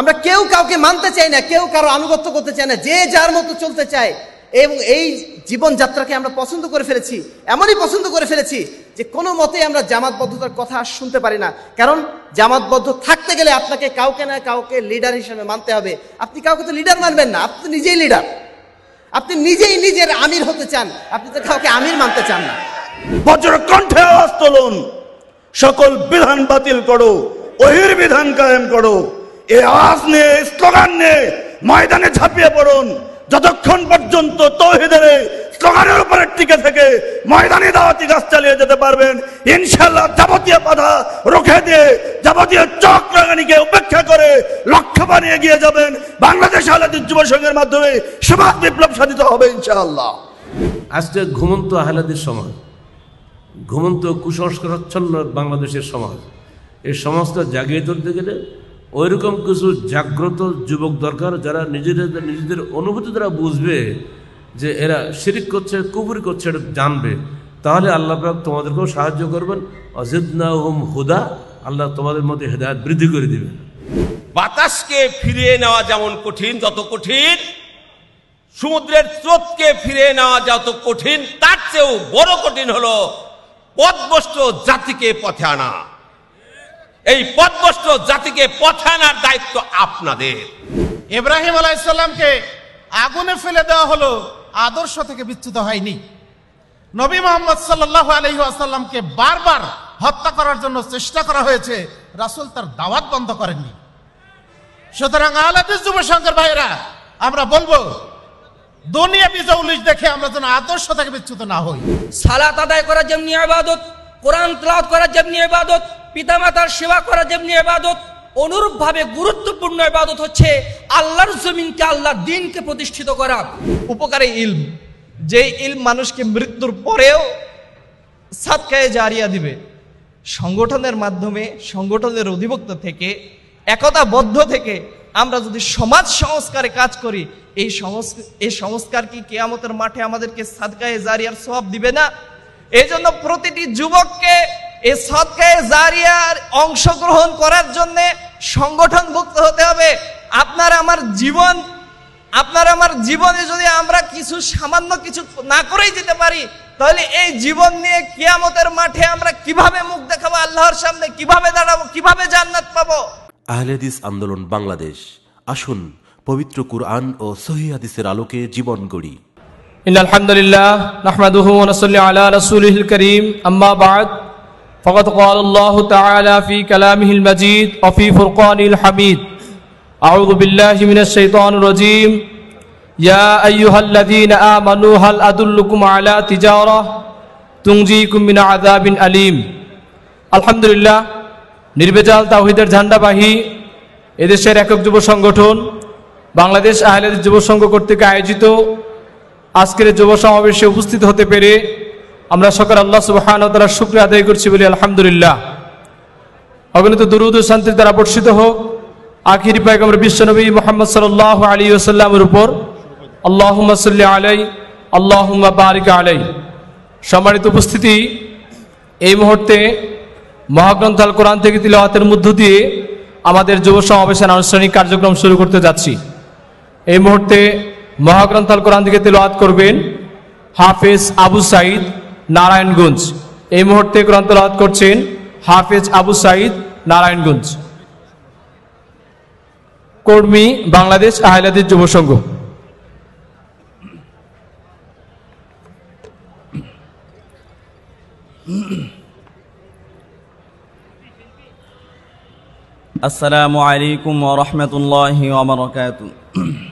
আমরা কেউ কাউকে মানতে চাই না কেউ কারো আনুগত্য করতে চাই না যে যার মতো চলতে চায় এবং এই জীবনযাত্রাকে আমরা পছন্দ করে ফেলেছি এমনই পছন্দ করে ফেলেছি যে কোনো মতে আমরা জামাতবদ্ধতার কথা শুনতে পারি না কারণ জামাতবদ্ধ থাকতে গেলে আপনাকে কাউকে না কাউকে লিডার হিসেবে মানতে হবে আপনি কাউকে তো লিডার মানবেন না আপনি নিজেই লিডার আপনি নিজেই নিজের আমির হতে চান আপনি তো কাউকে আমির মানতে চান না বজ্র কণ্ঠে আওয়াজ সকল বিধান বাতিল করো ওহির বিধান কায়েম করো এ আজ স্লোগান ময়দানে ঝাঁপিয়ে পড়ুন যতক্ষণ পর্যন্ত তৌহিদের স্লোগানের উপরে টিকে থেকে ময়দানে দাওয়াতি গাছ চালিয়ে যেতে পারবেন ইনশাল্লাহ যাবতীয় বাধা রুখে দিয়ে যাবতীয় চক রাগানিকে উপেক্ষা করে লক্ষ্য বানিয়ে গিয়ে যাবেন বাংলাদেশ আহলাদির যুব সংঘের মাধ্যমে সমাজ বিপ্লব সাধিত হবে ইনশাআল্লাহ আজকে ঘুমন্ত আহলাদের সমাজ ঘুমন্ত কুসংস্কারচ্ছন্ন বাংলাদেশের সমাজ এই সমাজটা জাগিয়ে তুলতে গেলে ওই রকম কিছু জাগ্রত যুবক দরকার যারা নিজেদের নিজেদের অনুভূতি দ্বারা বুঝবে যে এরা শিরিক করছে কুবুরি করছে এটা জানবে তাহলে আল্লাহ পাক তোমাদেরকেও সাহায্য করবেন না হুম হুদা আল্লাহ তোমাদের মধ্যে হেদায়ত বৃদ্ধি করে দিবে বাতাসকে ফিরিয়ে নেওয়া যেমন কঠিন যত কঠিন সমুদ্রের স্রোতকে ফিরিয়ে নেওয়া যত কঠিন তার চেয়েও বড় কঠিন হলো পথভ্রষ্ট জাতিকে পথে আনা এই পথভ্রষ্ট জাতিকে পথানার দায়িত্ব আপনাদের ইব্রাহিম আলাইসাল্লামকে আগুনে ফেলে দেওয়া হলো আদর্শ থেকে বিচ্যুত হয়নি নবী মোহাম্মদ সাল্লাহ আলহি আসাল্লামকে বারবার হত্যা করার জন্য চেষ্টা করা হয়েছে রাসুল তার দাওয়াত বন্ধ করেননি সুতরাং আলাদিস যুব সংঘের ভাইরা আমরা বলবো দুনিয়া বিজৌলিশ দেখে আমরা যেন আদর্শ থেকে বিচ্যুত না হই সালাত আদায় করার জন্য আবাদত কোরআন তলাওয়াত করার জন্য আবাদত পিতামাতার সেবা করা যেমনি এবাদত অনুরূপভাবে গুরুত্বপূর্ণ এবাদত হচ্ছে আল্লাহর জমিনকে আল্লাহর দিনকে প্রতিষ্ঠিত করা উপকারে ইলম যে ইলম মানুষকে মৃত্যুর পরেও সাতকায়ে জারিয়া দিবে সংগঠনের মাধ্যমে সংগঠনের অধিভুক্ত থেকে একতাবদ্ধ থেকে আমরা যদি সমাজ সংস্কারে কাজ করি এই সংস্কার এই সংস্কার কি কেয়ামতের মাঠে আমাদেরকে সাদকায়ে জারিয়ার সব দিবে না এই জন্য প্রতিটি যুবককে এই সৎকায় জারিয়ার অংশগ্রহণ করার জন্য সংগঠনভুক্ত হতে হবে আপনার আমার জীবন আপনার আমার জীবনে যদি আমরা কিছু সামান্য কিছু না করেই যেতে পারি তাহলে এই জীবন নিয়ে কিয়ামতের মাঠে আমরা কিভাবে মুখ দেখাবো আল্লাহর সামনে কিভাবে দাঁড়াবো কিভাবে জান্নাত পাবো আহলেদিস আন্দোলন বাংলাদেশ আসুন পবিত্র কুরআন ও সহি হাদিসের আলোকে জীবন গড়ি ইন আলহামদুলিল্লাহ নাহমাদুহু ওয়া নাসাল্লি আলা রাসূলিল কারীম আম্মা বা'দ فقد قال الله تعالى في كلامه المجيد وفي فرقان الحميد أعوذ بالله من الشيطان الرجيم يا أيها الذين آمنوا هل أدلكم على تجارة تنجيكم من عذاب أليم الحمد لله নির্বেজাল তাহিদের ঝান্ডাবাহী এদেশের একক যুব সংগঠন বাংলাদেশ আহলেদ যুব সংঘ কর্তৃক আয়োজিত আজকের যুব সমাবেশে উপস্থিত হতে পেরে আমরা সকল আল্লাহ সুবাহান তারা শুক্র আদায় করছি বলি আলহামদুলিল্লাহ অগণিত দুরুদ শান্তির দ্বারা বর্ষিত হোক আখির পায়গম্বর বিশ্বনবী মোহাম্মদ সাল্লাহ আলী ওসাল্লামের উপর আল্লাহ সাল্লি আলাই আল্লাহ বারিক আলাই সম্মানিত উপস্থিতি এই মুহূর্তে মহাগ্রন্থাল কোরআন থেকে তিলওয়াতের মধ্য দিয়ে আমাদের যুব সমাবেশের আনুষ্ঠানিক কার্যক্রম শুরু করতে যাচ্ছি এই মুহূর্তে মহাগ্রন্থাল কোরআন থেকে তিলওয়াত করবেন হাফেজ আবু সাইদ নারায়ণগঞ্জ এই মুহূর্তে গ্রন্থলাত করছেন হাফেজ আবু সাইদ নারায়ণগঞ্জ কর্মী বাংলাদেশ আহলাদের যুব সংঘ আসসালামু আলাইকুম ওয়া রাহমাতুল্লাহি ওয়া বারাকাতুহু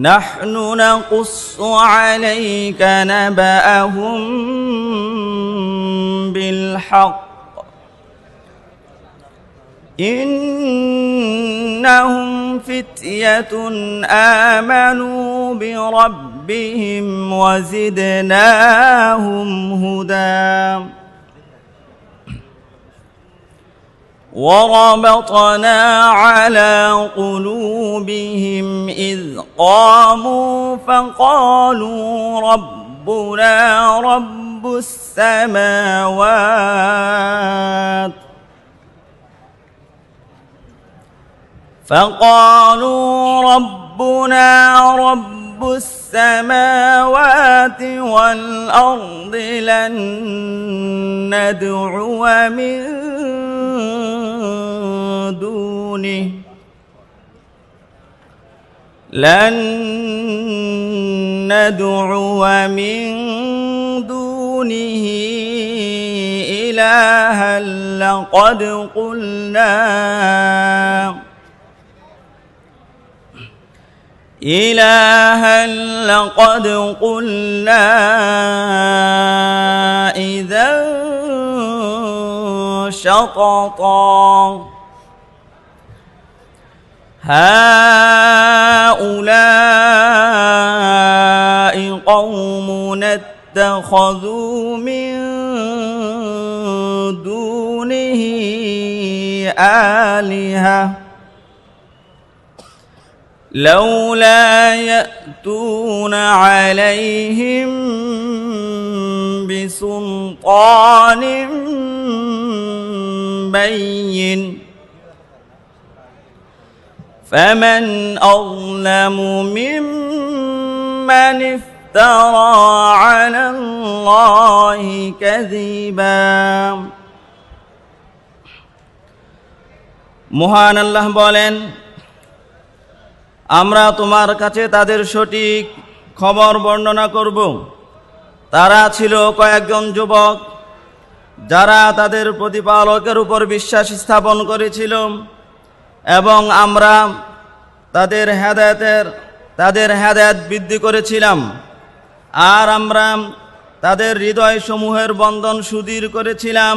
نحن نقص عليك نبأهم بالحق إنهم فتية آمنوا بربهم وزدناهم هدى وربطنا على قلوبهم إذ قاموا فقالوا ربنا رب السماوات فقالوا ربنا رب السماوات والأرض لن ندعو من دونه لن ندعو من دونه إلها لقد قلنا إلها لقد قلنا إذا شططا هؤلاء قوم اتخذوا من دونه آلهة لولا يأتون عليهم بسلطان بين فمن أظلم ممن افترى على الله كذبا মহান আল্লাহ বলেন আমরা তোমার কাছে তাদের সঠিক খবর বর্ণনা করব তারা ছিল কয়েকজন যুবক যারা তাদের প্রতিপালকের উপর বিশ্বাস স্থাপন করেছিল এবং আমরা তাদের হেদায়তের তাদের হেদায়ত বৃদ্ধি করেছিলাম আর আমরা তাদের হৃদয়সমূহের বন্ধন সুদীর করেছিলাম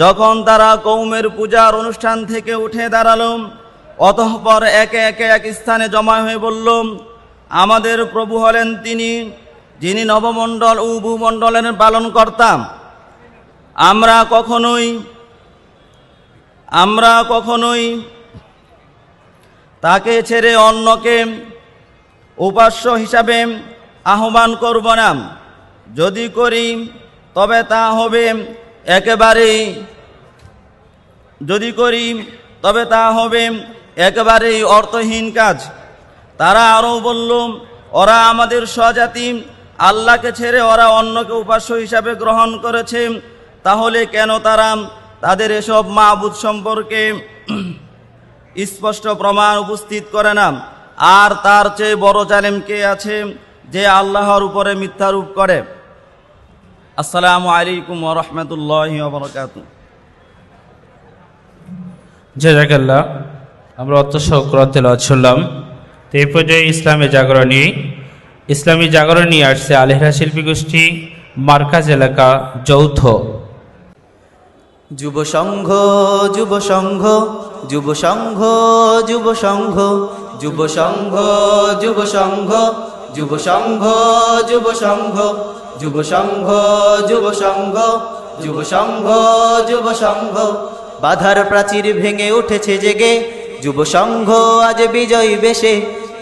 যখন তারা কৌমের পূজার অনুষ্ঠান থেকে উঠে দাঁড়ালো অতঃপর একে একে এক স্থানে জমা হয়ে বলল আমাদের প্রভু হলেন তিনি যিনি নবমণ্ডল ও ভূমণ্ডলের পালন করতাম আমরা কখনোই আমরা কখনোই তাকে ছেড়ে অন্যকে উপাস্য হিসাবে আহ্বান করব না যদি করি তবে তা হবে একেবারেই যদি করি তবে তা হবে একেবারেই অর্থহীন কাজ তারা আরও বলল ওরা আমাদের স্বজাতি আল্লাহকে ছেড়ে ওরা অন্যকে উপাস্য হিসাবে গ্রহণ করেছে তাহলে কেন তারা তাদের এসব মাহবুদ সম্পর্কে স্পষ্ট প্রমাণ উপস্থিত করে না আর তার চেয়ে বড় জালেম কে আছে যে আল্লাহর উপরে মিথ্যারূপ করে আসসালামু আলাইকুম রহমতুল্লাহ বরকাত জাজাকাল্লাহ আমরা অত্যশ গ্রন্থে লজ শুনলাম তো এই পর্যায়ে ইসলামী জাগরণী ইসলামী জাগরণী আসছে আলেহরা শিল্পী গোষ্ঠী মার্কাজ এলাকা যৌথ যুব সংঘ যুব সংঘ যুব সংঘ যুব সংঘ যুব সংঘ যুব সংঘ যুব সংঘ যুব সংঘ যুব সংঘ যুব সংঘ যুব সংঘ যুব সংঘ বাধার প্রাচীর ভেঙে উঠেছে জেগে যুব সংঘ আজ বিজয়ী বেশে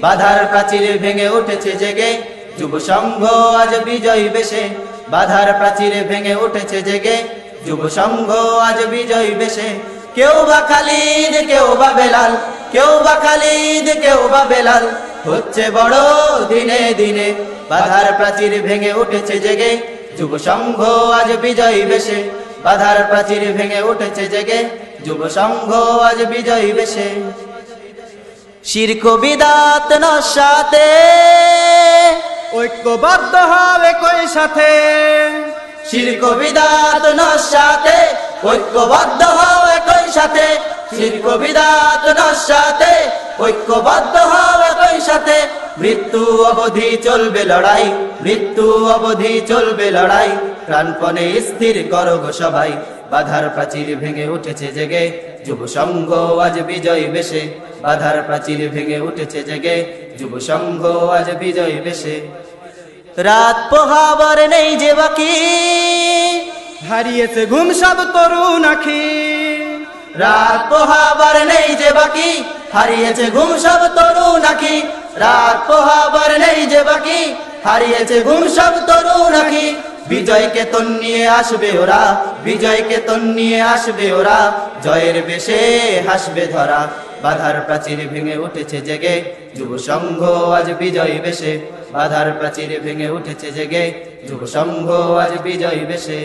বাধার প্রাচীর ভেঙে উঠেছে জেগে যুব সংঘ আজ বিজয়ী বেশে বাধার প্রাচীর ভেঙে উঠেছে জেগে যুব সংঘ আজ বিজয় বেশে কেউ বা খালিদ কেউ বা বেলাল কেউ বা খালিদ কেউ বা বেলাল হচ্ছে বড় দিনে দিনে বাধার প্রাচীর ভেঙে উঠেছে জেগে যুব সংঘ আজ বিজয় বেশে বাধার প্রাচীর ভেঙে উঠেছে জেগে যুব সংঘ আজ বিজয় বেশে শিরক বিদাত নসাতে ঐক্যবদ্ধ হবে কই সাথে শির কবিদাত নসাতে ঐক্যবদ্ধ হও একই সাথে শির কবিদাত নসাতে ঐক্যবদ্ধ হও একই সাথে মৃত্যু অবধি চলবে লড়াই মৃত্যু অবধি চলবে লড়াই প্রাণপণে স্থির কর গো সবাই বাধার প্রাচীর ভেঙে উঠেছে জেগে যুব সংঘ আজ বিজয় বেশে বাধার প্রাচীর ভেঙে উঠেছে জেগে যুব সংঘ আজ বিজয় বেশে রাত পোহাবার নেই যে বাকি হারিয়েছে ঘুম সব তরুণ আখি রাত পোহাবার নেই যে বাকি হারিয়েছে ঘুম সব তরুণ আখি রাত পোহাবার নেই যে বাকি হারিয়েছে ঘুম সব তরুণ আখি বিজয় তন নিয়ে আসবে ওরা বিজয় তন নিয়ে আসবে ওরা জয়ের বেশে হাসবে ধরা বাধার প্রাচীর ভেঙে উঠেছে জেগে যুব সংঘ আজ বিজয় বেশে বাধার প্রাচীর ভেঙে উঠেছে জেগে যুব সংঘ আজ বিজয় বেশে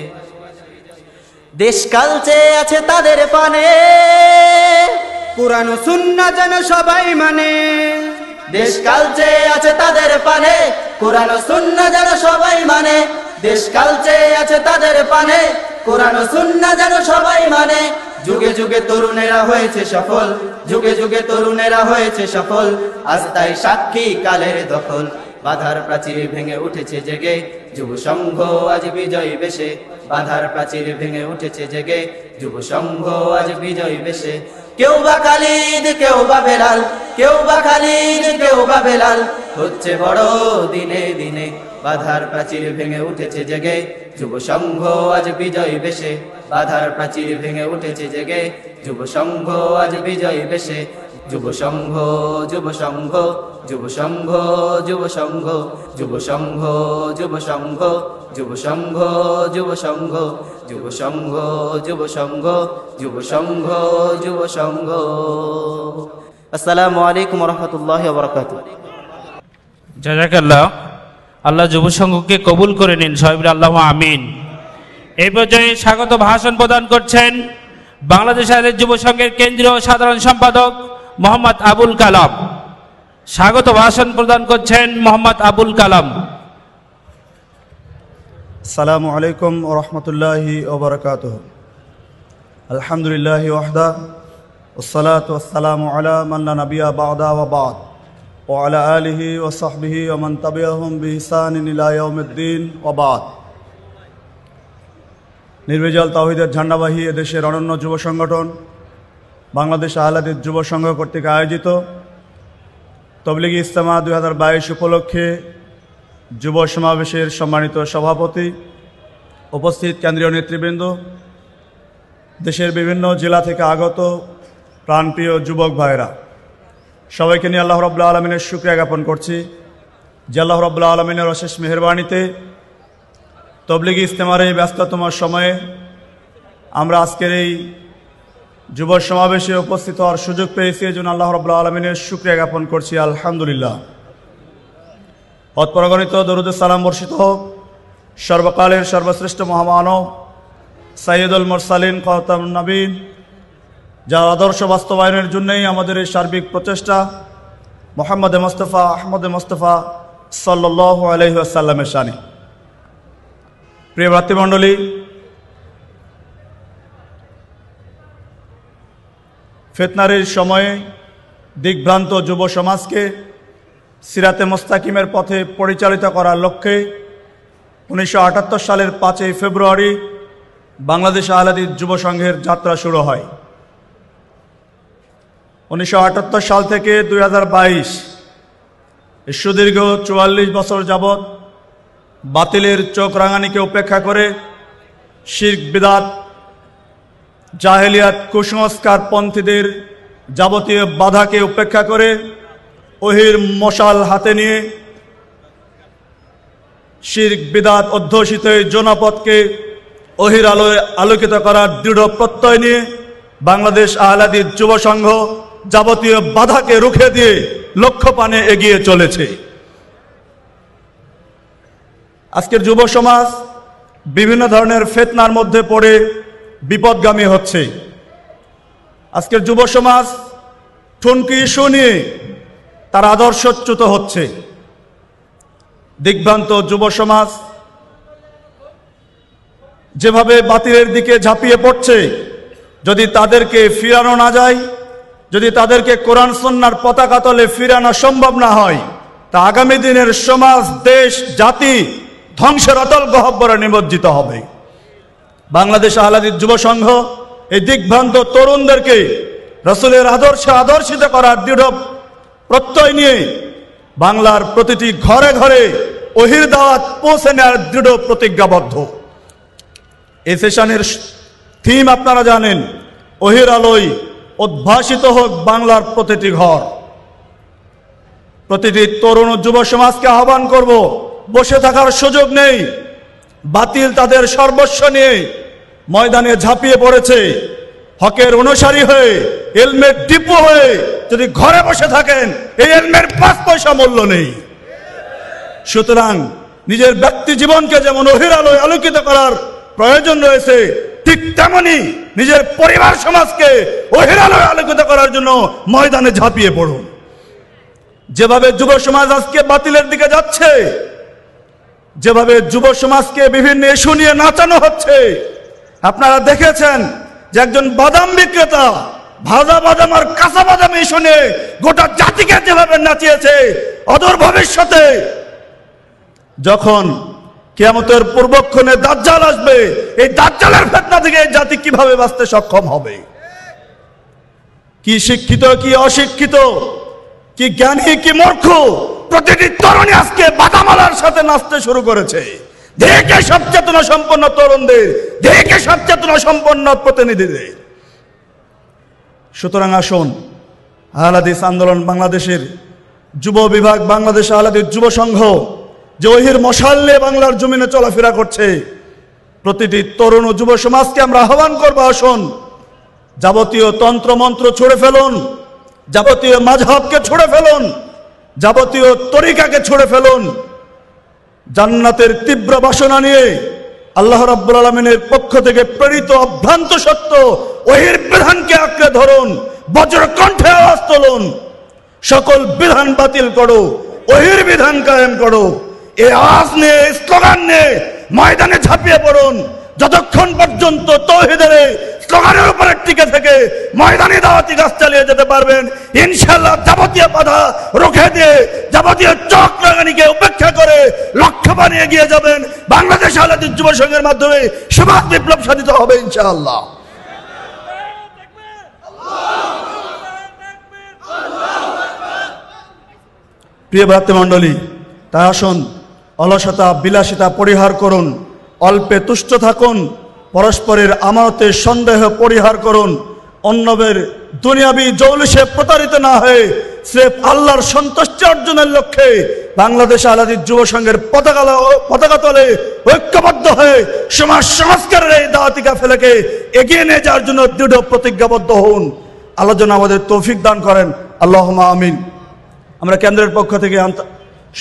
দেশ কালচে আছে তাদের পানে পুরানো সুন্না যেন সবাই মানে দেশ কালচে আছে তাদের পানে কোরআন সুন্না যেন সবাই মানে দেশ কালচে আছে তাদের পানে কোরআন সুন্না যেন সবাই মানে যুগে যুগে তরুণেরা হয়েছে সফল যুগে যুগে তরুণেরা হয়েছে সফল আজ তাই সাক্ষী কালের দখল বাধার প্রাচীর ভেঙে উঠেছে জেগে যুব সংঘ আজ বিজয় বেশে বাধার প্রাচীর ভেঙে উঠেছে জেগে যুব সংঘ আজ বিজয় বেশে কেউ বা খালিদ কেউ বা বেলাল কেউ বা খালিদ কেউ বা বেলাল হচ্ছে বড় দিনে দিনে বাধার প্রাচীর ভেঙে উঠেছে জেগে যুব সংঘ আজ বিজয় বেশে বাধার প্রাচীর ভেঙে উঠেছে জেগে যুব সংঘ আজ বিজয় বেশে যুব সংঘ যুব সংঘ যুব সংঘ যুব সংঘ যুব সংঘ যুব সংঘ যুব সংঘ যুব সংঘ যুব সংঘ যুব সংঘ যুব সংঘ যুব সংঘ আসসালামু আলাইকুম রহমতুল্লাহ বরকাত জাজাকাল্লাহ আল্লাহ যুব সংঘকে কবুল করে নিন সাহেব আল্লাহ আমিন এই পর্যায়ে স্বাগত ভাষণ প্রদান করছেন বাংলাদেশ আয়ের যুব সংঘের কেন্দ্রীয় সাধারণ সম্পাদক মোহাম্মদ আবুল কালাম স্বাগত ভাষণ প্রদান করছেন মোহাম্মদ আবুল কালাম সালামু আলাইকুম রহমতুল্লাহ ওবরকাত আলহামদুলিল্লাহ ওয়াহদা ওসালাত ওসালাম আলা মাল্লা নবিয়া বাদা ওবাদ ওয়ালা আলিহি ও সাহবিহি ওমান তাবিয়াহম বিহসান ওবাদ নির্বিজল তাহিদের ঝান্ডাবাহী এদেশের অনন্য যুব সংগঠন বাংলাদেশ আহলাদের যুব সংঘ কর্তৃক আয়োজিত তবলিগি ইস্তেমা দুই হাজার বাইশ উপলক্ষে যুব সমাবেশের সম্মানিত সভাপতি উপস্থিত কেন্দ্রীয় নেতৃবৃন্দ দেশের বিভিন্ন জেলা থেকে আগত প্রাণপ্রিয় যুবক ভাইরা সবাইকে নিয়ে আল্লাহ রব্লা আলমিনের সুক্রিয়া জ্ঞাপন করছি যে আল্লাহ রব্লা আলমিনের অশেষ মেহরবানিতে তবলিগি ইস্তেমার এই ব্যস্ততম সময়ে আমরা আজকের এই যুব সমাবেশে উপস্থিত হওয়ার সুযোগ পেয়েছি এই জন্য আল্লাহ রব্লা আলমিনের সুক্রিয়া জ্ঞাপন করছি আলহামদুলিল্লাহ অতপরগণিত দরুদ সালাম বর্ষিত হোক সর্বকালের সর্বশ্রেষ্ঠ মহামানব সাইয়দুল মোরসালিন খতাম নবীন যার আদর্শ বাস্তবায়নের জন্যই আমাদের এই সার্বিক প্রচেষ্টা মোহাম্মদ মোস্তফা আহমদ মোস্তফা সাল্লাহ আলহিহাসাল্লামের সানি প্রিয় ভ্রাতৃমণ্ডলী ফেতনারির সময়ে দিগ্ভ্রান্ত যুব সমাজকে সিরাতে মোস্তাকিমের পথে পরিচালিত করার লক্ষ্যে উনিশশো সালের পাঁচই ফেব্রুয়ারি বাংলাদেশ আহলাদির যুব সংঘের যাত্রা শুরু হয় উনিশশো সাল থেকে দুই সুদীর্ঘ চুয়াল্লিশ বছর যাবৎ বাতিলের চোখ রাঙানিকে উপেক্ষা করে শির্ক বিদাত জাহেলিয়াত কুসংস্কার পন্থীদের যাবতীয় বাধাকে উপেক্ষা করে ওহির মশাল হাতে নিয়ে শির্ক বিদাত অধ্যুষিত জোনাপদকে অহির আলোয় আলোকিত করার দৃঢ় প্রত্যয় নিয়ে বাংলাদেশ আহলাদির যুব সংঘ যাবতীয় বাধাকে রুখে দিয়ে লক্ষ্য পানে এগিয়ে চলেছে আজকের যুব সমাজ বিভিন্ন ধরনের ফেতনার মধ্যে পড়ে বিপদগামী হচ্ছে আজকের যুব সমাজ ঠুনকি ইস্যু নিয়ে তার আদর্শচ্যুত হচ্ছে দিগ্ভ্রান্ত যুব সমাজ যেভাবে বাতিলের দিকে ঝাঁপিয়ে পড়ছে যদি তাদেরকে ফিরানো না যায় যদি তাদেরকে কোরআন সন্ন্যার পতাকা তলে ফিরানো সম্ভব না হয় তা আগামী দিনের সমাজ দেশ জাতি ধ্বংসের অতল গহব্বরে নিমজ্জিত হবে বাংলাদেশ আহলাদির যুব সংঘ এই দিগ্ভ্রান্ত তরুণদেরকে রসুলের আদর্শে আদর্শিত করার দৃঢ় প্রত্যয় নিয়ে বাংলার প্রতিটি ঘরে ঘরে অহির দাওয়াত পৌঁছে নেওয়ার দৃঢ় প্রতিজ্ঞাবদ্ধ এই সেশনের থিম আপনারা জানেন অহির আলোয় উদ্ভাসিত হোক বাংলার প্রতিটি ঘর প্রতিটি তরুণ যুব সমাজকে আহ্বান করব বসে থাকার সুযোগ নেই বাতিল তাদের সর্বস্ব নিয়ে ময়দানে ঝাঁপিয়ে পড়েছে হকের অনুসারী হয়ে এলমের ডিপু হয়ে যদি ঘরে বসে থাকেন এই এলমের পাঁচ পয়সা মূল্য নেই সুতরাং নিজের ব্যক্তি জীবনকে যেমন অহিরালয় আলোকিত করার প্রয়োজন রয়েছে ঠিক তেমনই নিজের পরিবার সমাজকে অহিরালয় আলোকিত করার জন্য ময়দানে ঝাঁপিয়ে পড়ুন যেভাবে যুব সমাজ আজকে বাতিলের দিকে যাচ্ছে যেভাবে যুব সমাজকে বিভিন্ন ইস্যু নিয়ে নাচানো হচ্ছে আপনারা দেখেছেন যে একজন বাদাম বিক্রেতা ভাজা বাদাম আর কাঁচা বাদাম ইস্যু নিয়ে গোটা জাতিকে যেভাবে নাচিয়েছে অদূর ভবিষ্যতে যখন কিয়ামতের পূর্বক্ষণে দাজ্জাল আসবে এই দাজ্জালের ফেতনা থেকে এই জাতি কিভাবে বাঁচতে সক্ষম হবে কি শিক্ষিত কি অশিক্ষিত কি জ্ঞানী কি মূর্খ প্রতিটি তরুণী আজকে বাদামালার সাথে নাচতে শুরু করেছে দেহকে সচেতনা সম্পন্ন তরুণদের দেহকে সচেতনা সম্পন্ন প্রতিনিধিদের সুতরাং আসুন আহলাদিস আন্দোলন বাংলাদেশের যুব বিভাগ বাংলাদেশ আহলাদিস যুব সংঘ যে ওহির মশাল্লে বাংলার জমিনে চলাফেরা করছে প্রতিটি তরুণ ও যুব সমাজকে আমরা আহ্বান করবো আসুন যাবতীয় তন্ত্রমন্ত্র ছুড়ে ফেলুন যাবতীয় মাঝহবকে ছুড়ে ফেলুন যাবতীয় তরিকাকে ছুড়ে ফেলুন জান্নাতের তীব্র বাসনা নিয়ে আল্লাহ রাব্বুল আলমিনের পক্ষ থেকে প্রেরিত অভ্রান্ত সত্য ওহির বিধানকে আঁকড়ে ধরুন বজ্র কণ্ঠে আওয়াজ তুলুন সকল বিধান বাতিল করো ওহির বিধান কায়েম করো এ আওয়াজ নে স্লোগান নে ময়দানে ঝাঁপিয়ে পড়ুন যতক্ষণ পর্যন্ত তৌহিদের স্লোগানের উপরে টিকে থেকে ময়দানে দাওয়াতি কাজ চালিয়ে যেতে পারবেন ইনশাল্লাহ যাবতীয় বাধা রুখে দিয়ে যাবতীয় চক লাগানিকে উপেক্ষা করে লক্ষ্য বানিয়ে গিয়ে যাবেন বাংলাদেশ আলাদি যুব সংঘের মাধ্যমে সমাজ বিপ্লব সাধিত হবে ইনশাআল্লাহ প্রিয় ভ্রাতৃমণ্ডলী তাই আসুন অলসতা বিলাসিতা পরিহার করুন অল্পে তুষ্ট থাকুন পরস্পরের আমানতে সন্দেহ পরিহার করুন অন্যবের দুনিয়াবি জৌলুসে প্রতারিত না হয়ে স্রেফ আল্লাহর সন্তুষ্টি অর্জনের লক্ষ্যে বাংলাদেশ আলাদী যুব সংঘের পতাকা পতাকা তলে ঐক্যবদ্ধ হয়ে সমাজ সংস্কারের এই দাওয়াতি কাফেলাকে এগিয়ে নিয়ে যাওয়ার জন্য দৃঢ় প্রতিজ্ঞাবদ্ধ হন আলোচনা আমাদের তৌফিক দান করেন আল্লাহ আমিন আমরা কেন্দ্রের পক্ষ থেকে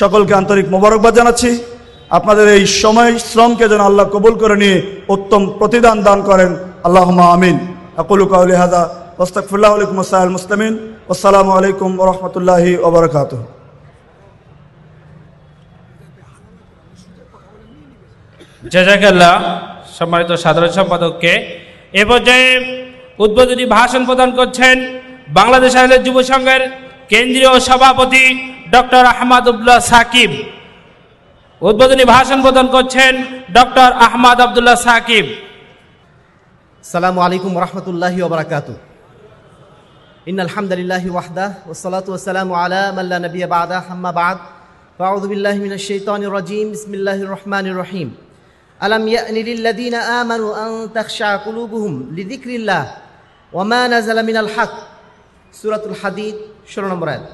সকলকে আন্তরিক মোবারকবাদ জানাচ্ছি আপনাদের এই সময় শ্রমকে যেন আল্লাহ কবুল করে নিয়ে উত্তম প্রতিদান দান করেন আল্লাহ আমিন আকুল কাউলি হাজা ওস্তাকফুল্লাহ আলাইকুম আসাল মুসলিমিন আসসালামু আলাইকুম রহমতুল্লাহি ওবরাকাত জাজাকাল্লাহ সম্মানিত সাধারণ সম্পাদককে এ পর্যায়ে উদ্বোধনী ভাষণ প্রদান করছেন বাংলাদেশ যুব সংঘের কেন্দ্রীয় সভাপতি ডক্টর আহমাদুল্লাহ সাকিব উদ্বোধনী ভাষণ প্রদান করছেন ডক্টর আহমাদ আবদুল্লাহ সাকিব সালাম আলাইকুম রহমতুল্লাহ ওবরাকাত ইন আলহামদুলিল্লাহ ওয়াহদা ওসলাত ওসালাম আলা মাল্লা নবী বাদা হাম্মা বাদ فأعوذ بالله من الشيطان الرجيم بسم الله الرحمن الرحيم ألم يأن للذين تخشع قلوبهم لذكر الله وما نزل من الحق সুরাতুল হাদিদ ষোলো নম্বর আয়াত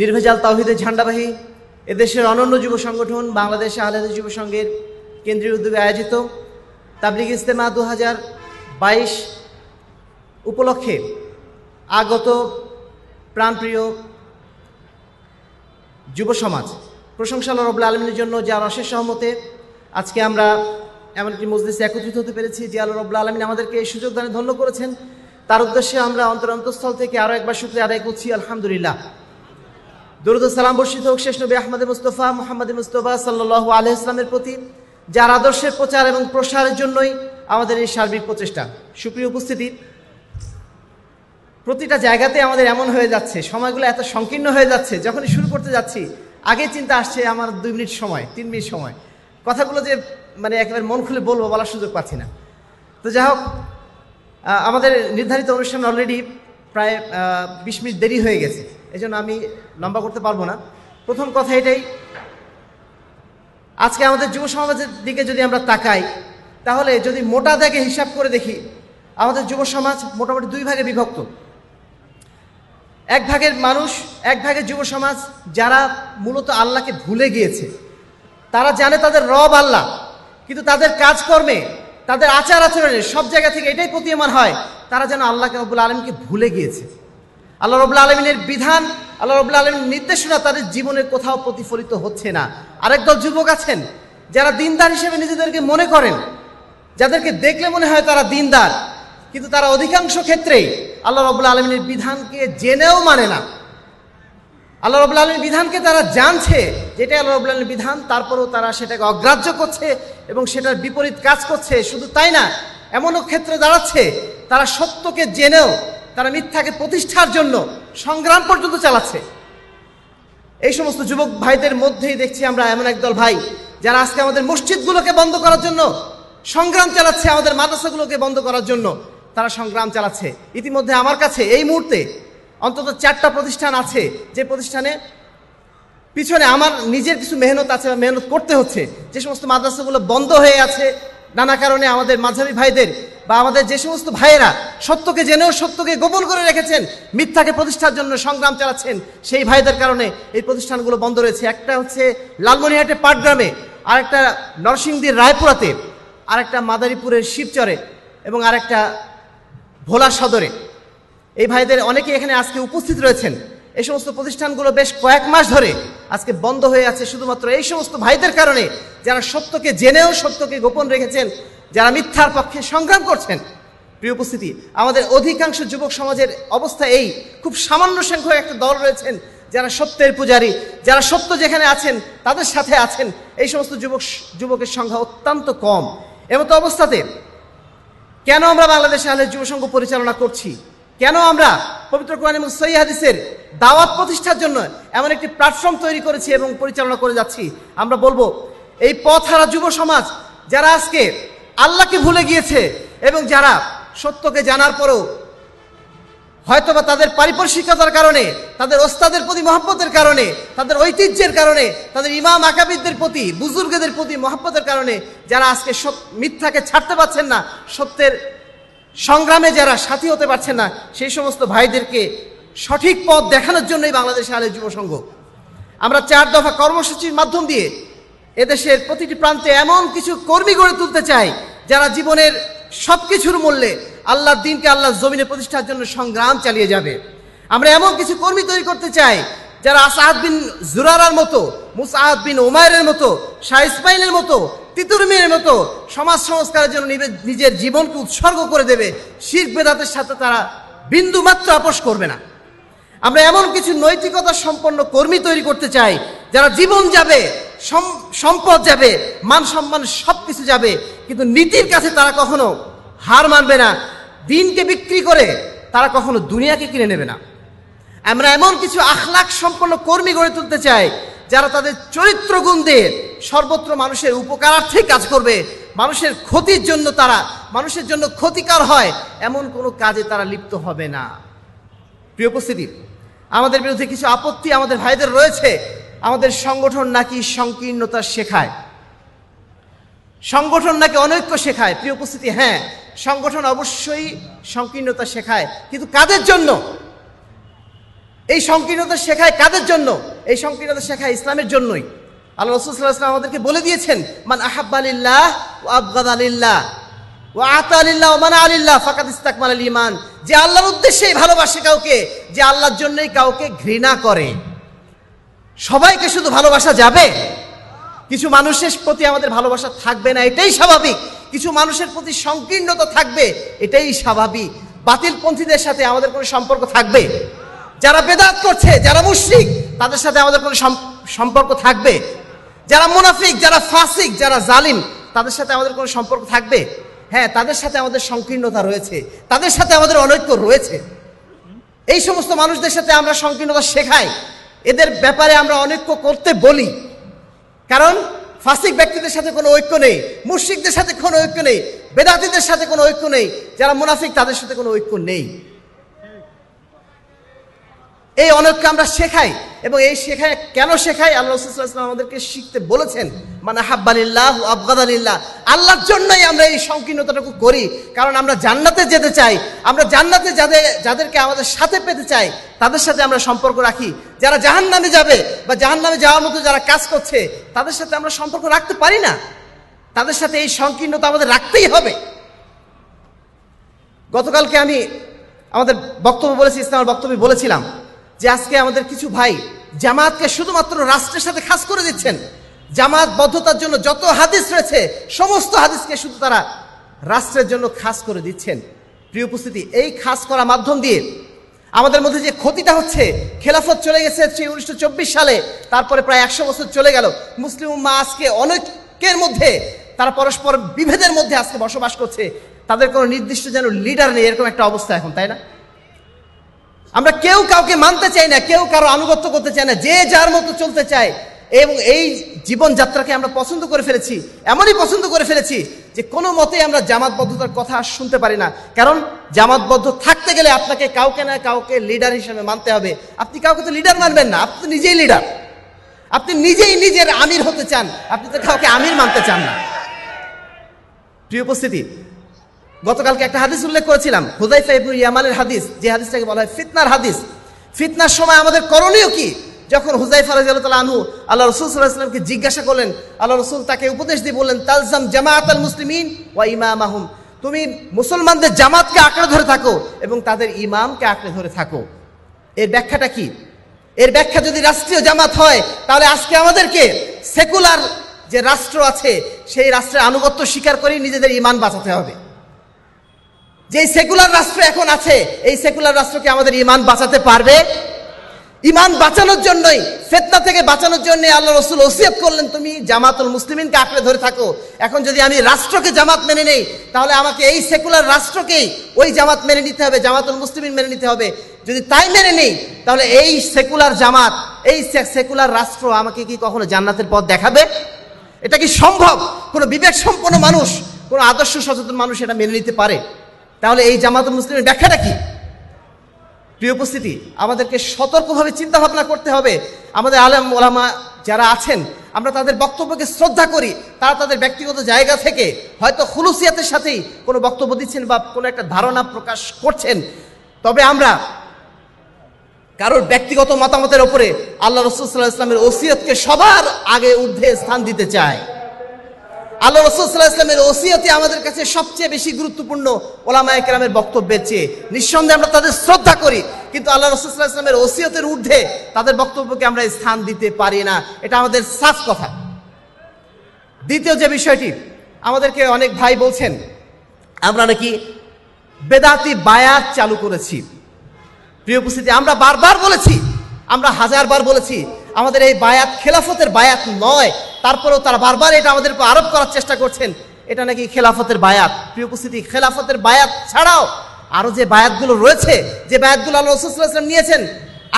নির্ভেজাল তাওহিদের ঝান্ডাবাহী এদেশের অনন্য যুব সংগঠন বাংলাদেশ আহলাদ যুব সংঘের কেন্দ্রীয় উদ্যোগে আয়োজিত তাবলিগ ইস্তেমা দু হাজার বাইশ উপলক্ষে আগত প্রাণপ্রিয় যুব সমাজ প্রশংসা রবুল আলমিনের জন্য যার অশেষ সহমতে আজকে আমরা এমন একটি মজলিসে একত্রিত হতে পেরেছি যে আল্লাহ রবুল আলমিন আমাদেরকে এই সুযোগ দানে ধন্য করেছেন তার উদ্দেশ্যে আমরা অন্তরন্তস্থল থেকে আরো একবার শুক্রিয়া আদায় করছি আলহামদুলিল্লাহ দুরুদ সালাম বর্ষিত হোক শেষ নবী আহমদ মুস্তফা মোহাম্মদ মুস্তফা সাল্লু আলহ প্রতি যার আদর্শের প্রচার এবং প্রসারের জন্যই আমাদের এই সার্বিক প্রচেষ্টা সুপ্রিয় উপস্থিতি প্রতিটা জায়গাতে আমাদের এমন হয়ে যাচ্ছে সময়গুলো এত সংকীর্ণ হয়ে যাচ্ছে যখনই শুরু করতে যাচ্ছি আগে চিন্তা আসছে আমার দুই মিনিট সময় তিন মিনিট সময় কথাগুলো যে মানে একেবারে মন খুলে বলবো বলার সুযোগ পাচ্ছি না তো যাই হোক আমাদের নির্ধারিত অনুষ্ঠান অলরেডি প্রায় বিশ মিনিট দেরি হয়ে গেছে এজন্য আমি লম্বা করতে পারবো না প্রথম কথা এটাই আজকে আমাদের যুব সমাজের দিকে যদি আমরা তাকাই তাহলে যদি মোটা দেখে হিসাব করে দেখি আমাদের যুব সমাজ মোটামুটি দুই ভাগে বিভক্ত এক ভাগের মানুষ এক ভাগের যুব সমাজ যারা মূলত আল্লাহকে ভুলে গিয়েছে তারা জানে তাদের রব আল্লাহ কিন্তু তাদের কাজকর্মে তাদের আচার আচরণে সব জায়গা থেকে এটাই প্রতীয়মান হয় তারা যেন আল্লাহকে রবুল আলমকে ভুলে গিয়েছে আল্লাহ রবুল আলমিনের বিধান আল্লাহ রবুল আলমীর নির্দেশনা তাদের জীবনে কোথাও প্রতিফলিত হচ্ছে না আরেক দল যুবক আছেন যারা দিনদার হিসেবে নিজেদেরকে মনে করেন যাদেরকে দেখলে মনে হয় তারা দিনদার কিন্তু তারা অধিকাংশ ক্ষেত্রেই আল্লাহ রবুল আলমিনের বিধানকে জেনেও মানে না আল্লাহ রবুল্লা আলমীর বিধানকে তারা জানছে যেটা আল্লাহ রবুল্লা আলমীর বিধান তারপরেও তারা সেটাকে অগ্রাহ্য করছে এবং সেটার বিপরীত কাজ করছে শুধু তাই না এমনও ক্ষেত্রে দাঁড়াচ্ছে তারা সত্যকে জেনেও তারা মিথ্যাকে প্রতিষ্ঠার জন্য সংগ্রাম পর্যন্ত চালাচ্ছে এই সমস্ত যুবক ভাইদের মধ্যেই দেখছি আমরা এমন একদল ভাই যারা আজকে আমাদের মসজিদগুলোকে বন্ধ করার জন্য সংগ্রাম চালাচ্ছে আমাদের মাদ্রাসাগুলোকে বন্ধ করার জন্য তারা সংগ্রাম চালাচ্ছে ইতিমধ্যে আমার কাছে এই মুহূর্তে অন্তত চারটা প্রতিষ্ঠান আছে যে প্রতিষ্ঠানে পিছনে আমার নিজের কিছু মেহনত আছে বা মেহনত করতে হচ্ছে যে সমস্ত মাদ্রাসাগুলো বন্ধ হয়ে আছে নানা কারণে আমাদের মাঝারি ভাইদের বা আমাদের যে সমস্ত ভাইয়েরা সত্যকে জেনেও সত্যকে গোপন করে রেখেছেন মিথ্যাকে প্রতিষ্ঠার জন্য সংগ্রাম চালাচ্ছেন সেই ভাইদের কারণে এই প্রতিষ্ঠানগুলো বন্ধ রয়েছে একটা হচ্ছে লালমনিহাটে পাটগ্রামে একটা নরসিংদীর রায়পুরাতে আর একটা মাদারীপুরের শিবচরে এবং আরেকটা ভোলা সদরে এই ভাইদের অনেকে এখানে আজকে উপস্থিত রয়েছেন এই সমস্ত প্রতিষ্ঠানগুলো বেশ কয়েক মাস ধরে আজকে বন্ধ হয়ে আছে শুধুমাত্র এই সমস্ত ভাইদের কারণে যারা সত্যকে জেনেও সত্যকে গোপন রেখেছেন যারা মিথ্যার পক্ষে সংগ্রাম করছেন প্রিয় উপস্থিতি আমাদের অধিকাংশ যুবক সমাজের অবস্থা এই খুব সামান্য সংখ্যক একটা দল রয়েছেন যারা সত্যের পূজারী যারা সত্য যেখানে আছেন তাদের সাথে আছেন এই সমস্ত যুবক যুবকের সংখ্যা অত্যন্ত কম এমতো অবস্থাতে কেন আমরা বাংলাদেশে আহলে যুবসংঘ পরিচালনা করছি কেন আমরা পবিত্র কোরআন এবং সহি হাদিসের দাওয়াত প্রতিষ্ঠার জন্য এমন একটি প্ল্যাটফর্ম তৈরি করেছি এবং পরিচালনা করে যাচ্ছি আমরা বলবো এই পথ হারা যুব সমাজ যারা আজকে আল্লাহকে ভুলে গিয়েছে এবং যারা সত্যকে জানার পরও হয়তোবা তাদের পারিপার্শ্বিকতার কারণে তাদের ওস্তাদের প্রতি মহাব্বতের কারণে তাদের ঐতিহ্যের কারণে তাদের ইমাম আকাবিদদের প্রতি বুজুর্গদের প্রতি মহাব্বতের কারণে যারা আজকে সত্য মিথ্যাকে ছাড়তে পারছেন না সত্যের সংগ্রামে যারা সাথী হতে পারছে না সেই সমস্ত ভাইদেরকে সঠিক পথ দেখানোর জন্যই বাংলাদেশে আলে যুব সংঘ আমরা চার দফা কর্মসূচির মাধ্যম দিয়ে এদেশের প্রতিটি প্রান্তে এমন কিছু কর্মী গড়ে তুলতে চাই যারা জীবনের সব কিছুর মূল্যে আল্লাহ দিনকে আল্লাহ জমিনে প্রতিষ্ঠার জন্য সংগ্রাম চালিয়ে যাবে আমরা এমন কিছু কর্মী তৈরি করতে চাই যারা আসাহাদ বিন জুরারার মতো মুসাহাদ বিন ওমায়ের মতো শাহ ইসমাইলের মতো তিতুর মেয়ের মতো সমাজ সংস্কারের জন্য নিজের জীবনকে উৎসর্গ করে দেবে শিখ বেদাতের সাথে তারা বিন্দু মাত্র আপোষ করবে না আমরা এমন কিছু নৈতিকতা সম্পন্ন কর্মী তৈরি করতে চাই যারা জীবন যাবে সম্পদ যাবে মান সম্মান সব কিছু যাবে কিন্তু নীতির কাছে তারা কখনো হার মানবে না দিনকে বিক্রি করে তারা কখনো দুনিয়াকে কিনে নেবে না আমরা এমন কিছু আখলাখ সম্পন্ন কর্মী গড়ে তুলতে চাই যারা তাদের চরিত্রগুণ দিয়ে সর্বত্র মানুষের উপকারার্থে কাজ করবে মানুষের ক্ষতির জন্য তারা মানুষের জন্য ক্ষতিকার হয় এমন কোনো কাজে তারা লিপ্ত হবে না প্রিয় উপস্থিতি আমাদের বিরুদ্ধে কিছু আপত্তি আমাদের ভাইদের রয়েছে আমাদের সংগঠন নাকি সংকীর্ণতা শেখায় সংগঠন নাকি অনৈক্য শেখায় প্রিয় উপস্থিতি হ্যাঁ সংগঠন অবশ্যই সংকীর্ণতা শেখায় কিন্তু কাদের জন্য এই সংকীর্ণতা শেখায় কাদের জন্য এই সংকীর্ণতা শেখায় ইসলামের জন্যই আল্লাহ রসুলাম আমাদেরকে বলে দিয়েছেন মান আহাব আলিল্লাহ ও আবগাদ আলিল্লাহ ও আত আলিল্লাহ ও মানা আলিল্লাহ ফাকাত ইস্তাকমাল আল ইমান যে আল্লাহর উদ্দেশ্যেই ভালোবাসে কাউকে যে আল্লাহর জন্যই কাউকে ঘৃণা করে সবাইকে শুধু ভালোবাসা যাবে কিছু মানুষের প্রতি আমাদের ভালোবাসা থাকবে না এটাই স্বাভাবিক কিছু মানুষের প্রতি সংকীর্ণতা থাকবে এটাই স্বাভাবিক বাতিলপন্থীদের সাথে আমাদের কোনো সম্পর্ক থাকবে যারা বেদাত করছে যারা মুশ্রিক তাদের সাথে আমাদের কোনো সম্পর্ক থাকবে যারা মুনাফিক যারা ফাসিক যারা জালিম তাদের সাথে আমাদের কোনো সম্পর্ক থাকবে হ্যাঁ তাদের সাথে আমাদের সংকীর্ণতা রয়েছে তাদের সাথে আমাদের অনৈক্য রয়েছে এই সমস্ত মানুষদের সাথে আমরা সংকীর্ণতা শেখাই এদের ব্যাপারে আমরা অনৈক্য করতে বলি কারণ ফাসিক ব্যক্তিদের সাথে কোনো ঐক্য নেই মুর্শিকদের সাথে কোনো ঐক্য নেই বেদাতিদের সাথে কোনো ঐক্য নেই যারা মুনাফিক তাদের সাথে কোনো ঐক্য নেই এই অনেককে আমরা শেখাই এবং এই শেখায় কেন শেখাই আল্লাহ রসুল্লাহাম আমাদেরকে শিখতে বলেছেন মানে হাব্বালিল্লাহ আবগাদালিল্লাহ আল্লাহর জন্যই আমরা এই সংকীর্ণতাটুকু করি কারণ আমরা জান্নাতে যেতে চাই আমরা জান্নাতে যাদের যাদেরকে আমাদের সাথে পেতে চাই তাদের সাথে আমরা সম্পর্ক রাখি যারা জাহান নামে যাবে বা জাহান নামে যাওয়ার মতো যারা কাজ করছে তাদের সাথে আমরা সম্পর্ক রাখতে পারি না তাদের সাথে এই সংকীর্ণতা আমাদের রাখতেই হবে গতকালকে আমি আমাদের বক্তব্য বলেছি ইসলামের বক্তব্য বলেছিলাম যে আজকে আমাদের কিছু ভাই জামাতকে শুধুমাত্র রাষ্ট্রের সাথে খাস করে দিচ্ছেন জামাত বদ্ধতার জন্য যত হাদিস রয়েছে সমস্ত হাদিসকে শুধু তারা রাষ্ট্রের জন্য খাস করে দিচ্ছেন প্রিয় উপস্থিতি এই খাস করা মাধ্যম দিয়ে আমাদের মধ্যে যে ক্ষতিটা হচ্ছে খেলাফত চলে গেছে সেই উনিশশো সালে তারপরে প্রায় একশো বছর চলে গেল মুসলিম মা আজকে অনেকের মধ্যে তারা পরস্পর বিভেদের মধ্যে আজকে বসবাস করছে তাদের কোনো নির্দিষ্ট যেন লিডার নেই এরকম একটা অবস্থা এখন তাই না আমরা কেউ কাউকে মানতে চাই না কেউ কারো আনুগত্য করতে চাই না যে যার মতো চলতে চায় এবং এই জীবনযাত্রাকে আমরা পছন্দ করে ফেলেছি এমনই পছন্দ করে ফেলেছি যে কোনো মতে আমরা জামাতবদ্ধতার কথা শুনতে পারি না কারণ জামাতবদ্ধ থাকতে গেলে আপনাকে কাউকে না কাউকে লিডার হিসেবে মানতে হবে আপনি কাউকে তো লিডার মানবেন না আপনি নিজেই লিডার আপনি নিজেই নিজের আমির হতে চান আপনি তো কাউকে আমির মানতে চান না প্রিয় উপস্থিতি গতকালকে একটা হাদিস উল্লেখ করেছিলাম হুদাইফা ইবু ইয়ামালের হাদিস যে হাদিসটাকে বলা হয় ফিতনার হাদিস ফিতনার সময় আমাদের করণীয় কি যখন হুজাইফা রাজিয়াল আনহু আল্লাহ রসুল সাল্লাহামকে জিজ্ঞাসা করলেন আল্লাহ রসুল তাকে উপদেশ দিয়ে বললেন তালজাম জামাত আল মুসলিমিন ওয়া ইমাম আহম তুমি মুসলমানদের জামাতকে আঁকড়ে ধরে থাকো এবং তাদের ইমামকে আঁকড়ে ধরে থাকো এর ব্যাখ্যাটা কি এর ব্যাখ্যা যদি রাষ্ট্রীয় জামাত হয় তাহলে আজকে আমাদেরকে সেকুলার যে রাষ্ট্র আছে সেই রাষ্ট্রের আনুগত্য স্বীকার করেই নিজেদের ইমান বাঁচাতে হবে যে সেকুলার রাষ্ট্র এখন আছে এই সেকুলার রাষ্ট্রকে আমাদের ইমান বাঁচাতে পারবে ইমান বাঁচানোর জন্যই ফেতনা থেকে বাঁচানোর জন্য আল্লাহ রসুল ওসিয়ত করলেন তুমি জামাতুল মুসলিমিনকে আঁকড়ে ধরে থাকো এখন যদি আমি রাষ্ট্রকে জামাত মেনে নেই তাহলে আমাকে এই সেকুলার রাষ্ট্রকেই ওই জামাত মেনে নিতে হবে জামাতুল মুসলিমিন মেনে নিতে হবে যদি তাই মেনে নেই তাহলে এই সেকুলার জামাত এই সেকুলার রাষ্ট্র আমাকে কি কখনো জান্নাতের পথ দেখাবে এটা কি সম্ভব কোনো বিবেক সম্পন্ন মানুষ কোনো আদর্শ সচেতন মানুষ এটা মেনে নিতে পারে তাহলে এই জামাত মুসলিমের ব্যাখ্যাটা কি প্রিয় উপস্থিতি আমাদেরকে সতর্কভাবে চিন্তা ভাবনা করতে হবে আমাদের আলম ওলামা যারা আছেন আমরা তাদের বক্তব্যকে শ্রদ্ধা করি তারা তাদের ব্যক্তিগত জায়গা থেকে হয়তো খুলুসিয়াতের সাথেই কোনো বক্তব্য দিচ্ছেন বা কোনো একটা ধারণা প্রকাশ করছেন তবে আমরা কারোর ব্যক্তিগত মতামতের ওপরে আল্লাহ রসুল্লাহ ইসলামের ওসিয়তকে সবার আগে ঊর্ধ্বে স্থান দিতে চায় আল্লাহ রসুল্লাহ ইসলামের আমাদের কাছে সবচেয়ে বেশি গুরুত্বপূর্ণ ওলামা একরামের বক্তব্যের চেয়ে নিঃসন্দেহে আমরা তাদের শ্রদ্ধা করি কিন্তু আল্লাহ রসুল্লাহ ইসলামের ওসিয়তের ঊর্ধ্বে তাদের বক্তব্যকে আমরা স্থান দিতে পারি না এটা আমাদের সাফ কথা দ্বিতীয় যে বিষয়টি আমাদেরকে অনেক ভাই বলছেন আমরা নাকি বেদাতি বায়াত চালু করেছি প্রিয় উপস্থিতি আমরা বারবার বলেছি আমরা হাজারবার বলেছি আমাদের এই বায়াত খেলাফতের বায়াত নয় তারপরেও তারা বারবার এটা আমাদের উপর আরোপ করার চেষ্টা করছেন এটা নাকি খেলাফতের বায়াত প্রিয় উপস্থিতি খেলাফতের বায়াত ছাড়াও আরও যে বায়াতগুলো রয়েছে যে বায়াতগুলো আল্লাহ রসুলাম নিয়েছেন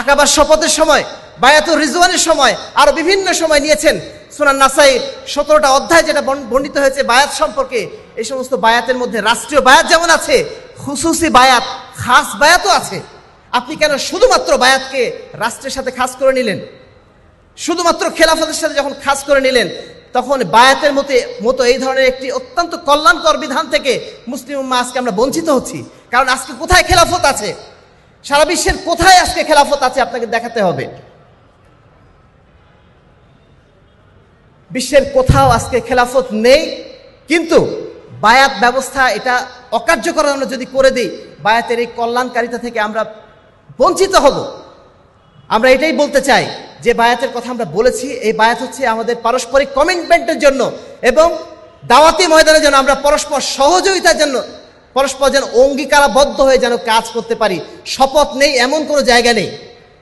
আকাবার শপথের সময় বায়াতুর রিজওয়ানের সময় আরও বিভিন্ন সময় নিয়েছেন সোনার নাসাই সতেরোটা অধ্যায় যেটা বর্ণিত হয়েছে বায়াত সম্পর্কে এই সমস্ত বায়াতের মধ্যে রাষ্ট্রীয় বায়াত যেমন আছে খুসুসি বায়াত খাস বায়াতও আছে আপনি কেন শুধুমাত্র বায়াতকে রাষ্ট্রের সাথে খাস করে নিলেন শুধুমাত্র খেলাফতের সাথে যখন খাস করে নিলেন তখন বায়াতের মতে মতো এই ধরনের একটি অত্যন্ত কল্যাণকর বিধান থেকে মুসলিম উম্মা আজকে আমরা বঞ্চিত হচ্ছি কারণ আজকে কোথায় খেলাফত আছে সারা বিশ্বের কোথায় আজকে খেলাফত আছে আপনাকে দেখাতে হবে বিশ্বের কোথাও আজকে খেলাফত নেই কিন্তু বায়াত ব্যবস্থা এটা অকার্যকর আমরা যদি করে দিই বায়াতের এই কল্যাণকারিতা থেকে আমরা বঞ্চিত হব আমরা এটাই বলতে চাই যে বায়াতের কথা আমরা বলেছি এই বায়াত হচ্ছে আমাদের পারস্পরিক কমিটমেন্টের জন্য এবং দাওয়াতি ময়দানের জন্য আমরা পরস্পর সহযোগিতার জন্য পরস্পর যেন অঙ্গীকারাবদ্ধ হয়ে যেন কাজ করতে পারি শপথ নেই এমন কোনো জায়গা নেই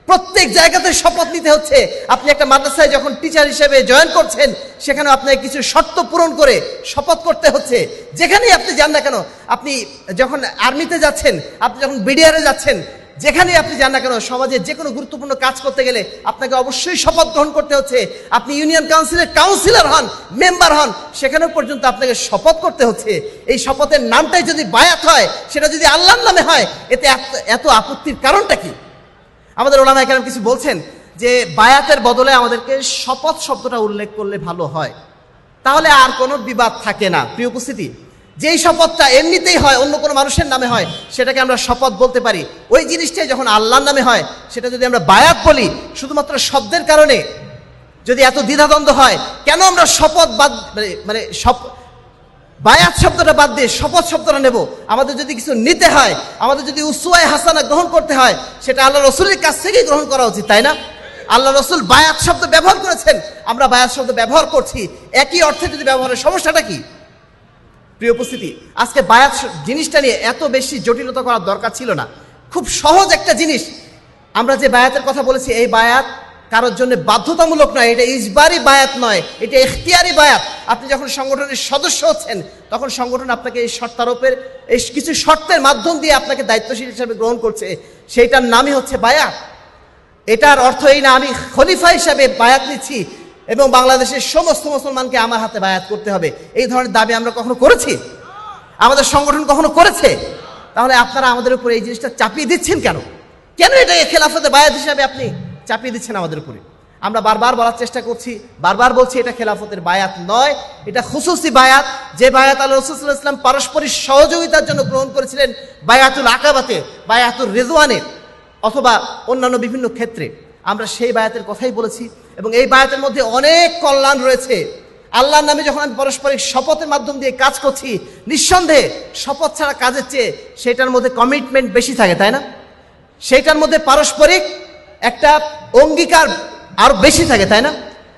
প্রত্যেক জায়গাতে শপথ নিতে হচ্ছে আপনি একটা মাদ্রাসায় যখন টিচার হিসেবে জয়েন করছেন সেখানে আপনাকে কিছু শর্ত পূরণ করে শপথ করতে হচ্ছে যেখানেই আপনি যান না কেন আপনি যখন আর্মিতে যাচ্ছেন আপনি যখন বিডিআরে যাচ্ছেন যেখানে আপনি যান না কেন সমাজে যে কোনো গুরুত্বপূর্ণ কাজ করতে গেলে আপনাকে অবশ্যই শপথ গ্রহণ করতে হচ্ছে আপনি ইউনিয়ন কাউন্সিলের কাউন্সিলর হন মেম্বার হন সেখানেও পর্যন্ত আপনাকে শপথ করতে হচ্ছে এই শপথের নামটাই যদি বায়াত হয় সেটা যদি আল্লাহর নামে হয় এতে এত আপত্তির কারণটা কি আমাদের ওলামা এখানে কিছু বলছেন যে বায়াতের বদলে আমাদেরকে শপথ শব্দটা উল্লেখ করলে ভালো হয় তাহলে আর কোনো বিবাদ থাকে না প্রিয় উপস্থিতি যেই শপথটা এমনিতেই হয় অন্য কোনো মানুষের নামে হয় সেটাকে আমরা শপথ বলতে পারি ওই জিনিসটাই যখন আল্লাহর নামে হয় সেটা যদি আমরা বায়াত বলি শুধুমাত্র শব্দের কারণে যদি এত দ্বিধাদ্বন্দ্ব হয় কেন আমরা শপথ বাদ মানে মানে শপ বায়াত শব্দটা বাদ দিয়ে শপথ শব্দটা নেব আমাদের যদি কিছু নিতে হয় আমাদের যদি উসুয়ায় হাসানা গ্রহণ করতে হয় সেটা আল্লাহ রসুলের কাছ থেকেই গ্রহণ করা উচিত তাই না আল্লাহ রসুল বায়াত শব্দ ব্যবহার করেছেন আমরা বায়াত শব্দ ব্যবহার করছি একই অর্থে যদি ব্যবহারের সমস্যাটা কি প্রিয় উপস্থিতি আজকে বায়াত জিনিসটা নিয়ে এত বেশি জটিলতা করার দরকার ছিল না খুব সহজ একটা জিনিস আমরা যে বায়াতের কথা বলেছি এই বায়াত কারোর জন্য বাধ্যতামূলক নয় এটা ইজবারি বায়াত নয় এটা এখতিয়ারি বায়াত আপনি যখন সংগঠনের সদস্য হচ্ছেন তখন সংগঠন আপনাকে এই শর্তারোপের এই কিছু শর্তের মাধ্যম দিয়ে আপনাকে দায়িত্বশীল হিসাবে গ্রহণ করছে সেইটার নামই হচ্ছে বায়াত এটার অর্থ এই না আমি খলিফা হিসাবে বায়াত নিচ্ছি এবং বাংলাদেশের সমস্ত মুসলমানকে আমার হাতে বায়াত করতে হবে এই ধরনের দাবি আমরা কখনো করেছি আমাদের সংগঠন কখনো করেছে তাহলে আপনারা আমাদের উপরে এই জিনিসটা চাপিয়ে দিচ্ছেন কেন কেন এটা খেলাফতের বায়াত হিসাবে আপনি চাপিয়ে দিচ্ছেন আমাদের উপরে আমরা বারবার বলার চেষ্টা করছি বারবার বলছি এটা খেলাফতের বায়াত নয় এটা খুসুসি বায়াত যে বায়াত আল্লাহ রসুল ইসলাম পারস্পরিক সহযোগিতার জন্য গ্রহণ করেছিলেন বায়াতুল আকাবাতে বায়াতুল রেজওয়ানের অথবা অন্যান্য বিভিন্ন ক্ষেত্রে আমরা সেই বায়াতের কথাই বলেছি এবং এই বায়াতের মধ্যে অনেক কল্যাণ রয়েছে আল্লাহর নামে যখন আমি পারস্পরিক শপথের মাধ্যম দিয়ে কাজ করছি নিঃসন্দেহে শপথ ছাড়া কাজের চেয়ে সেটার মধ্যে কমিটমেন্ট বেশি থাকে তাই না সেটার মধ্যে পারস্পরিক একটা অঙ্গীকার আরও বেশি থাকে তাই না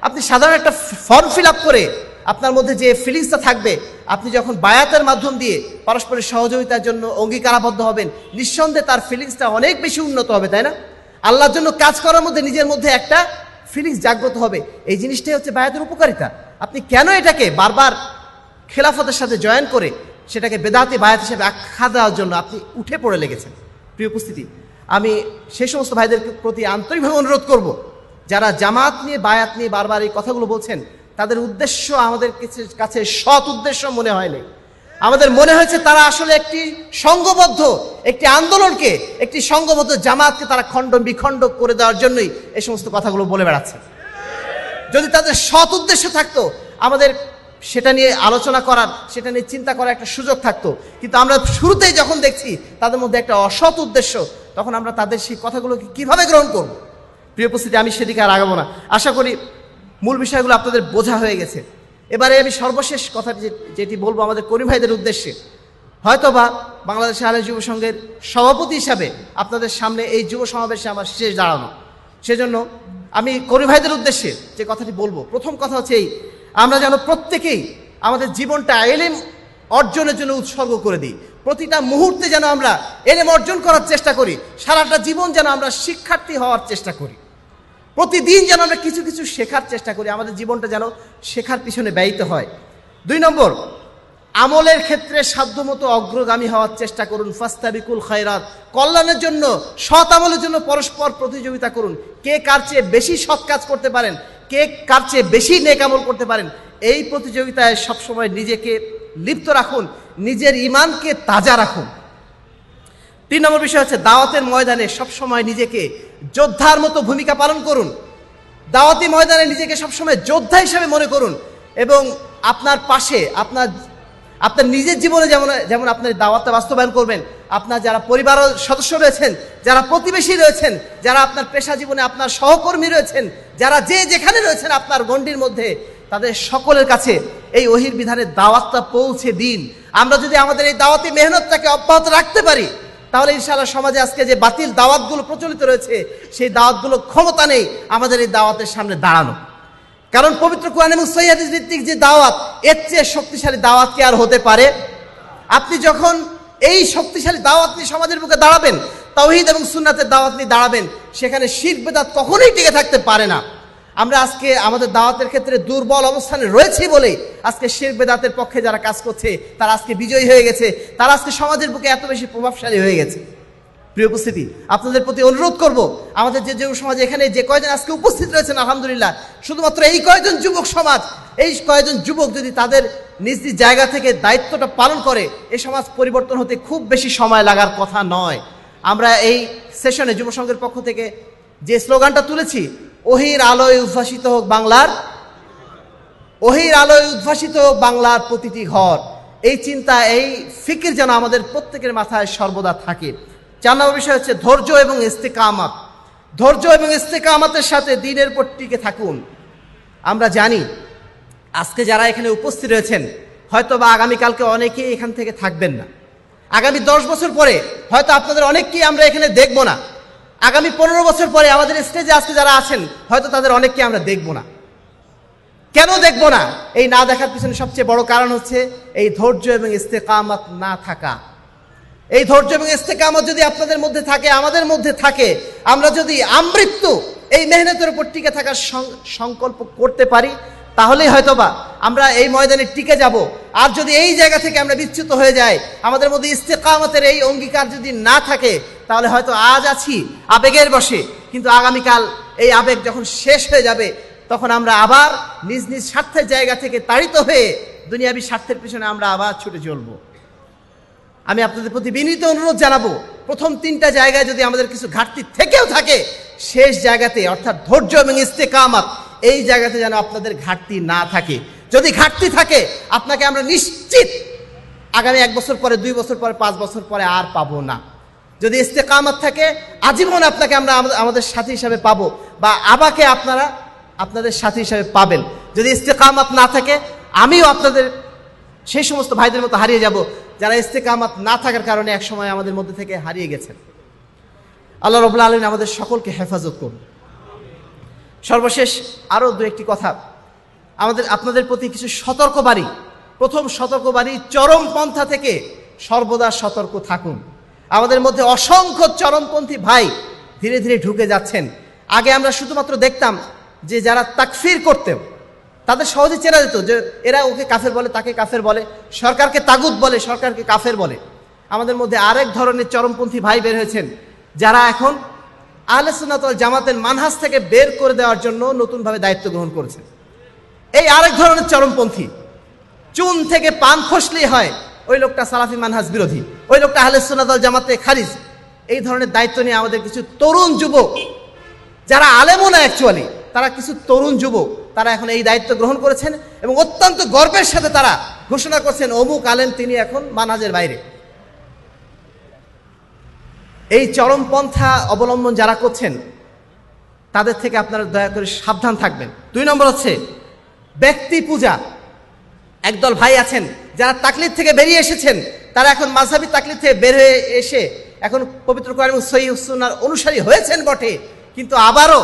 আপনি সাধারণ একটা ফর্ম ফিল আপ করে আপনার মধ্যে যে ফিলিংসটা থাকবে আপনি যখন বায়াতের মাধ্যম দিয়ে পারস্পরিক সহযোগিতার জন্য অঙ্গীকারাবদ্ধ হবেন নিঃসন্দেহে তার ফিলিংসটা অনেক বেশি উন্নত হবে তাই না আল্লাহর জন্য কাজ করার মধ্যে নিজের মধ্যে একটা ফিলিংস জাগ্রত হবে এই জিনিসটাই হচ্ছে বায়াতের উপকারিতা আপনি কেন এটাকে বারবার খেলাফতের সাথে জয়েন করে সেটাকে বেদাতি বায়াত হিসেবে আখ্যা দেওয়ার জন্য আপনি উঠে পড়ে লেগেছেন প্রিয় উপস্থিতি আমি সেই সমস্ত ভাইদের প্রতি আন্তরিকভাবে অনুরোধ করব যারা জামাত নিয়ে বায়াত নিয়ে বারবার এই কথাগুলো বলছেন তাদের উদ্দেশ্য আমাদের কাছে সৎ উদ্দেশ্য মনে হয়নি আমাদের মনে হয়েছে তারা আসলে একটি সংঘবদ্ধ একটি আন্দোলনকে একটি সংঘবদ্ধ জামাতকে তারা খণ্ড বিখণ্ড করে দেওয়ার জন্যই এই সমস্ত কথাগুলো বলে বেড়াচ্ছে যদি তাদের সৎ উদ্দেশ্য থাকতো আমাদের সেটা নিয়ে আলোচনা করার সেটা নিয়ে চিন্তা করার একটা সুযোগ থাকতো কিন্তু আমরা শুরুতেই যখন দেখছি তাদের মধ্যে একটা অসৎ উদ্দেশ্য তখন আমরা তাদের সেই কথাগুলোকে কীভাবে গ্রহণ করব প্রিয় উপস্থিতি আমি সেদিকে আর আগাবো না আশা করি মূল বিষয়গুলো আপনাদের বোঝা হয়ে গেছে এবারে আমি সর্বশেষ কথা যেটি বলবো আমাদের করিম ভাইদের উদ্দেশ্যে হয়তোবা বাংলাদেশ আলে যুব সংঘের সভাপতি হিসাবে আপনাদের সামনে এই যুব সমাবেশে আমার শেষ দাঁড়ানো সেজন্য আমি করি ভাইদের উদ্দেশ্যে যে কথাটি বলবো প্রথম কথা হচ্ছে এই আমরা যেন প্রত্যেকেই আমাদের জীবনটা এলেম অর্জনের জন্য উৎসর্গ করে দিই প্রতিটা মুহূর্তে যেন আমরা এলেম অর্জন করার চেষ্টা করি সারাটা জীবন যেন আমরা শিক্ষার্থী হওয়ার চেষ্টা করি প্রতিদিন যেন আমরা কিছু কিছু শেখার চেষ্টা করি আমাদের জীবনটা যেন শেখার পিছনে ব্যয়িত হয় দুই নম্বর আমলের ক্ষেত্রে সাধ্যমতো অগ্রগামী হওয়ার চেষ্টা করুন ফাস্তাবিকুল খায়রাত কল্যাণের জন্য সৎ আমলের জন্য পরস্পর প্রতিযোগিতা করুন কে কার চেয়ে বেশি সৎ কাজ করতে পারেন কে কার চেয়ে বেশি নেকামল করতে পারেন এই প্রতিযোগিতায় সবসময় নিজেকে লিপ্ত রাখুন নিজের ইমানকে তাজা রাখুন তিন নম্বর বিষয় হচ্ছে দাওয়াতের ময়দানে সবসময় নিজেকে যোদ্ধার মতো ভূমিকা পালন করুন দাওয়াতি ময়দানে নিজেকে সবসময় যোদ্ধা হিসেবে মনে করুন এবং আপনার পাশে আপনার আপনার নিজের জীবনে যেমন যেমন আপনার দাওয়াতটা বাস্তবায়ন করবেন আপনার যারা পরিবার সদস্য রয়েছেন যারা প্রতিবেশী রয়েছেন যারা আপনার পেশা জীবনে আপনার সহকর্মী রয়েছেন যারা যে যেখানে রয়েছেন আপনার গণ্ডির মধ্যে তাদের সকলের কাছে এই অহির বিধানের দাওয়াতটা পৌঁছে দিন আমরা যদি আমাদের এই দাওয়াতি মেহনতটাকে অব্যাহত রাখতে পারি তাহলে ইনশাআল্লাহ সমাজে আজকে যে বাতিল দাওয়াতগুলো প্রচলিত রয়েছে সেই দাওয়াতগুলো ক্ষমতা নেই আমাদের এই দাওয়াতের সামনে দাঁড়ানো কারণ পবিত্র কোরআন এবং সৈয়াদ ভিত্তিক যে দাওয়াত এর চেয়ে শক্তিশালী দাওয়াত কি আর হতে পারে আপনি যখন এই শক্তিশালী দাওয়াত নিয়ে সমাজের বুকে দাঁড়াবেন তাওহিদ এবং সুন্নাতের দাওয়াত নিয়ে দাঁড়াবেন সেখানে শিখ বেদাত কখনোই টিকে থাকতে পারে না আমরা আজকে আমাদের দাওয়াতের ক্ষেত্রে দুর্বল অবস্থানে রয়েছি বলেই আজকে শের বেদাতের পক্ষে যারা কাজ করছে তারা আজকে বিজয়ী হয়ে গেছে তারা আজকে সমাজের বুকে এত বেশি প্রভাবশালী হয়ে গেছে প্রিয় উপস্থিতি আপনাদের প্রতি অনুরোধ করব আমাদের যে যুব সমাজ এখানে যে কয়জন আজকে উপস্থিত রয়েছেন আলহামদুলিল্লাহ শুধুমাত্র এই কয়জন যুবক সমাজ এই কয়জন যুবক যদি তাদের নিজ নিজ জায়গা থেকে দায়িত্বটা পালন করে এ সমাজ পরিবর্তন হতে খুব বেশি সময় লাগার কথা নয় আমরা এই সেশনে যুব সংঘের পক্ষ থেকে যে স্লোগানটা তুলেছি ওহির আলোয় উদ্ভাসিত হোক বাংলার ওহির আলোয় উদ্ভাসিত হোক বাংলার প্রতিটি ঘর এই চিন্তা এই ফিকির যেন আমাদের প্রত্যেকের মাথায় সর্বদা থাকে চার নম্বর বিষয় হচ্ছে ধৈর্য এবং ইস্তেকামাত ধৈর্য এবং ইস্তেকামাতের সাথে দিনের পর টিকে থাকুন আমরা জানি আজকে যারা এখানে উপস্থিত রয়েছেন হয়তো বা আগামীকালকে অনেকেই এখান থেকে থাকবেন না আগামী দশ বছর পরে হয়তো আপনাদের অনেককেই আমরা এখানে দেখব না আগামী পনেরো বছর পরে আমাদের স্টেজে আজকে যারা আছেন হয়তো তাদের অনেককে আমরা দেখব না কেন দেখব না এই না দেখার পিছনে সবচেয়ে বড় কারণ হচ্ছে এই ধৈর্য এবং ইস্তেকামত না থাকা এই ধৈর্য এবং ইস্তেকামত যদি আপনাদের মধ্যে থাকে আমাদের মধ্যে থাকে আমরা যদি আমৃত্যু এই মেহনতের উপর টিকে থাকার সংকল্প করতে পারি তাহলেই হয়তোবা আমরা এই ময়দানে টিকে যাব আর যদি এই জায়গা থেকে আমরা বিচ্যুত হয়ে যাই আমাদের মধ্যে ইস্তেকামতের এই অঙ্গীকার যদি না থাকে তাহলে হয়তো আজ আছি আবেগের বসে কিন্তু আগামীকাল এই আবেগ যখন শেষ হয়ে যাবে তখন আমরা আবার নিজ নিজ স্বার্থের জায়গা থেকে তাড়িত হয়ে দুনিয়াবী স্বার্থের পিছনে আমরা আবার ছুটে চলব আমি আপনাদের প্রতি বিনীত অনুরোধ জানাবো প্রথম তিনটা জায়গায় যদি আমাদের কিছু ঘাটতি থেকেও থাকে শেষ জায়গাতে অর্থাৎ ধৈর্য এবং ইস্তেকামাত এই জায়গাতে যেন আপনাদের ঘাটতি না থাকে যদি ঘাটতি থাকে আপনাকে আমরা নিশ্চিত আগামী এক বছর পরে দুই বছর পরে পাঁচ বছর পরে আর পাবো না যদি ইস্তেকামত থাকে আজীবন আপনাকে আমরা আমাদের সাথী হিসাবে পাবো বা আবাকে আপনারা আপনাদের সাথী হিসাবে পাবেন যদি ইস্তেকামত না থাকে আমিও আপনাদের সেই সমস্ত ভাইদের মতো হারিয়ে যাব যারা ইস্তেকামাত না থাকার কারণে একসময় আমাদের মধ্যে থেকে হারিয়ে গেছেন আল্লাহ রবুল্লা আলমিন আমাদের সকলকে হেফাজত করুন সর্বশেষ আরও দু একটি কথা আমাদের আপনাদের প্রতি কিছু সতর্কবাণী প্রথম সতর্কবাণী চরম পন্থা থেকে সর্বদা সতর্ক থাকুন আমাদের মধ্যে অসংখ্য চরমপন্থী ভাই ধীরে ধীরে ঢুকে যাচ্ছেন আগে আমরা শুধুমাত্র দেখতাম যে যারা তাকফির করতেন তাদের সহজে চেনা যেত যে এরা ওকে কাফের বলে তাকে কাফের বলে সরকারকে তাগুদ বলে সরকারকে কাফের বলে আমাদের মধ্যে আরেক ধরনের চরমপন্থী ভাই বের হয়েছেন যারা এখন আহলে সুনাতল জামাতের মানহাস থেকে বের করে দেওয়ার জন্য নতুনভাবে দায়িত্ব গ্রহণ করেছে এই আরেক ধরনের চরমপন্থী চুন থেকে পান ফসলেই হয় ওই লোকটা সালাফি মানহাজ বিরোধী ওই লোকটা আহলে সুনাতল জামাতে খারিজ এই ধরনের দায়িত্ব নিয়ে আমাদের কিছু তরুণ যুবক যারা আলেমও না অ্যাকচুয়ালি তারা কিছু তরুণ যুবক তারা এখন এই দায়িত্ব গ্রহণ করেছেন এবং অত্যন্ত গর্বের সাথে তারা ঘোষণা করছেন অমুক আলেম তিনি এখন মানহাজের বাইরে এই চরমপন্থা অবলম্বন যারা করছেন তাদের থেকে আপনারা দয়া করে সাবধান থাকবেন দুই নম্বর হচ্ছে ব্যক্তি পূজা একদল ভাই আছেন যারা তাকলিদ থেকে বেরিয়ে এসেছেন তারা এখন মাঝাবি তাকলিদ থেকে বের হয়ে এসে এখন পবিত্র কোরআন সহিউসুনার অনুসারী হয়েছেন বটে কিন্তু আবারও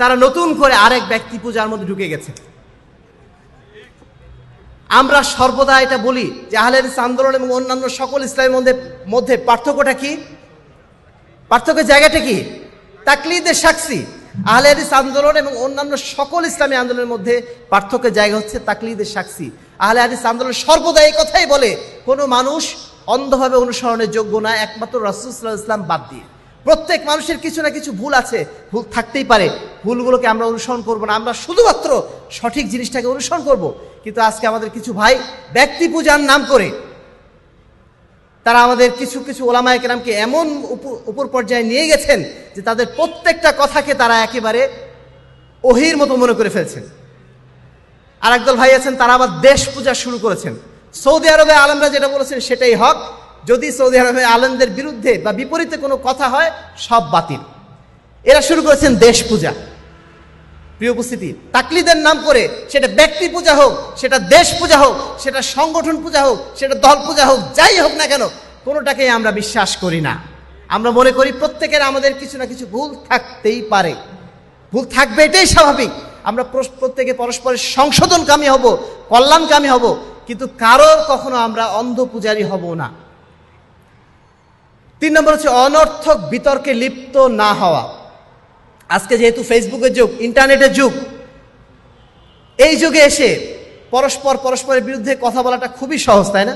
তারা নতুন করে আরেক ব্যক্তি পূজার মধ্যে ঢুকে গেছে আমরা সর্বদা এটা বলি যে আহলের আন্দোলন এবং অন্যান্য সকল ইসলামের মধ্যে মধ্যে পার্থক্যটা কি পার্থক্যের জায়গাটা কি তাকলিদের সাক্ষী আহলে হাদিস আন্দোলন এবং অন্যান্য সকল ইসলামী আন্দোলনের মধ্যে পার্থক্যের জায়গা হচ্ছে তাকলিদের সাক্ষী আহলে হাদিস আন্দোলন সর্বদা এই কথাই বলে কোনো মানুষ অন্ধভাবে অনুসরণের যোগ্য না একমাত্র রাসুল্লাহ ইসলাম বাদ দিয়ে প্রত্যেক মানুষের কিছু না কিছু ভুল আছে ভুল থাকতেই পারে ভুলগুলোকে আমরা অনুসরণ করব না আমরা শুধুমাত্র সঠিক জিনিসটাকে অনুসরণ করব কিন্তু আজকে আমাদের কিছু ভাই ব্যক্তি পূজার নাম করে তারা আমাদের কিছু কিছু ওলামায় কেরামকে এমন উপর পর্যায়ে নিয়ে গেছেন যে তাদের প্রত্যেকটা কথাকে তারা একেবারে ওহির মতো মনে করে ফেলছেন আর একদল ভাই আছেন তারা আবার দেশ পূজা শুরু করেছেন সৌদি আরবে আলমরা যেটা বলেছেন সেটাই হক যদি সৌদি আরবে আলমদের বিরুদ্ধে বা বিপরীতে কোনো কথা হয় সব বাতিল এরা শুরু করেছেন দেশ পূজা প্রিয় উপস্থিতি তাকলিদের নাম করে সেটা ব্যক্তি পূজা হোক সেটা দেশ পূজা হোক সেটা সংগঠন পূজা হোক সেটা দল পূজা হোক যাই হোক না কেন কোনোটাকেই আমরা বিশ্বাস করি না আমরা মনে করি প্রত্যেকের আমাদের কিছু না কিছু ভুল থাকতেই পারে ভুল থাকবে এটাই স্বাভাবিক আমরা প্রত্যেকে পরস্পরের সংশোধনকামী হব কল্যাণকামী হব কিন্তু কারোর কখনো আমরা অন্ধ পূজারি হব না তিন নম্বর হচ্ছে অনর্থক বিতর্কে লিপ্ত না হওয়া আজকে যেহেতু ফেসবুকের যুগ ইন্টারনেটের যুগ এই যুগে এসে পরস্পর পরস্পরের বিরুদ্ধে কথা বলাটা খুবই সহজ তাই না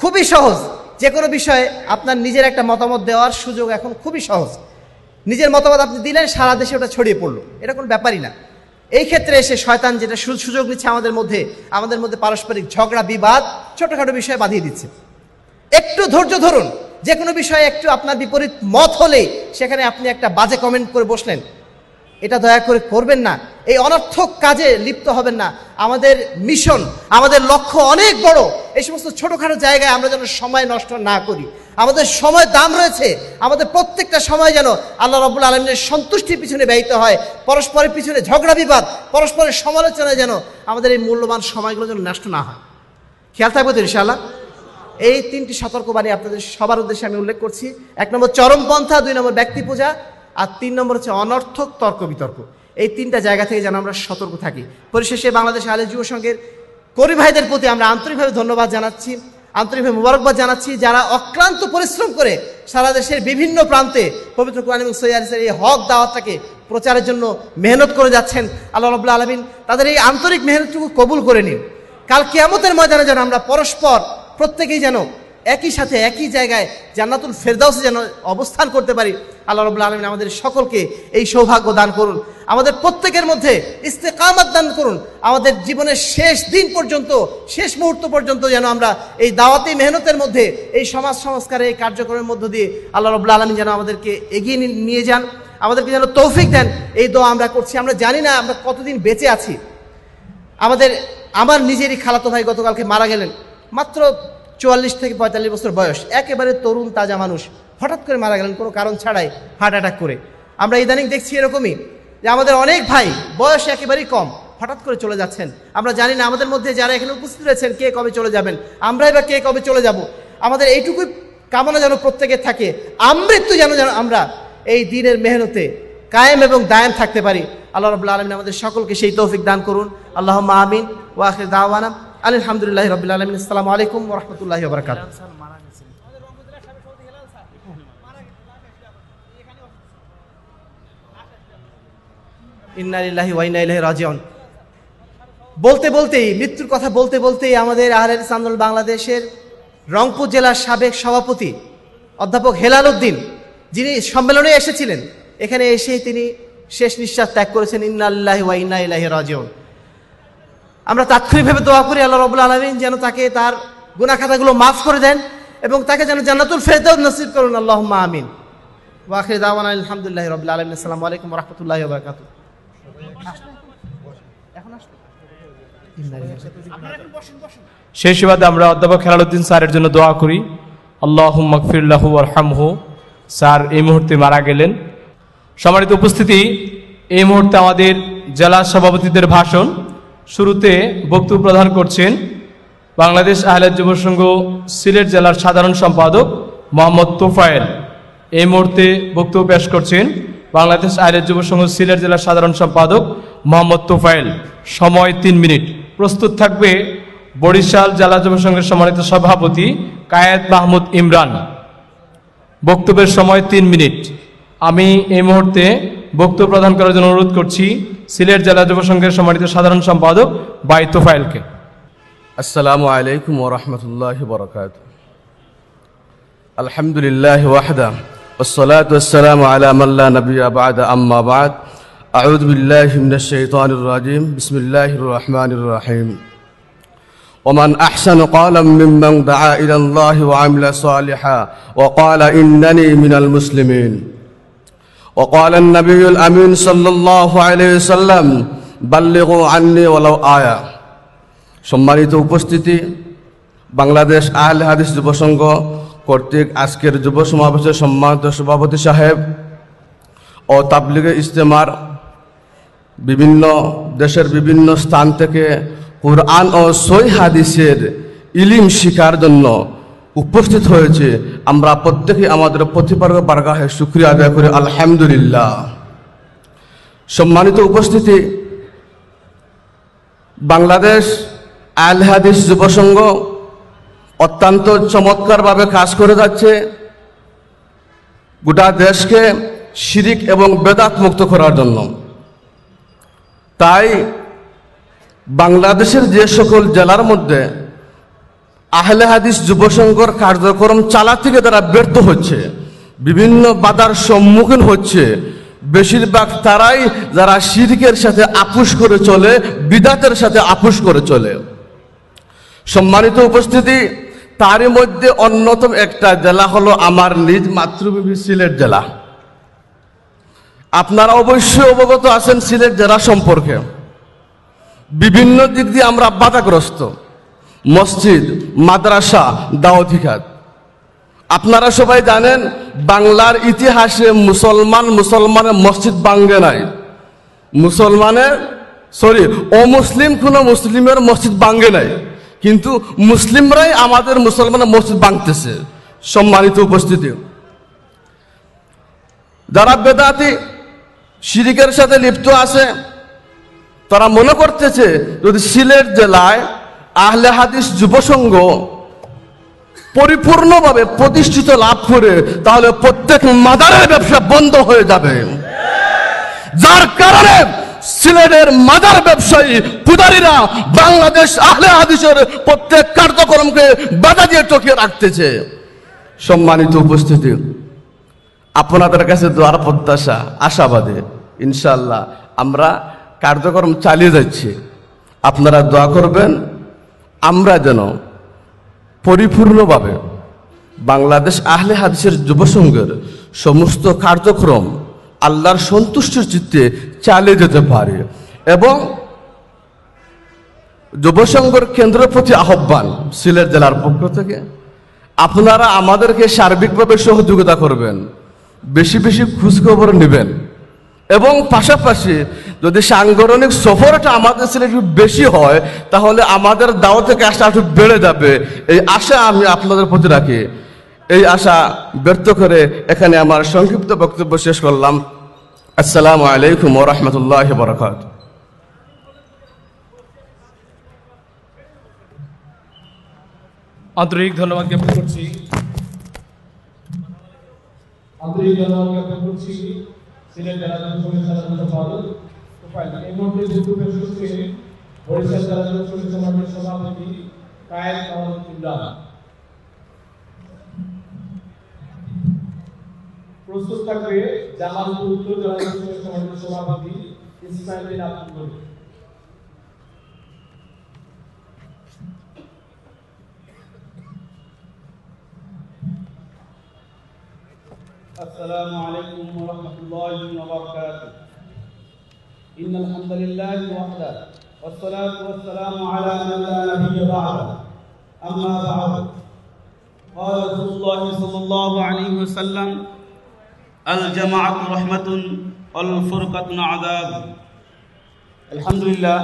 খুবই সহজ যে কোনো বিষয়ে আপনার নিজের একটা মতামত দেওয়ার সুযোগ এখন খুবই সহজ নিজের মতামত আপনি দিলেন সারা দেশে ওটা ছড়িয়ে পড়লো এটা কোনো ব্যাপারই না এই ক্ষেত্রে এসে শয়তান যেটা সুযোগ দিচ্ছে আমাদের মধ্যে আমাদের মধ্যে পারস্পরিক ঝগড়া বিবাদ ছোটোখাটো বিষয়ে বাঁধিয়ে দিচ্ছে একটু ধৈর্য ধরুন যে কোনো বিষয়ে একটু আপনার বিপরীত মত হলে সেখানে আপনি একটা বাজে কমেন্ট করে বসলেন এটা দয়া করে করবেন না এই অনর্থক কাজে লিপ্ত হবেন না আমাদের মিশন আমাদের লক্ষ্য অনেক বড় এই সমস্ত ছোটোখাটো জায়গায় আমরা যেন সময় নষ্ট না করি আমাদের সময় দাম রয়েছে আমাদের প্রত্যেকটা সময় যেন আল্লাহ রবুল আলমিনের সন্তুষ্টির পিছনে ব্যয়িত হয় পরস্পরের পিছনে ঝগড়া বিবাদ পরস্পরের সমালোচনায় যেন আমাদের এই মূল্যবান সময়গুলো যেন নষ্ট না হয় খেয়াল থাকবে তো ইনশাআল্লাহ এই তিনটি সতর্কবাণী আপনাদের সবার উদ্দেশ্যে আমি উল্লেখ করছি এক নম্বর চরমপন্থা দুই নম্বর ব্যক্তি পূজা আর তিন নম্বর হচ্ছে অনর্থক তর্ক বিতর্ক এই তিনটা জায়গা থেকে যেন আমরা সতর্ক থাকি পরিশেষে বাংলাদেশ আলে যুব সংঘের করি ভাইদের প্রতি আমরা আন্তরিকভাবে ধন্যবাদ জানাচ্ছি আন্তরিকভাবে মোবারকবাদ জানাচ্ছি যারা অক্লান্ত পরিশ্রম করে সারা দেশের বিভিন্ন প্রান্তে পবিত্র কুরআন এবং সৈয়াদিসের এই হক দাওয়াতটাকে প্রচারের জন্য মেহনত করে যাচ্ছেন আল্লাহ রবুল্লা আলমিন তাদের এই আন্তরিক মেহনতটুকু কবুল করে নিন কাল কেয়ামতের ময়দানে যেন আমরা পরস্পর প্রত্যেকেই যেন একই সাথে একই জায়গায় জান্নাতুল ফেরদাউসে যেন অবস্থান করতে পারি আল্লাহ রবুল্লা আলমিন আমাদের সকলকে এই সৌভাগ্য দান করুন আমাদের প্রত্যেকের মধ্যে ইস্তেকামাত দান করুন আমাদের জীবনের শেষ দিন পর্যন্ত শেষ মুহূর্ত পর্যন্ত যেন আমরা এই দাওয়াতি মেহনতের মধ্যে এই সমাজ সংস্কারের এই কার্যক্রমের মধ্য দিয়ে আল্লাহ রবুল্লা আলমিন যেন আমাদেরকে এগিয়ে নিয়ে যান আমাদেরকে যেন তৌফিক দেন এই দোয়া আমরা করছি আমরা জানি না আমরা কতদিন বেঁচে আছি আমাদের আমার নিজেরই খালাতো ভাই গতকালকে মারা গেলেন মাত্র চুয়াল্লিশ থেকে পঁয়তাল্লিশ বছর বয়স একেবারে তরুণ তাজা মানুষ হঠাৎ করে মারা গেলেন কোনো কারণ ছাড়াই হার্ট অ্যাটাক করে আমরা ইদানিং দেখছি এরকমই যে আমাদের অনেক ভাই বয়স একেবারেই কম হঠাৎ করে চলে যাচ্ছেন আমরা জানি না আমাদের মধ্যে যারা এখানে উপস্থিত রয়েছেন কে কবে চলে যাবেন আমরাই বা কে কবে চলে যাব আমাদের এইটুকুই কামনা যেন প্রত্যেকের থাকে আমৃত্যু যেন যেন আমরা এই দিনের মেহনতে কায়েম এবং দায়েম থাকতে পারি আল্লাহ রবুল্লা আলমিন আমাদের সকলকে সেই তৌফিক দান করুন আল্লাহ আমিন আখির দাওয়ানা আলহামদুলিল্লাহ রবিল আলমিন আসসালাম আলাইকুম রহমতুল্লাহ বরকাত ইন্নালিল্লাহি ওয়াইনা রাজিউন বলতে বলতেই মৃত্যুর কথা বলতে বলতেই আমাদের আহলের সামদুল বাংলাদেশের রংপুর জেলার সাবেক সভাপতি অধ্যাপক হেলাল উদ্দিন যিনি সম্মেলনে এসেছিলেন এখানে এসে তিনি শেষ নিঃশ্বাস ত্যাগ করেছেন ইন্নাল্লাহ ওয়া ইন্না ইলাহি রাজিউন আমরা তাৎক্ষণিকভাবে দোয়া করি আল্লাহ রাব্বুল আলামিন যেন তাকে তার গুনাহ খাতাগুলো মাফ করে দেন এবং তাকে যেন জান্নাতুল ফেরদাউস নসিব করুন আল্লাহুম্মা আমিন ওয়া আখির দাওয়ানা আলহামদুলিল্লাহ রাব্বিল আলামিন আসসালামু আলাইকুম ওয়া রাহমাতুল্লাহি ওয়া শেষ বাদে আমরা অধ্যাপক খেলালুদ্দিন স্যারের জন্য দোয়া করি আল্লাহ মকফির লাহু স্যার এই মুহূর্তে মারা গেলেন সম্মানিত উপস্থিতি এই মুহূর্তে আমাদের জেলা সভাপতিদের ভাষণ শুরুতে বক্তব্য প্রদান করছেন বাংলাদেশ আহলাদ যুব সংঘ সিলেট জেলার সাধারণ সম্পাদক মোহাম্মদ তোফায়েল এই মুহূর্তে বক্তব্য পেশ করছেন বাংলাদেশ আহলাদ যুব সংঘ সিলেট জেলার সাধারণ সম্পাদক মোহাম্মদ তোফায়েল সময় তিন মিনিট প্রস্তুত থাকবে বরিশাল জেলা যুব সংঘের সম্মানিত সভাপতি কায়েদ মাহমুদ ইমরান বক্তব্যের সময় তিন মিনিট আমি এই মুহূর্তে বক্তব্য প্রদান করার জন্য অনুরোধ করছি সিলেট জেলা যুব সংঘের সম্মানিত সাধারণ সম্পাদক বাই তোফাইলকে আসসালামু আলাইকুম ওরহমতুল্লাহ বরকাত আলহামদুলিল্লাহ ওয়াহদা والصلاة والسلام على من لا نبي بعد أما بعد أعوذ بالله من الشيطان الرجيم بسم الله الرحمن الرحيم ومن أحسن قولا ممن دعا إلى الله وعمل صالحا وقال إنني من المسلمين وقال النبي الأمين صلى الله عليه وسلم بلغوا عني ولو آية সম্মানিত উপস্থিতি বাংলাদেশ আহলে হাদিস যুব সংঘ কর্তৃক আজকের যুব সমাবেশের সম্মানিত সভাপতি সাহেব ও তাবলিগে ইজতেমার বিভিন্ন দেশের বিভিন্ন স্থান থেকে কোরআন ও সই হাদিসের ইলিম শিকার জন্য উপস্থিত হয়েছে আমরা প্রত্যেকে আমাদের প্রতিপারক বারগাহে শুক্রিয়া আদায় করে আলহামদুলিল্লাহ সম্মানিত উপস্থিতি বাংলাদেশ আল হাদিস যুবসংঘ অত্যন্ত চমৎকারভাবে কাজ করে যাচ্ছে গোটা দেশকে শিরিক এবং বেদাত মুক্ত করার জন্য তাই বাংলাদেশের যে সকল জেলার মধ্যে আহলে হাদিস যুবসংঘর কার্যক্রম চালা থেকে তারা ব্যর্থ হচ্ছে বিভিন্ন বাধার সম্মুখীন হচ্ছে বেশিরভাগ তারাই যারা শিরকের সাথে আপুষ করে চলে বিদাতের সাথে আপুষ করে চলে সম্মানিত উপস্থিতি তারই মধ্যে অন্যতম একটা জেলা হলো আমার নিজ মাতৃভূমি সিলেট জেলা আপনারা অবশ্যই অবগত আছেন সিলেট জেলা সম্পর্কে বিভিন্ন দিক দিয়ে আমরা বাধাগ্রস্ত মসজিদ মাদ্রাসা দাওয়াত আপনারা সবাই জানেন বাংলার ইতিহাসে মুসলমান মুসলমানের মসজিদ বাঙ্গে নাই মুসলমানের সরি অমুসলিম কোনো মুসলিমের মসজিদ বাঙ্গে নাই কিন্তু মুসলিমরাই আমাদের মুসলমানের মসজিদ বাঙতেছে সম্মানিত উপস্থিতি যারা বেদাতি শিরিকের সাথে লিপ্ত আছে তারা মনে করতেছে যদি সিলেট জেলায় আহলে হাদিস যুবসংঘ পরিপূর্ণভাবে প্রতিষ্ঠিত লাভ করে তাহলে প্রত্যেক মাদারের ব্যবসা বন্ধ হয়ে যাবে যার কারণে সিলেটের মাদার ব্যবসায়ী পুদারীরা বাংলাদেশ আহলে হাদিসের প্রত্যেক কার্যক্রমকে বাধা দিয়ে চোখে রাখতেছে সম্মানিত উপস্থিতি আপনাদের কাছে দোয়ার প্রত্যাশা আশাবাদে ইনশাল্লাহ আমরা কার্যক্রম চালিয়ে যাচ্ছি আপনারা দোয়া করবেন আমরা যেন পরিপূর্ণভাবে বাংলাদেশ আহলে হাদিসের যুবসংঘের সমস্ত কার্যক্রম আল্লাহর সন্তুষ্টির চিত্তে চালিয়ে যেতে পারে এবং যুবসংঘর কেন্দ্রের প্রতি আহ্বান সিলেট জেলার পক্ষ থেকে আপনারা আমাদেরকে সার্বিকভাবে সহযোগিতা করবেন বেশি বেশি খোঁজখবর নেবেন এবং পাশাপাশি যদি সাংগঠনিক সফরটা আমাদের ছেলে একটু বেশি হয় তাহলে আমাদের দাও থেকে আশা একটু বেড়ে যাবে এই আশা আমি আপনাদের প্রতি রাখি এই আশা ব্যর্থ করে এখানে আমার সংক্ষিপ্ত বক্তব্য শেষ করলাম আসসালামু আলাইকুম রহমতুল্লাহ বরকাত আন্তরিক ধন্যবাদ জ্ঞাপন করছি আন্তরিক ধন্যবাদ জ্ঞাপন করছি ছিলেন যারা জনসংখ্যা সাধারণত ফারুক তোফাইল এই মুহূর্তে দুপুরে সুস্থে বরিশাল জেলা জনসংখ্যা সমাজের সভাপতি কায়েদ মাহমুদ ইমরান প্রস্তুত থাকবে জামালপুর উত্তর জেলা জনসংখ্যা সমাজের সভাপতি ইসমাইল আব্দুল السلام عليكم ورحمة الله وبركاته إن الحمد لله وحده والصلاة والسلام على من لا نبي بعده أما بعد قال رسول الله صلى الله عليه وسلم الجماعة رحمة والفرقة عذاب الحمد لله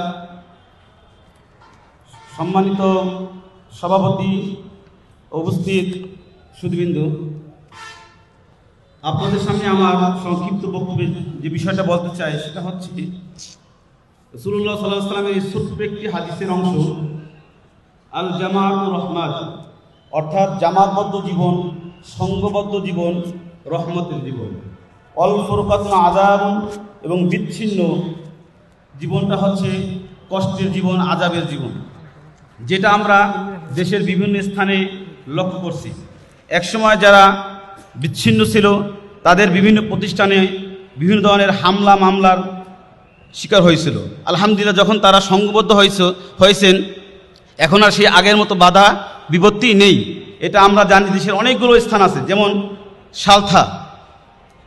সম্মানিত সভাপতি উপস্থিত সুদবিন্দু আপনাদের সামনে আমার সংক্ষিপ্ত বক্তব্যের যে বিষয়টা বলতে চাই সেটা হচ্ছে রসুল্লাহ সাল্লাহ সাল্লামের ছোট্ট একটি হাদিসের অংশ আল জামাত রহমান অর্থাৎ জামাতবদ্ধ জীবন সঙ্গবদ্ধ জীবন রহমতের জীবন অল ফরকাতমা আজাব এবং বিচ্ছিন্ন জীবনটা হচ্ছে কষ্টের জীবন আজাবের জীবন যেটা আমরা দেশের বিভিন্ন স্থানে লক্ষ্য করছি একসময় যারা বিচ্ছিন্ন ছিল তাদের বিভিন্ন প্রতিষ্ঠানে বিভিন্ন ধরনের হামলা মামলার শিকার হয়েছিল আলহামদুলিল্লাহ যখন তারা সংঘবদ্ধ হয়েছ হয়েছেন এখন আর সেই আগের মতো বাধা বিপত্তি নেই এটা আমরা জানি দেশের অনেকগুলো স্থান আছে যেমন সালথা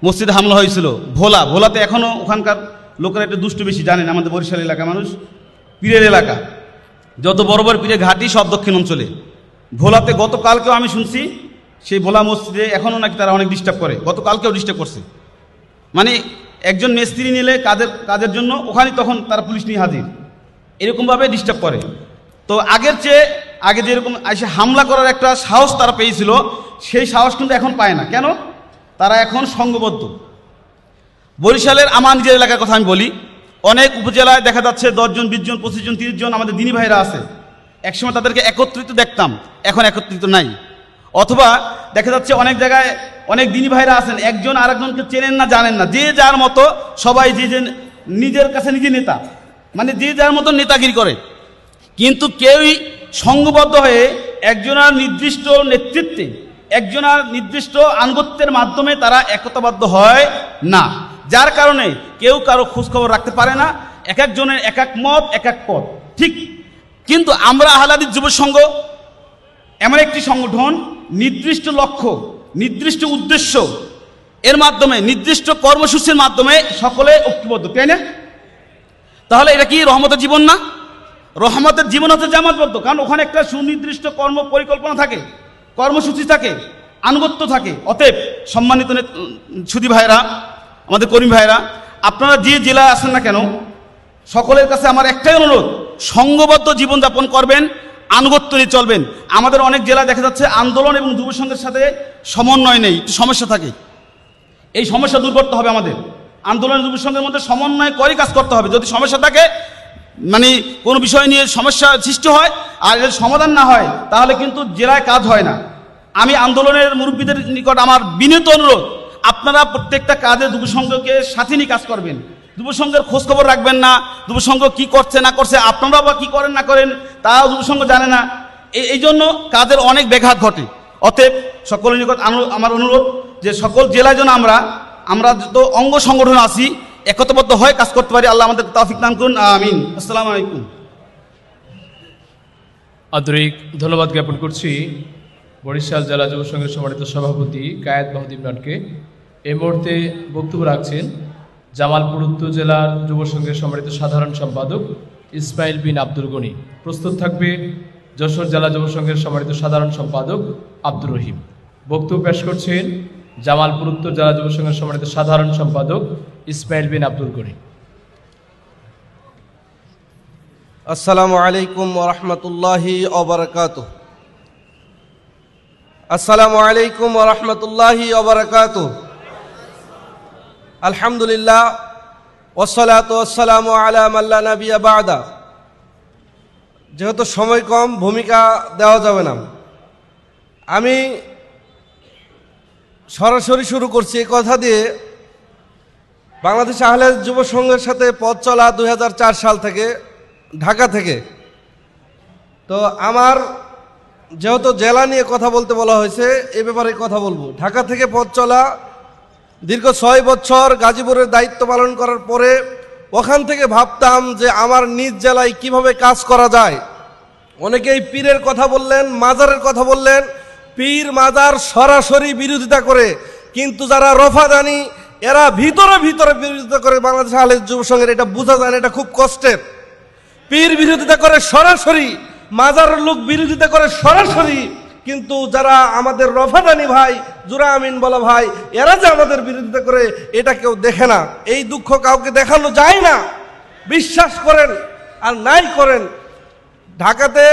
মসজিদে হামলা হয়েছিল ভোলা ভোলাতে এখনও ওখানকার লোকেরা একটু দুষ্টু বেশি জানেন আমাদের বরিশাল এলাকা মানুষ পীরের এলাকা যত বড় বড় পীরের ঘাটি সব দক্ষিণ অঞ্চলে ভোলাতে গতকালকেও আমি শুনছি সেই ভোলা মসজিদে এখনও নাকি তারা অনেক ডিস্টার্ব করে গতকালকেও ডিস্টার্ব করছে মানে একজন মিস্ত্রি নিলে কাদের কাজের জন্য ওখানে তখন তারা পুলিশ নিয়ে হাজির এরকমভাবে ডিস্টার্ব করে তো আগের চেয়ে আগে যেরকম এসে হামলা করার একটা সাহস তারা পেয়েছিল সেই সাহস কিন্তু এখন পায় না কেন তারা এখন সংঘবদ্ধ বরিশালের আমার নিজের এলাকার কথা আমি বলি অনেক উপজেলায় দেখা যাচ্ছে দশজন বিশজন পঁচিশ জন তিরিশ জন আমাদের দিনী ভাইরা আছে একসময় তাদেরকে একত্রিত দেখতাম এখন একত্রিত নাই অথবা দেখা যাচ্ছে অনেক জায়গায় অনেক দিনী ভাইরা আছেন একজন আরেকজনকে চেনেন না জানেন না যে যার মতো সবাই যে যে নিজের কাছে নিজে নেতা মানে যে যার মতো নেতাগিরি করে কিন্তু কেউই সংঘবদ্ধ হয়ে একজনার নির্দিষ্ট নেতৃত্বে একজনার নির্দিষ্ট আনুগত্যের মাধ্যমে তারা একতাবদ্ধ হয় না যার কারণে কেউ কারো খোঁজখবর রাখতে পারে না এক একজনের এক এক মত এক এক পদ ঠিক কিন্তু আমরা আহলাদি যুব সংঘ এমন একটি সংগঠন নির্দিষ্ট লক্ষ্য নির্দিষ্ট উদ্দেশ্য এর মাধ্যমে নির্দিষ্ট কর্মসূচির মাধ্যমে সকলে ঐক্যবদ্ধ তাই না তাহলে এটা কি রহমতের জীবন না রহমতের জীবন হচ্ছে জামাতবদ্ধ কারণ ওখানে একটা সুনির্দিষ্ট কর্ম পরিকল্পনা থাকে কর্মসূচি থাকে আনুগত্য থাকে অতএব সম্মানিত সুদী ভাইরা আমাদের কর্মী ভাইরা আপনারা যে জেলায় আসেন না কেন সকলের কাছে আমার একটাই অনুরোধ সঙ্গবদ্ধ জীবনযাপন করবেন আনুগত্য নিয়ে চলবেন আমাদের অনেক জেলায় দেখা যাচ্ছে আন্দোলন এবং যুব সংঘের সাথে সমন্বয় নেই সমস্যা থাকে এই সমস্যা দূর করতে হবে আমাদের আন্দোলন যুব সংঘের মধ্যে সমন্বয় করে কাজ করতে হবে যদি সমস্যা থাকে মানে কোনো বিষয় নিয়ে সমস্যা সৃষ্টি হয় আর এর সমাধান না হয় তাহলে কিন্তু জেলায় কাজ হয় না আমি আন্দোলনের মুরব্বীদের নিকট আমার বিনীত অনুরোধ আপনারা প্রত্যেকটা কাজে যুব সংঘকে সাথে নিয়ে কাজ করবেন যুবসংঘের খোঁজখবর রাখবেন না যুবসংঘ কি করছে না করছে আপনারা বা কি করেন না করেন তারাও যুবসংঘ জানে না এই জন্য কাজের অনেক ব্যাঘাত ঘটে অতএব সকলের নিকট আমার অনুরোধ যে সকল জেলায় যেন আমরা আমরা যত অঙ্গ সংগঠন আছি একতাবদ্ধ হয়ে কাজ করতে পারি আল্লাহ আমাদের তাফিক দান করুন আমিন আসসালাম আলাইকুম আন্তরিক ধন্যবাদ জ্ঞাপন করছি বরিশাল জেলা যুব সংঘের সভাপতি কায়েত মাহদিম নাটকে এ মুহূর্তে বক্তব্য রাখছেন জামালপুর উত্তর জেলার যুব সংঘের সম্মানিত সাধারণ সম্পাদক ইসমাইল বিন আব্দুল গনি প্রস্তুত থাকবে যশোর জেলা যুব সংঘের সম্মানিত সাধারণ সম্পাদক আব্দুর রহিম বক্তব্য পেশ করছেন জামালপুর উত্তর জেলা যুব সংঘের সম্মানিত সাধারণ সম্পাদক ইসমাইল বিন আব্দুল গনি আসসালামু আলাইকুম ওরহমতুল্লাহি অবরকাত আসসালামু আলাইকুম ওরহমতুল্লাহি অবরকাত আলহামদুলিল্লাহ ওসলাত ওসালাম আলাম আল্লাহ নাবিয়া বাদা যেহেতু সময় কম ভূমিকা দেওয়া যাবে না আমি সরাসরি শুরু করছি এই কথা দিয়ে বাংলাদেশ আহলে যুব সংঘের সাথে পথ চলা দুই সাল থেকে ঢাকা থেকে তো আমার যেহেতু জেলা নিয়ে কথা বলতে বলা হয়েছে এ ব্যাপারে কথা বলবো ঢাকা থেকে পথ চলা দীর্ঘ ছয় বছর গাজীপুরের দায়িত্ব পালন করার পরে ওখান থেকে ভাবতাম যে আমার নিজ জেলায় কিভাবে কাজ করা যায় অনেকেই পীরের কথা বললেন মাজারের কথা বললেন পীর মাজার সরাসরি বিরোধিতা করে কিন্তু যারা রফাদানি এরা ভিতরে ভিতরে বিরোধিতা করে বাংলাদেশ আলের যুব সংঘের এটা বোঝা যায় এটা খুব কষ্টের পীর বিরোধিতা করে সরাসরি মাজার লোক বিরোধিতা করে সরাসরি কিন্তু যারা আমাদের রফাদানি ভাই জুরা আমিন বলা ভাই এরা যে আমাদের বিরোধিতা করে এটা কেউ দেখে না এই দুঃখ কাউকে দেখানো যায় না বিশ্বাস করেন আর নাই করেন ঢাকাতে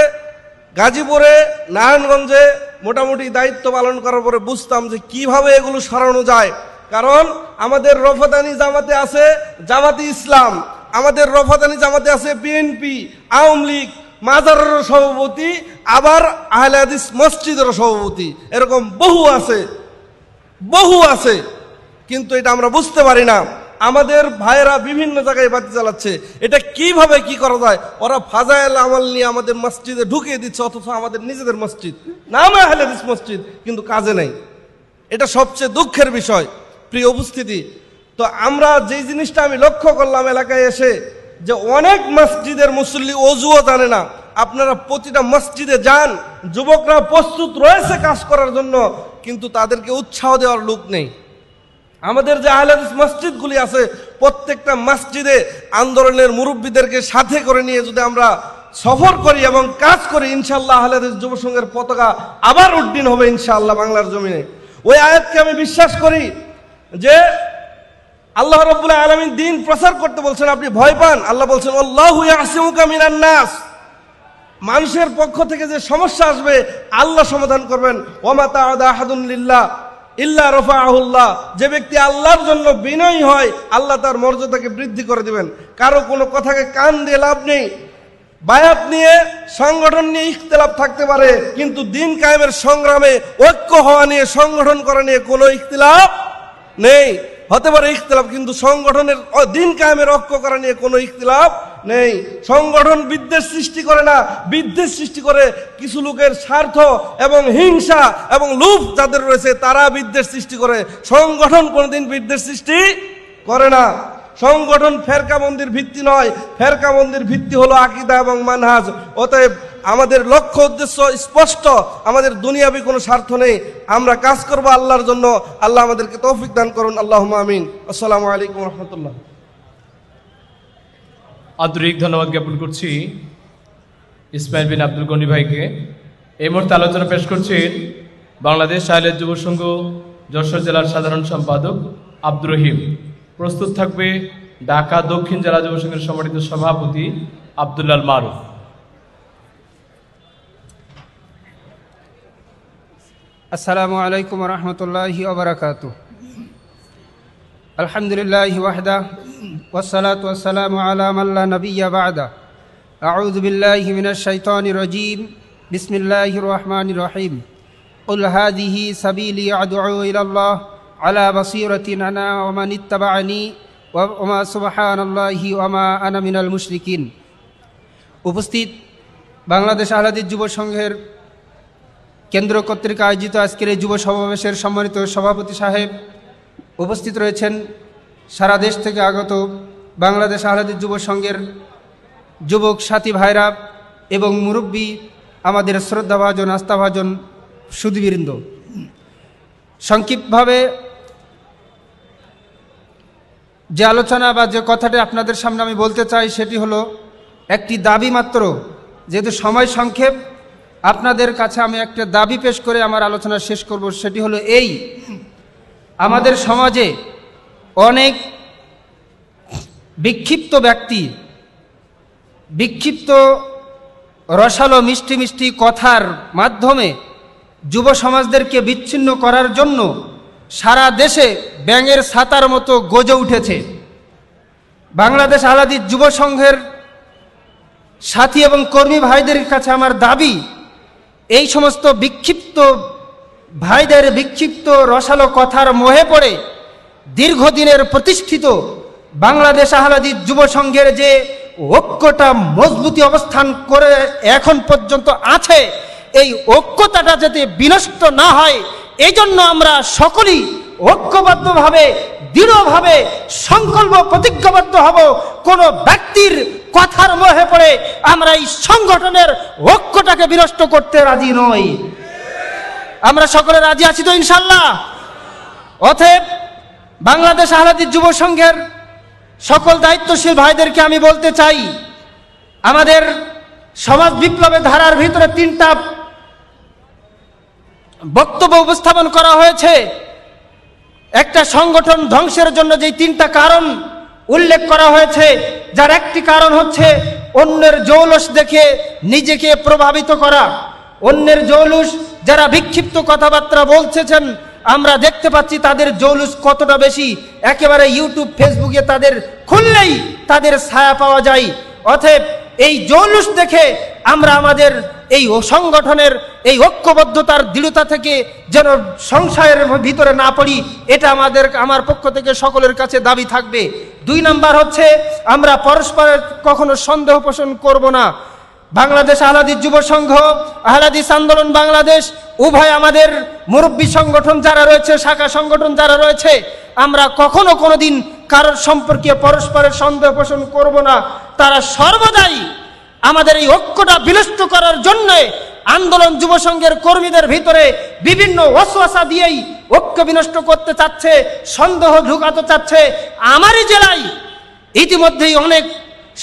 গাজীপুরে নারায়ণগঞ্জে মোটামুটি দায়িত্ব পালন করার পরে বুঝতাম যে কিভাবে এগুলো সরানো যায় কারণ আমাদের রফাদানি জামাতে আছে জামাতি ইসলাম আমাদের রফাদানি জামাতে আছে বিএনপি আওয়ামী লীগ মাজারের সভাপতি আবার আহলাদিস মসজিদের সভাপতি এরকম বহু আছে বহু আছে কিন্তু এটা আমরা বুঝতে পারি না আমাদের ভাইয়েরা বিভিন্ন জায়গায় বাতি চালাচ্ছে এটা কিভাবে কি করা যায় ওরা ফাজাইল আমল নিয়ে আমাদের মসজিদে ঢুকিয়ে দিচ্ছে অথচ আমাদের নিজেদের মসজিদ নাম আহলাদিস মসজিদ কিন্তু কাজে নেই এটা সবচেয়ে দুঃখের বিষয় প্রিয় উপস্থিতি তো আমরা যেই জিনিসটা আমি লক্ষ্য করলাম এলাকায় এসে যে অনেক মসজিদের মুসল্লি অজুও জানে না আপনারা প্রতিটা মসজিদে যান যুবকরা প্রস্তুত রয়েছে কাজ করার জন্য কিন্তু তাদেরকে উৎসাহ দেওয়ার লোক নেই আমাদের যে আহলাদিস মসজিদগুলি আছে প্রত্যেকটা মসজিদে আন্দোলনের মুরব্বীদেরকে সাথে করে নিয়ে যদি আমরা সফর করি এবং কাজ করি ইনশাল্লাহ আহলাদিস যুবসংঘের পতাকা আবার উড্ডিন হবে ইনশাল্লাহ বাংলার জমিনে ওই আয়াতকে আমি বিশ্বাস করি যে আল্লাহ রব্বুল্লাহ আলমিন দিন প্রচার করতে বলছেন আপনি ভয় পান আল্লাহ বলছেন মিনান নাস মানুষের পক্ষ থেকে যে সমস্যা আসবে আল্লাহ সমাধান করবেন ওমাতা ইল্লা রফা আহুল্লাহ যে ব্যক্তি আল্লাহর জন্য বিনয়ী হয় আল্লাহ তার মর্যাদাকে বৃদ্ধি করে দিবেন কারো কোনো কথাকে কান দিয়ে লাভ নেই বায়াত নিয়ে সংগঠন নিয়ে ইখতলাপ থাকতে পারে কিন্তু দিন কায়েমের সংগ্রামে ঐক্য হওয়া নিয়ে সংগঠন করা নিয়ে কোনো ইখতলাপ নেই হতে পারে ইখতলাফ কিন্তু সংগঠনের দিন কায়েমের অক্ষ করা নিয়ে কোনো ইখতলাফ নেই সংগঠন বিদ্বেষ সৃষ্টি করে না বিদ্বেষ সৃষ্টি করে কিছু লোকের স্বার্থ এবং হিংসা এবং লোভ যাদের রয়েছে তারা বিদ্বেষ সৃষ্টি করে সংগঠন কোনোদিন বিদ্বেষ সৃষ্টি করে না সংগঠন মন্দির ভিত্তি নয় মন্দির ভিত্তি হলো আকিদা এবং মানহাজ অতএব আমাদের লক্ষ্য উদ্দেশ্য স্পষ্ট আমাদের দুনিয়াবি কোনো স্বার্থ নেই আমরা কাজ করব আল্লাহর জন্য আল্লাহ আমাদেরকে তৌফিক দান করুন আল্লাহ আমিন আসসালামু আলাইকুম রহমতুল্লাহ আন্তরিক ধন্যবাদ জ্ঞাপন করছি ইসমাইল বিন আব্দুল গনি ভাইকে এই মুহূর্তে আলোচনা পেশ করছেন বাংলাদেশ সাহেলের যুব সংঘ যশোর জেলার সাধারণ সম্পাদক আব্দুর রহিম প্রস্তুত থাকবে ঢাকা দক্ষিণ জেলা যুব সংঘের সম্মানিত সভাপতি আবদুল্লাল মারুফ আসসালামু আলাইকুম রহমতুল্লাহি ওবরাকাত আলহামদুলিল্লাহ ওয়াহদা ওসালাত ওসালাম আলাম আল্লাহ নবিয়া বাদা أعوذ بالله من الشيطان الرجيم بسم الله الرحمن الرحيم قل هذه سبيلي أدعو إلى الله على بصيرة أنا ومن اتبعني وما সুবাহান আল্লাহি ওমা আনা মিনাল মুশরিকিন উপস্থিত বাংলাদেশ আহলাদিত যুব সংঘের কেন্দ্র কর্তৃক আয়োজিত আজকের এই যুব সমাবেশের সম্মানিত সভাপতি সাহেব উপস্থিত রয়েছেন সারা দেশ থেকে আগত বাংলাদেশ আহলাদিত যুব সংঘের যুবক সাথী ভাইরা এবং মুরব্বী আমাদের শ্রদ্ধাভাজন আস্থাভাজন সুদীবৃন্দ সংক্ষিপ্তভাবে যে আলোচনা বা যে কথাটি আপনাদের সামনে আমি বলতে চাই সেটি হলো একটি দাবি মাত্র যেহেতু সময় সংক্ষেপ আপনাদের কাছে আমি একটা দাবি পেশ করে আমার আলোচনা শেষ করব সেটি হলো এই আমাদের সমাজে অনেক বিক্ষিপ্ত ব্যক্তি বিক্ষিপ্ত রসালো মিষ্টি মিষ্টি কথার মাধ্যমে যুব সমাজদেরকে বিচ্ছিন্ন করার জন্য সারা দেশে ব্যাঙের ছাতার মতো গজে উঠেছে বাংলাদেশ আলাদি যুব সংঘের সাথী এবং কর্মী ভাইদের কাছে আমার দাবি এই সমস্ত বিক্ষিপ্ত ভাইদের বিক্ষিপ্ত রসালো কথার মোহে পড়ে দীর্ঘদিনের প্রতিষ্ঠিত বাংলাদেশ আহলাদি যুব সংঘের যে ঐক্যটা মজবুতি অবস্থান করে এখন পর্যন্ত আছে এই ঐক্যতাটা যাতে বিনষ্ট না হয় এই জন্য আমরা সকলেই ঐক্যবদ্ধভাবে দৃঢ়ভাবে সংকল্প প্রতিজ্ঞাবদ্ধ হব কোনো ব্যক্তির কথার মহে পড়ে আমরা এই সংগঠনের ঐক্যটাকে বিনষ্ট করতে রাজি নই আমরা সকলে রাজি আছি তো ইনশাল্লাহ অথেব বাংলাদেশ আহাদির যুব সংঘের সকল দায়িত্বশীল ভাইদেরকে আমি বলতে চাই আমাদের সমাজ বিপ্লবের ধারার ভিতরে তিনটা বক্তব্য উপস্থাপন করা হয়েছে একটা সংগঠন ধ্বংসের জন্য যে তিনটা কারণ উল্লেখ করা হয়েছে যার একটি কারণ হচ্ছে অন্যের জৌলস দেখে নিজেকে প্রভাবিত করা অন্যের জৌলুস যারা বিক্ষিপ্ত কথাবার্তা বলছেছেন আমরা দেখতে পাচ্ছি তাদের জৌলুস কতটা বেশি একেবারে ইউটিউব ফেসবুকে তাদের খুললেই তাদের ছায়া পাওয়া যায় অথব এই জৌলুস দেখে আমরা আমাদের এই সংগঠনের এই ঐক্যবদ্ধতার দৃঢ়তা থেকে যেন সংশয়ের ভিতরে না পড়ি এটা আমাদের আমার পক্ষ থেকে সকলের কাছে দাবি থাকবে দুই নাম্বার হচ্ছে আমরা পরস্পরের কখনো সন্দেহ পোষণ করব না বাংলাদেশ আহলাদিস যুব সংঘ আহলাদিস আন্দোলন বাংলাদেশ উভয় আমাদের মুরব্বী সংগঠন যারা রয়েছে শাখা সংগঠন যারা রয়েছে আমরা কখনো কোনো দিন কারোর সম্পর্কে পরস্পরের সন্দেহ পোষণ করব না তারা সর্বদাই আমাদের এই ঐক্যটা বিলুপ্ত করার জন্যে আন্দোলন যুব সংঘের কর্মীদের ভিতরে বিভিন্ন অশ্বাসা দিয়েই ঐক্য বিনষ্ট করতে চাচ্ছে সন্দেহ ঢুকাতে চাচ্ছে আমারই জেলায় ইতিমধ্যেই অনেক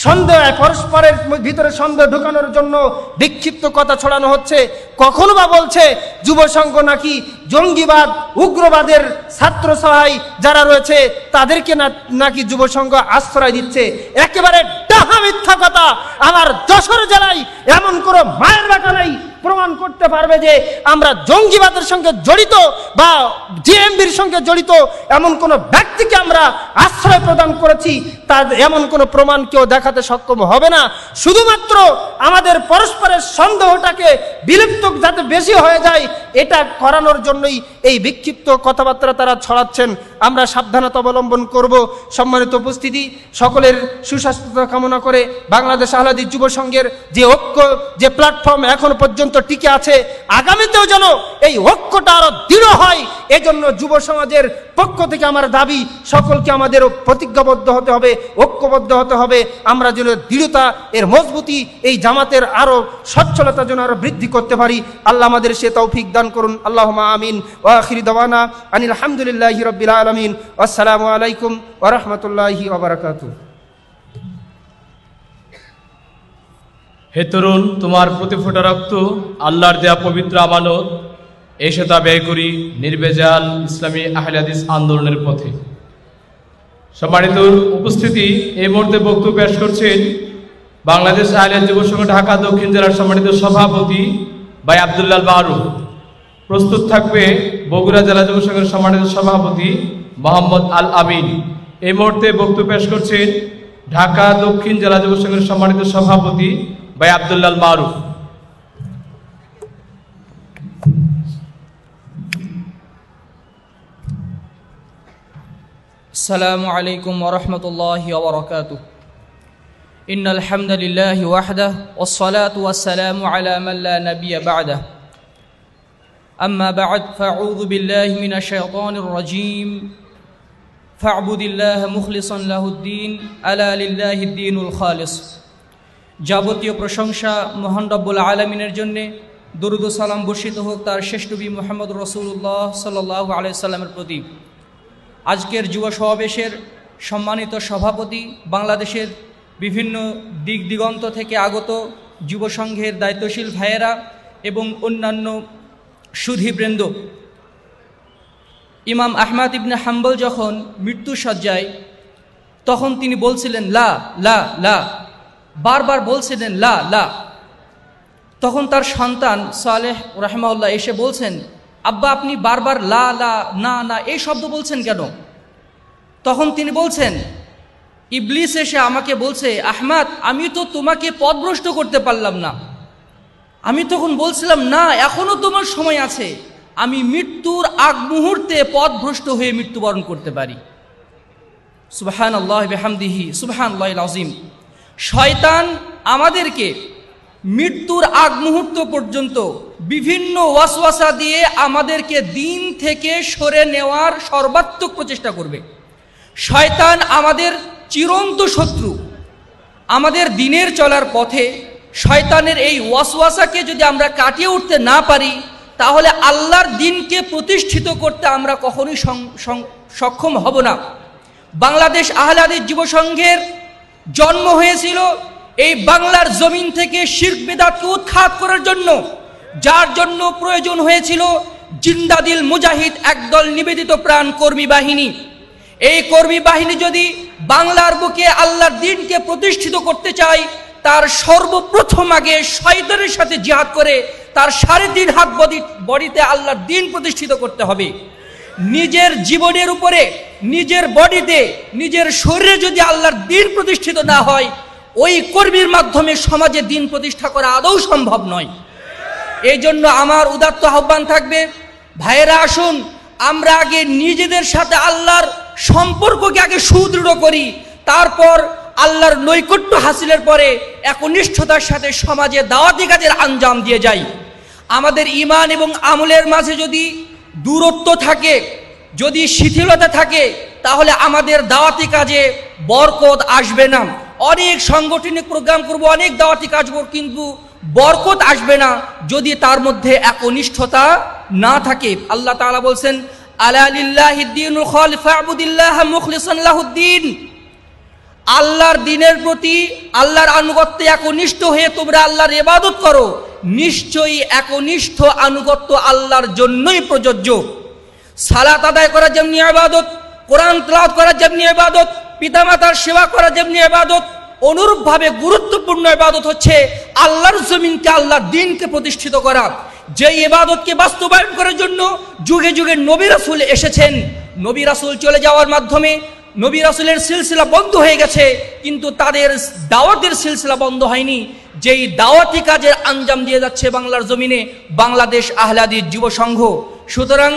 সন্দেহ পরস্পরের ভিতরে সন্দেহ ঢুকানোর জন্য বিক্ষিপ্ত কথা ছড়ানো হচ্ছে কখনো বা বলছে যুব সংঘ নাকি জঙ্গিবাদ উগ্রবাদের ছাত্র সহায় যারা রয়েছে তাদেরকে নাকি যুব সংঘ আশ্রয় দিচ্ছে একেবারে ডাহা মিথ্যা কথা আমার যশোর জেলায় এমন কোনো মায়ের বাঁকা নাই প্রমাণ করতে পারবে যে আমরা জঙ্গিবাদের সঙ্গে জড়িত বা জিএমবির সঙ্গে জড়িত এমন কোনো ব্যক্তিকে আমরা আশ্রয় প্রদান করেছি তার এমন কোনো প্রমাণ কেউ দেখাতে সক্ষম হবে না শুধুমাত্র আমাদের পরস্পরের সন্দেহটাকে বিলুপ্ত যাতে বেশি হয়ে যায় এটা করানোর জন্যই এই বিক্ষিপ্ত কথাবার্তা তারা ছড়াচ্ছেন আমরা সাবধানতা অবলম্বন করব সম্মানিত উপস্থিতি সকলের সুস্বাস্থ্যতা কামনা করে বাংলাদেশ আহ্লাদী যুব সংঘের যে ঐক্য যে প্ল্যাটফর্ম এখন পর্যন্ত পর্যন্ত টিকে আছে আগামীতেও যেন এই ঐক্যটা আরো দৃঢ় হয় এজন্য যুব সমাজের পক্ষ থেকে আমার দাবি সকলকে আমাদের প্রতিজ্ঞাবদ্ধ হতে হবে ঐক্যবদ্ধ হতে হবে আমরা যেন দৃঢ়তা এর মজবুতি এই জামাতের আরো সচ্ছলতা যেন আরো বৃদ্ধি করতে পারি আল্লাহ আমাদের সে তৌফিক দান করুন আল্লাহ আমিন ওয়াখির দওয়ানা আনিল আলহামদুলিল্লাহ রবিল আলমিন আসসালামু আলাইকুম ওরহমতুল্লাহি ওবরাকাতু হে তরুণ তোমার প্রতিফোটা রক্ত আল্লাহর দেয়া পবিত্র আমানত এসে তা ব্যয় করি নির্বেজাল ইসলামী আহলাদিস আন্দোলনের পথে সম্মানিত উপস্থিতি এই মুহূর্তে বক্তব্য পেশ করছেন বাংলাদেশ আহলাদ যুব সংঘ ঢাকা দক্ষিণ জেলার সম্মানিত সভাপতি বাই আবদুল্লাল বারু প্রস্তুত থাকবে বগুড়া জেলা যুব সংঘের সম্মানিত সভাপতি মোহাম্মদ আল আমিন এই মুহূর্তে বক্তব্য পেশ করছেন ঢাকা দক্ষিণ জেলা যুব সংঘের সম্মানিত সভাপতি بھائی عبداللہ المعروف السلام عليكم ورحمة الله وبركاته إن الحمد لله وحده والصلاة والسلام على من لا نبي بعده أما بعد فأعوذ بالله من الشيطان الرجيم فاعبد الله مخلصا له الدين ألا لله الدين الخالص যাবতীয় প্রশংসা মহান রব্বুল আলমিনের জন্যে দুরুদ সালাম বর্ষিত হোক তার শ্রেষ্ঠ নবী মোহাম্মদ রসুল্লাহ সাল্লাহ আলাইসাল্লামের প্রতি আজকের যুব সমাবেশের সম্মানিত সভাপতি বাংলাদেশের বিভিন্ন দিক দিগন্ত থেকে আগত যুব সংঘের দায়িত্বশীল ভাইয়েরা এবং অন্যান্য সুধীবৃন্দ ইমাম আহমাদ ইবনে হাম্বল যখন মৃত্যু সজ্জায় তখন তিনি বলছিলেন লা লা লা বারবার বলছিলেন লা লা তখন তার সন্তান সালেহ রহমাউল্লাহ এসে বলছেন আব্বা আপনি বারবার লা লা না না এই শব্দ বলছেন কেন তখন তিনি বলছেন ইবলিস এসে আমাকে বলছে আহমাদ আমি তো তোমাকে পদভ্রষ্ট করতে পারলাম না আমি তখন বলছিলাম না এখনও তোমার সময় আছে আমি মৃত্যুর আগ মুহূর্তে পদভ্রষ্ট হয়ে মৃত্যুবরণ করতে পারি সুবাহান আল্লাহ বেহামদিহি সুবাহান আল্লাহ আজিম শয়তান আমাদেরকে মৃত্যুর আগ মুহূর্ত পর্যন্ত বিভিন্ন ওয়াসওয়াসা দিয়ে আমাদেরকে দিন থেকে সরে নেওয়ার সর্বাত্মক প্রচেষ্টা করবে শয়তান আমাদের চিরন্ত শত্রু আমাদের দিনের চলার পথে শয়তানের এই ওয়াসওয়াসাকে যদি আমরা কাটিয়ে উঠতে না পারি তাহলে আল্লাহর দিনকে প্রতিষ্ঠিত করতে আমরা কখনোই সক্ষম হব না বাংলাদেশ আহলাদের যুবসংঘের জন্ম হয়েছিল এই বাংলার জমিন থেকে শির্ক বেদাতকে উৎখাত করার জন্য যার জন্য প্রয়োজন হয়েছিল জিন্দাদিল মুজাহিদ একদল নিবেদিত প্রাণ কর্মী বাহিনী এই কর্মী বাহিনী যদি বাংলার বুকে আল্লাহর দিনকে প্রতিষ্ঠিত করতে চায় তার সর্বপ্রথম আগে শয়তানের সাথে জিহাদ করে তার সাড়ে তিন হাত বডিতে আল্লাহর দিন প্রতিষ্ঠিত করতে হবে নিজের জীবনের উপরে নিজের বডিতে নিজের শরীরে যদি আল্লাহর দিন প্রতিষ্ঠিত না হয় ওই কর্মীর মাধ্যমে সমাজে দিন প্রতিষ্ঠা করা আদৌ সম্ভব নয় এই জন্য আমার উদাত্ত আহ্বান থাকবে ভাইয়েরা আসুন আমরা আগে নিজেদের সাথে আল্লাহর সম্পর্ককে আগে সুদৃঢ় করি তারপর আল্লাহর নৈকট্য হাসিলের পরে একনিষ্ঠতার সাথে সমাজে দাওয়াতি কাজের আঞ্জাম দিয়ে যাই আমাদের ইমান এবং আমলের মাঝে যদি দূরত্ব থাকে যদি শিথিলতা থাকে তাহলে আমাদের দাওয়াতি কাজে বরকত আসবে না অনেক সাংগঠনিক প্রোগ্রাম করব অনেক দাওয়াতি কাজ করব কিন্তু বরকত আসবে না যদি তার মধ্যে একনিষ্ঠতা না থাকে আল্লাহ তালা বলছেন আলা লিল্লাহ আল্লাহর দিনের প্রতি আল্লাহর আনুগত্যে একনিষ্ঠ হয়ে তোমরা আল্লাহর এবাদত করো নিশ্চয়ই একনিষ্ঠ আনুগত্য আল্লাহর জন্যই প্রযোজ্য সালাত আদায় করা যেমনি আবাদত কোরআন তলাদ করা যেমনি আবাদত পিতামাতার সেবা করা যেমনি আবাদত অনুরূপভাবে গুরুত্বপূর্ণ এবাদত হচ্ছে আল্লাহর জমিনকে আল্লাহর দিনকে প্রতিষ্ঠিত করা যেই এবাদতকে বাস্তবায়ন করার জন্য যুগে যুগে নবী রাসুল এসেছেন নবী রাসুল চলে যাওয়ার মাধ্যমে নবী রাসুলের সিলসিলা বন্ধ হয়ে গেছে কিন্তু তাদের দাওয়াতের সিলসিলা বন্ধ হয়নি যেই দাওয়াতি কাজের আঞ্জাম দিয়ে যাচ্ছে বাংলার জমিনে বাংলাদেশ আহলাদির যুব সংঘ সুতরাং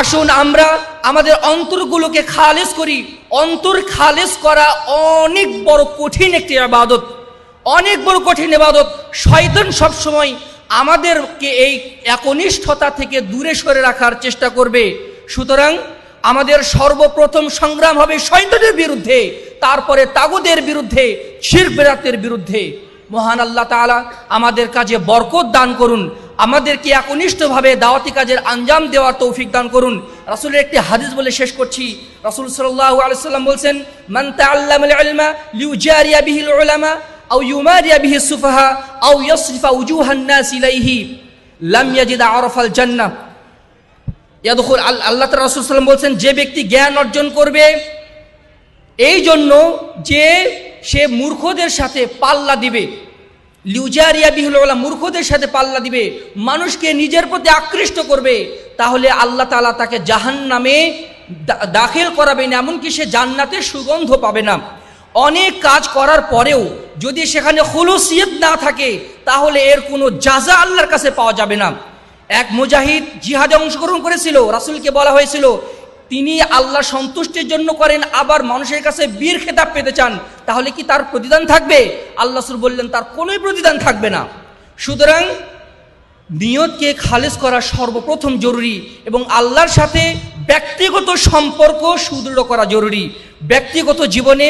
আসুন আমরা আমাদের অন্তরগুলোকে খালেজ করি অন্তর খালেজ করা অনেক বড় কঠিন একটি আবাদত অনেক বড় কঠিন আবাদত শয়তান সবসময় আমাদেরকে এই একনিষ্ঠতা থেকে দূরে সরে রাখার চেষ্টা করবে সুতরাং আমাদের সর্বপ্রথম সংগ্রাম হবে সৈন্যদের বিরুদ্ধে তারপরে তাগুদের বিরুদ্ধে শির বেরাতের বিরুদ্ধে মহান আল্লাহ তালা আমাদের কাজে বরকত দান করুন আমাদেরকে একনিষ্ঠভাবে দাওয়াতি কাজের আঞ্জাম দেওয়ার তৌফিক দান করুন রাসুলের একটি হাদিস বলে শেষ করছি রাসুল সাল্লাহ আলাইসাল্লাম বলছেন মান্তা আল্লাহ আলমা লিউজারিয়া বিহিল ওলামা আউ ইউমারিয়া বিহি সুফাহা আউ ইয়সরিফা উজুহান্না সিলাইহি লাম ইয়াজিদ আরফ ইয়াদুল আল্লাহ তালা রসুলাম বলছেন যে ব্যক্তি জ্ঞান অর্জন করবে এই জন্য যে সে মূর্খদের সাথে পাল্লা দিবে লিউজারিয়া বিহুলা মূর্খদের সাথে পাল্লা দিবে মানুষকে নিজের প্রতি আকৃষ্ট করবে তাহলে আল্লাহ তালা তাকে জাহান নামে দাখিল করাবে না এমনকি সে জান্নাতের সুগন্ধ পাবে না অনেক কাজ করার পরেও যদি সেখানে হলুসিয়ত না থাকে তাহলে এর কোনো যাজা আল্লাহর কাছে পাওয়া যাবে না এক মুজাহিদ জিহাদে অংশগ্রহণ করেছিল রাসুলকে বলা হয়েছিল তিনি আল্লাহ সন্তুষ্টির জন্য করেন আবার মানুষের কাছে বীর খেতাব পেতে চান তাহলে কি তার প্রতিদান থাকবে আল্লাহ সুর বললেন তার কোনোই প্রতিদান থাকবে না সুতরাং নিয়তকে খালেজ করা সর্বপ্রথম জরুরি এবং আল্লাহর সাথে ব্যক্তিগত সম্পর্ক সুদৃঢ় করা জরুরি ব্যক্তিগত জীবনে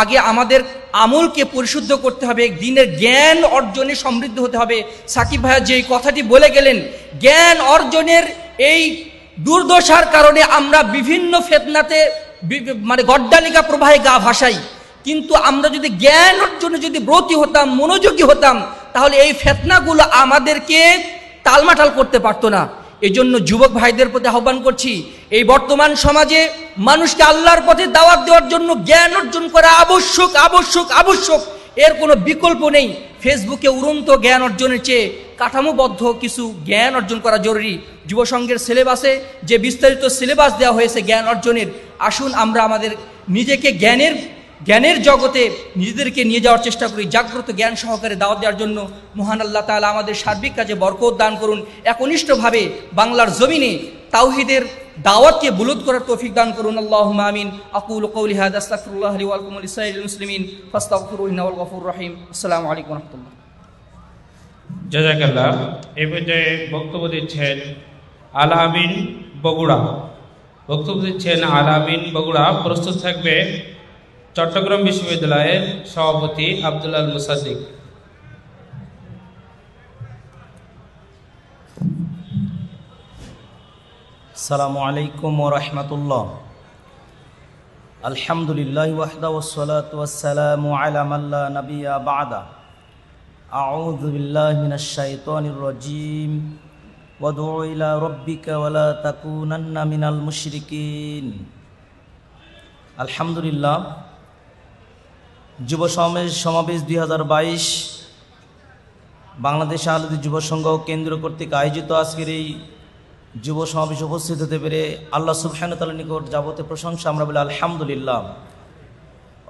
আগে আমাদের আমলকে পরিশুদ্ধ করতে হবে দিনের জ্ঞান অর্জনে সমৃদ্ধ হতে হবে সাকিব ভাইয়া যে কথাটি বলে গেলেন জ্ঞান অর্জনের এই দুর্দশার কারণে আমরা বিভিন্ন ফেতনাতে মানে গড্ডালিকা প্রবাহে গা ভাসাই কিন্তু আমরা যদি জ্ঞান অর্জনে যদি ব্রতী হতাম মনোযোগী হতাম তাহলে এই ফেতনাগুলো আমাদেরকে তালমাটাল করতে পারতো না এজন্য যুবক ভাইদের প্রতি আহ্বান করছি এই বর্তমান সমাজে মানুষকে আল্লাহর পথে দাওয়াত দেওয়ার জন্য জ্ঞান অর্জন করা আবশ্যক আবশ্যক আবশ্যক এর কোনো বিকল্প নেই ফেসবুকে উড়ন্ত জ্ঞান অর্জনের চেয়ে কাঠামোবদ্ধ কিছু জ্ঞান অর্জন করা জরুরি যুবসংঘের সিলেবাসে যে বিস্তারিত সিলেবাস দেওয়া হয়েছে জ্ঞান অর্জনের আসুন আমরা আমাদের নিজেকে জ্ঞানের জ্ঞানের জগতে নিজেদেরকে নিয়ে যাওয়ার চেষ্টা করি জাগ্রত জ্ঞান সহকারে দাওয়াত দেওয়ার জন্য মহান আল্লাহ তালা আমাদের সার্বিক কাজে বরকত দান করুন একনিষ্ঠভাবে বাংলার জমিনে তাওহিদের দাওয়াতকে বুলুদ করার তৌফিক দান করুন আল্লাহ আমিন আকুল কৌলি হাদ আস্তাকুল্লাহ রহিম আসসালামু আলাইকুম রহমতুল্লাহ জাজাকাল্লাহ এ পর্যায়ে বক্তব্য দিচ্ছেন আলামিন বগুড়া বক্তব্য দিচ্ছেন আলামিন বগুড়া প্রস্তুত থাকবে চট্টগ্রাম বিশ্ববিদ্যালয়ের সভাপতি আব্দুল আল সালামু আলাইকুম ও রহমতুল্লাহ আলহামদুলিল্লাহ ওয়াহদা ওসলাত ওয়াসালামু আলামাল্লা নবিয়া বাদা أعوذ بالله من الشيطان الرجيم وادع إلى ربك ولا تكونن من المشركين الحمد لله যুব সমাবেশ সমাবেশ দুই বাংলাদেশ আলোদিত যুব সংঘ কেন্দ্র কর্তৃক আয়োজিত আজকের এই যুব সমাবেশ উপস্থিত হতে পেরে আল্লাহ তাল নিকট যাবতীয় প্রশংসা আমরা বলি আলহামদুলিল্লাহ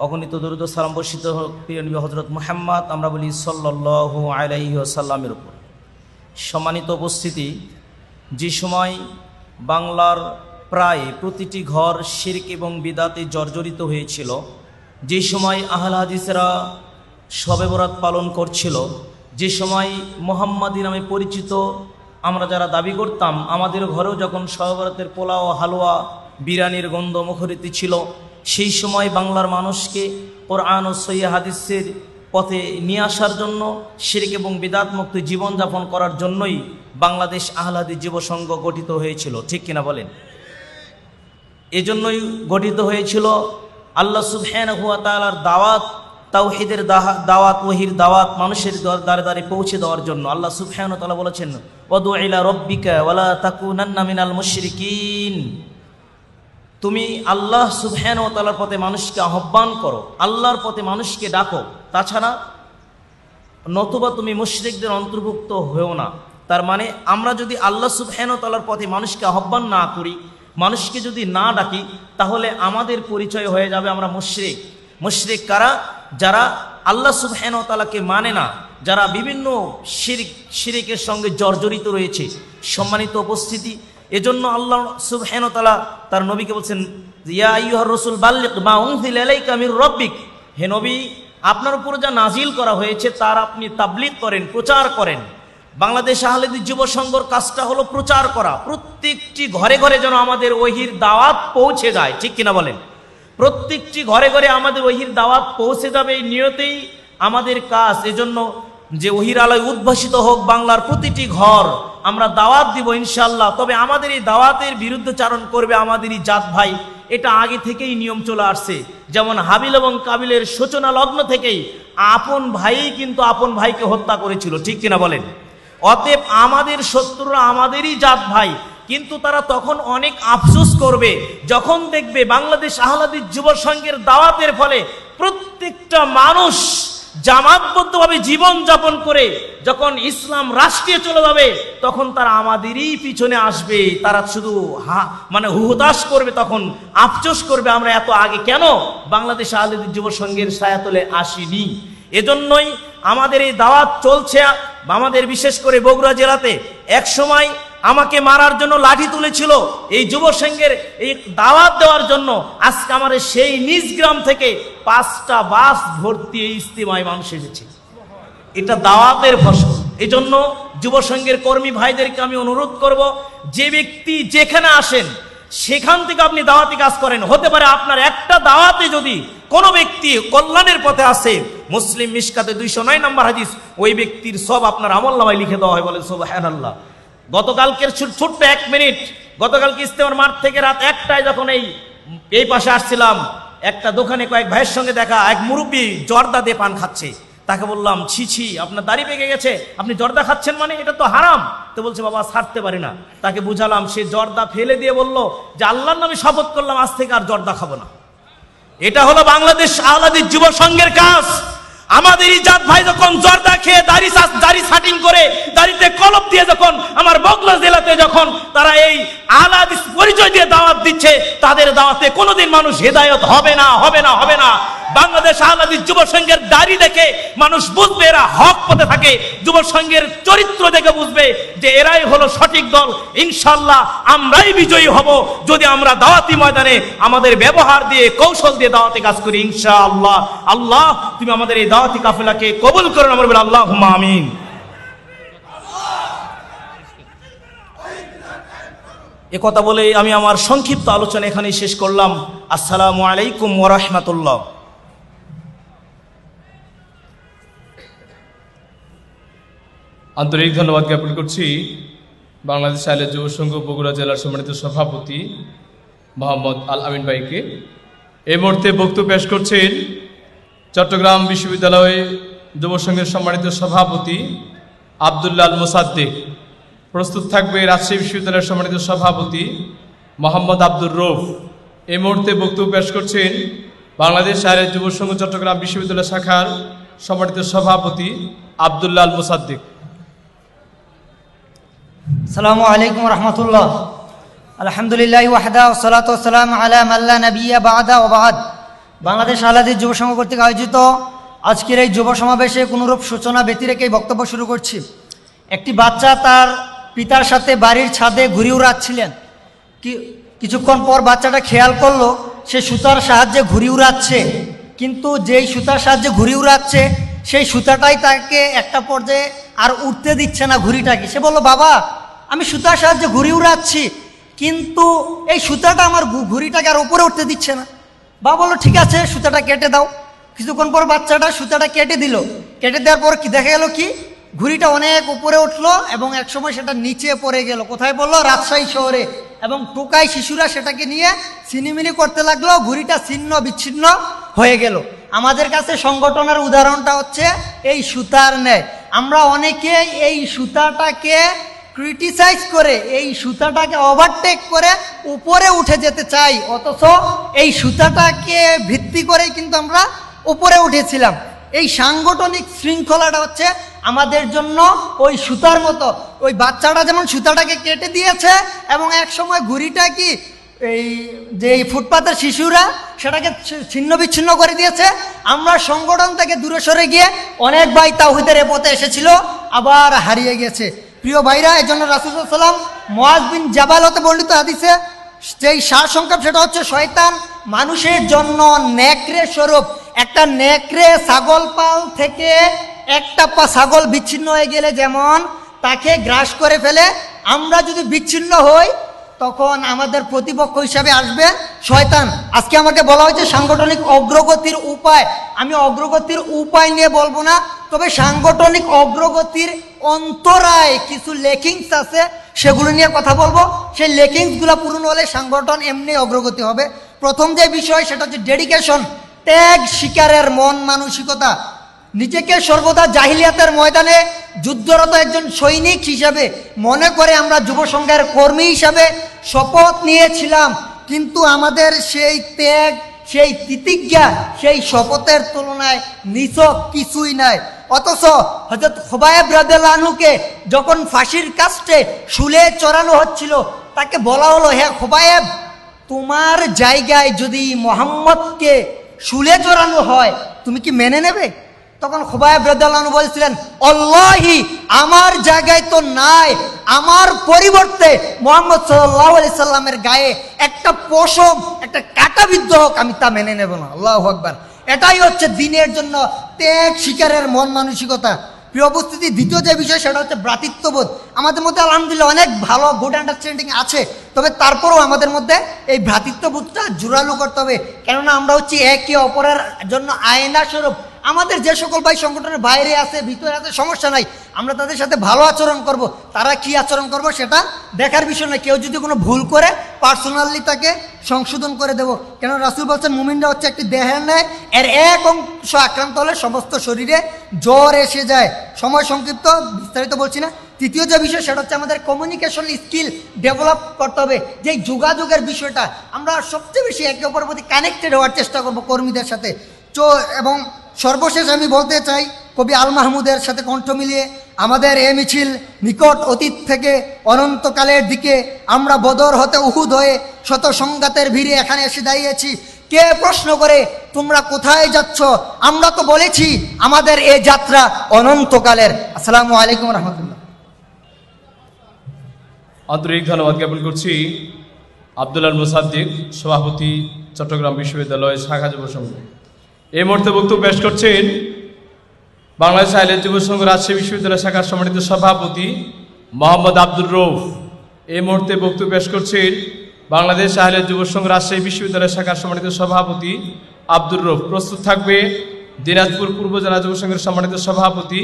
অগণিত দরুদ সালাম বর্ষিত প্রিয়নী হজরত মোহাম্মদ আমরা বলি সল্লাহ আলাইসাল্লামের উপর সম্মানিত উপস্থিতি যে সময় বাংলার প্রায় প্রতিটি ঘর শির্ক এবং বিদাতে জর্জরিত হয়েছিল যে সময় আহল হাদিসরা সবে বরাত পালন করছিল যে সময় মোহাম্মদী নামে পরিচিত আমরা যারা দাবি করতাম আমাদের ঘরেও যখন সহবরাতের পোলাও হালুয়া বিরানির গন্ধ মুখরিত ছিল সেই সময় বাংলার মানুষকে কোরআন ও সৈয়া হাদিসের পথে নিয়ে আসার জন্য সেরিক এবং বিদাত জীবনযাপন করার জন্যই বাংলাদেশ আহলাদি যুবসংঘ গঠিত হয়েছিল ঠিক কিনা বলেন এজন্যই গঠিত হয়েছিল আল্লাহ সুবহান হুয়া দাওয়াত তাওহিদের দাওয়াত ওহির দাওয়াত মানুষের দ্বারে দ্বারে পৌঁছে দেওয়ার জন্য আল্লাহ সুবহান তালা বলেছেন ওদু ইলা রব্বিকা ওয়ালা তাকুনান্না মিনাল মুশরিকিন তুমি আল্লাহ সুবহান ও তালার পথে মানুষকে আহ্বান করো আল্লাহর পথে মানুষকে ডাকো তাছাড়া নতুবা তুমি মুশরিকদের অন্তর্ভুক্ত হও না তার মানে আমরা যদি আল্লাহ সুবহান ও তালার পথে মানুষকে আহ্বান না করি মানুষকে যদি না ডাকি তাহলে আমাদের পরিচয় হয়ে যাবে আমরা মুশ্রিক মুশ্রিক কারা যারা আল্লাহ সুবাহনতালাকে মানে না যারা বিভিন্ন শিরিক শিরিকের সঙ্গে জর্জরিত রয়েছে সম্মানিত উপস্থিতি এজন্য আল্লাহ সুবাহনতালা তার নবীকে বলছেন ইয়া ইউহর রসুল বাল্লিক বা উংদিল কামির রব্বিক হে নবী আপনার উপর যা নাজিল করা হয়েছে তার আপনি তাবলিক করেন প্রচার করেন বাংলাদেশ আহলেদি যুব সংঘর কাজটা হলো প্রচার করা প্রত্যেকটি ঘরে ঘরে যেন আমাদের ওহির দাওয়াত পৌঁছে যায় ঠিক কিনা বলেন প্রত্যেকটি ঘরে ঘরে আমাদের ওহির দাওয়াত পৌঁছে যাবে এই নিয়তেই আমাদের কাজ এজন্য যে ওহির আলোয় উদ্ভাসিত হোক বাংলার প্রতিটি ঘর আমরা দাওয়াত দিব ইনশাল্লাহ তবে আমাদের এই দাওয়াতের বিরুদ্ধে চারণ করবে আমাদেরই জাত ভাই এটা আগে থেকেই নিয়ম চলে আসছে যেমন হাবিল এবং কাবিলের সূচনা লগ্ন থেকেই আপন ভাই কিন্তু আপন ভাইকে হত্যা করেছিল ঠিক কিনা বলেন অতএব আমাদের শত্রুরা আমাদেরই জাত ভাই কিন্তু তারা তখন অনেক আফসোস করবে যখন দেখবে বাংলাদেশ আহলাদির যুব সংঘের দাওয়াতের ফলে প্রত্যেকটা মানুষ জামাতবদ্ধভাবে জীবন যাপন করে যখন ইসলাম রাষ্ট্রে চলে যাবে তখন তারা আমাদেরই পিছনে আসবে তারা শুধু হা মানে হুহতাস করবে তখন আফচোস করবে আমরা এত আগে কেন বাংলাদেশ আহলেদ যুব সংঘের সায়াতলে আসিনি এজন্যই আমাদের এই দাওয়াত চলছে আমাদের বিশেষ করে বগুড়া জেলাতে এক সময় আমাকে মারার জন্য লাঠি তুলেছিল এই যুব সংঘের এই দাওয়াত দেওয়ার জন্য আজকে আমার সেই নিজ গ্রাম থেকে পাঁচটা বাস ভর্তি এই ইস্তিমায় মানুষ এসেছে এটা দাওয়াতের ফসল এজন্য যুব সংঘের কর্মী ভাইদেরকে আমি অনুরোধ করব যে ব্যক্তি যেখানে আসেন সেখান থেকে আপনি দাওয়াতি কাজ করেন হতে পারে আপনার একটা দাওয়াতে যদি কোনো ব্যক্তি কল্যাণের পথে আসে মুসলিম মিসকাতে দুইশো নয় নম্বর হাদিস ওই ব্যক্তির সব আপনার আমল নামায় লিখে দেওয়া হয় বলেন সব হ্যান আল্লাহ গতকালকের ছোট্ট এক মিনিট গতকালকে ইস্তেমার মাঠ থেকে রাত একটায় যখন এই এই পাশে আসছিলাম একটা দোকানে কয়েক ভাইয়ের সঙ্গে দেখা এক মুরব্বী জর্দা দিয়ে পান খাচ্ছে তাকে বললাম ছি ছি আপনার দাড়ি পেকে গেছে আপনি জর্দা খাচ্ছেন মানে এটা তো হারাম তো বলছে বাবা ছাড়তে পারি না তাকে বুঝালাম সে জর্দা ফেলে দিয়ে বলল যে আল্লাহর নামে শপথ করলাম আজ থেকে আর জর্দা খাবো না এটা হলো বাংলাদেশ আহলাদির যুব সংঘের কাজ আমাদের ইজাদ ভাই যখন জর্দা খেয়ে দাড়ি দাড়ি সাটিং করে দাড়িতে কলপ দিয়ে যখন আমার বগলা জেলাতে যখন তারা এই আলাদ পরিচয় দিয়ে দাওয়াত দিচ্ছে তাদের দাওয়াতে কোনোদিন মানুষ হেদায়ত হবে না হবে না হবে না বাংলাদেশ আহলাদি যুব সংঘের দাড়ি দেখে মানুষ বুঝবে এরা হক পথে থাকে যুব সংঘের চরিত্র দেখে বুঝবে যে এরাই হলো সঠিক দল ইনশাল্লাহ আমরাই বিজয়ী হব যদি আমরা দাওয়াতি ময়দানে আমাদের ব্যবহার দিয়ে কৌশল দিয়ে দাওয়াতে কাজ করি ইনশাআল্লাহ আল্লাহ তুমি আমাদের এই দাওয়াত দাওয়াতি কাফেলাকে কবুল করেন আমার বলে আল্লাহ আমিন এ কথা বলে আমি আমার সংক্ষিপ্ত আলোচনা এখানে শেষ করলাম আসসালামু আলাইকুম ওরহমতুল্লাহ আন্তরিক ধন্যবাদ জ্ঞাপন করছি বাংলাদেশ আইলে যুব সংঘ বগুড়া জেলার সম্মানিত সভাপতি মোহাম্মদ আল আমিন ভাইকে এই মুহূর্তে বক্তব্য পেশ করছেন চট্টগ্রাম বিশ্ববিদ্যালয়ে যুবসংঘের সম্মানিত সভাপতি আবদুল্লাল মোসাদ্দেক প্রস্তুত থাকবে রাজশাহী বিশ্ববিদ্যালয়ের সম্মানিত সভাপতি মোহাম্মদ আব্দুর রৌফ এই মুহূর্তে বক্তব্য পেশ করছেন বাংলাদেশ আয়ের যুবসংঘ চট্টগ্রাম বিশ্ববিদ্যালয় শাখার সম্মানিত সভাপতি আবদুল্লাল মোসাদ্দেক সালামু আলাইকুম রহমতুল্লাহ আলহামদুলিল্লাহ ওয়াহদা ওসলাত আলাম আলা মাল্লা নবিয়া বাদা ওবাদ বাংলাদেশ আলাদি যুব সংঘ কর্তৃক আয়োজিত আজকের এই যুব সমাবেশে কোনোরূপ সূচনা ব্যতি রেখেই বক্তব্য শুরু করছি একটি বাচ্চা তার পিতার সাথে বাড়ির ছাদে ঘুরে উড়াচ্ছিলেন কি কিছুক্ষণ পর বাচ্চাটা খেয়াল করলো সে সুতার সাহায্যে ঘুরে উড়াচ্ছে কিন্তু যেই সুতার সাহায্যে ঘুরে উড়াচ্ছে সেই সুতাটাই তাকে একটা পর্যায়ে আর উঠতে দিচ্ছে না ঘুড়িটাকে সে বলল বাবা আমি সুতার সাহায্যে ঘুরে উড়াচ্ছি কিন্তু এই সুতাটা আমার ঘুড়িটাকে আর উপরে উঠতে দিচ্ছে না বা বললো ঠিক আছে সুতাটা কেটে দাও কিছুক্ষণ পর বাচ্চাটা সুতাটা কেটে দিল কেটে দেওয়ার পর কি দেখা গেল কি ঘুড়িটা অনেক উপরে উঠলো এবং একসময় সেটা নিচে পড়ে গেল কোথায় বললো রাজশাহী শহরে এবং টোকাই শিশুরা সেটাকে নিয়ে সিনিমিনি করতে লাগলো ঘুড়িটা ছিন্ন বিচ্ছিন্ন হয়ে গেল আমাদের কাছে সংগঠনের উদাহরণটা হচ্ছে এই সুতার ন্যায় আমরা অনেকে এই সুতাটাকে ক্রিটিসাইজ করে এই সুতাটাকে ওভারটেক করে উপরে উঠে যেতে চাই অথচ এই সুতাটাকে ভিত্তি করেই কিন্তু আমরা উপরে উঠেছিলাম এই সাংগঠনিক শৃঙ্খলাটা হচ্ছে আমাদের জন্য ওই সুতার মতো ওই বাচ্চাটা যেমন সুতাটাকে কেটে দিয়েছে এবং এক সময় ঘুড়িটা কি এই যে ফুটপাতের শিশুরা সেটাকে ছিন্ন বিচ্ছিন্ন করে দিয়েছে আমরা সংগঠন থেকে দূরে সরে গিয়ে অনেক ভাই তাহিদের এ পথে এসেছিল আবার হারিয়ে গেছে প্রিয় ভাইরা এই জন্য রাসুলসাল্লাম মোয়াজ বিন জাবাল হতে বর্ণিত হাদিসে যেই সার সংক্ষেপ সেটা হচ্ছে শয়তান মানুষের জন্য নেকড়ে স্বরূপ একটা নেকড়ে ছাগল পাল থেকে একটা পা ছাগল বিচ্ছিন্ন হয়ে গেলে যেমন তাকে গ্রাস করে ফেলে আমরা যদি বিচ্ছিন্ন হই তখন আমাদের প্রতিপক্ষ হিসাবে আসবে শয়তান আজকে আমাকে বলা হয়েছে সাংগঠনিক অগ্রগতির উপায় আমি অগ্রগতির উপায় নিয়ে বলবো না তবে সাংগঠনিক অগ্রগতির অন্তরায় কিছু লেখিংস আছে সেগুলো নিয়ে কথা বলবো সেই লেখিংসগুলো পূরণ হলে সাংগঠন এমনি অগ্রগতি হবে প্রথম যে বিষয় সেটা হচ্ছে ডেডিকেশন ত্যাগ শিকারের মন মানসিকতা নিজেকে সর্বদা জাহিলিয়াতের ময়দানে যুদ্ধরত একজন সৈনিক হিসাবে মনে করে আমরা যুব সংঘের কর্মী হিসাবে শপথ নিয়েছিলাম কিন্তু আমাদের সেই ত্যাগ সেই তিতিজ্ঞা সেই শপথের তুলনায় নিচ কিছুই নাই অথচ হজরত খোবায়েব রাদুকে যখন ফাঁসির কাস্টে শুলে চড়ানো হচ্ছিল তাকে বলা হলো হ্যাঁ খোবায়েব তোমার জায়গায় যদি মোহাম্মদকে শুলে চড়ানো হয় তুমি কি মেনে নেবে তখন খুবাইব রেদালানু বলছিলেন অল্লাহি আমার জায়গায় তো নাই আমার পরিবর্তে মোহাম্মদ সাল্লাহ আলি সাল্লামের গায়ে একটা পশম একটা কাটা বিদ্ধ হোক আমি তা মেনে নেব না আল্লাহ আকবার এটাই হচ্ছে দিনের জন্য ত্যাগ শিকারের মন মানসিকতা প্রিয় উপস্থিতি দ্বিতীয় যে বিষয় সেটা হচ্ছে ভ্রাতৃত্ববোধ আমাদের মধ্যে আলহামদুলিল্লাহ অনেক ভালো গুড আন্ডারস্ট্যান্ডিং আছে তবে তারপরেও আমাদের মধ্যে এই ভ্রাতৃত্ববোধটা জোরালো করতে হবে কেননা আমরা হচ্ছে একে অপরের জন্য আয়না স্বরূপ আমাদের যে সকল ভাই সংগঠনের বাইরে আছে ভিতরে আছে সমস্যা নাই আমরা তাদের সাথে ভালো আচরণ করব। তারা কি আচরণ করব সেটা দেখার বিষয় নয় কেউ যদি কোনো ভুল করে পার্সোনালি তাকে সংশোধন করে দেব কেন রাসুল বলছেন মুমিনরা হচ্ছে একটি দেহের নেয় এর এক অংশ আক্রান্ত হলে সমস্ত শরীরে জ্বর এসে যায় সময় সংক্ষিপ্ত বিস্তারিত বলছি না তৃতীয় যে বিষয় সেটা হচ্ছে আমাদের কমিউনিকেশন স্কিল ডেভেলপ করতে হবে যে যোগাযোগের বিষয়টা আমরা সবচেয়ে বেশি একে অপরের প্রতি কানেক্টেড হওয়ার চেষ্টা করব কর্মীদের সাথে চো এবং সর্বশেষ আমি বলতে চাই কবি আল মাহমুদের সাথে কণ্ঠ মিলিয়ে আমাদের এ মিছিল নিকট অতীত থেকে অনন্তকালের দিকে আমরা বদর হতে উহুদ হয়ে শত সংঘাতের ভিড়ে এখানে এসে দাঁড়িয়েছি কে প্রশ্ন করে তোমরা কোথায় যাচ্ছ আমরা তো বলেছি আমাদের এ যাত্রা অনন্তকালের আসসালামু আলাইকুম রহমতুল্লাহ আন্তরিক ধন্যবাদ জ্ঞাপন করছি আবদুল্লাহ মুসাদ্দিক সভাপতি চট্টগ্রাম বিশ্ববিদ্যালয় শাখা যুব সমিতি এই মুহূর্তে বক্তব্য পেশ করছেন বাংলাদেশ আইলের যুব সংঘ রাজশাহী বিশ্ববিদ্যালয় শাখার সম্মানিত সভাপতি মোহাম্মদ আব্দুর রৌফ এই মুহূর্তে বক্তব্য পেশ করছেন বাংলাদেশ আইলে যুব সংঘ রাজশাহী বিশ্ববিদ্যালয় শাখার সম্মানিত সভাপতি আব্দুর রৌফ প্রস্তুত থাকবে দিনাজপুর পূর্ব জেলা যুব সংঘের সম্মানিত সভাপতি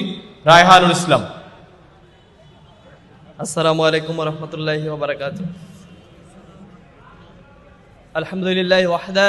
রায়হানুল ইসলাম আসসালামু আলাইকুম রহমতুল্লাহ আলহামদুলিল্লাহ ওয়াহদা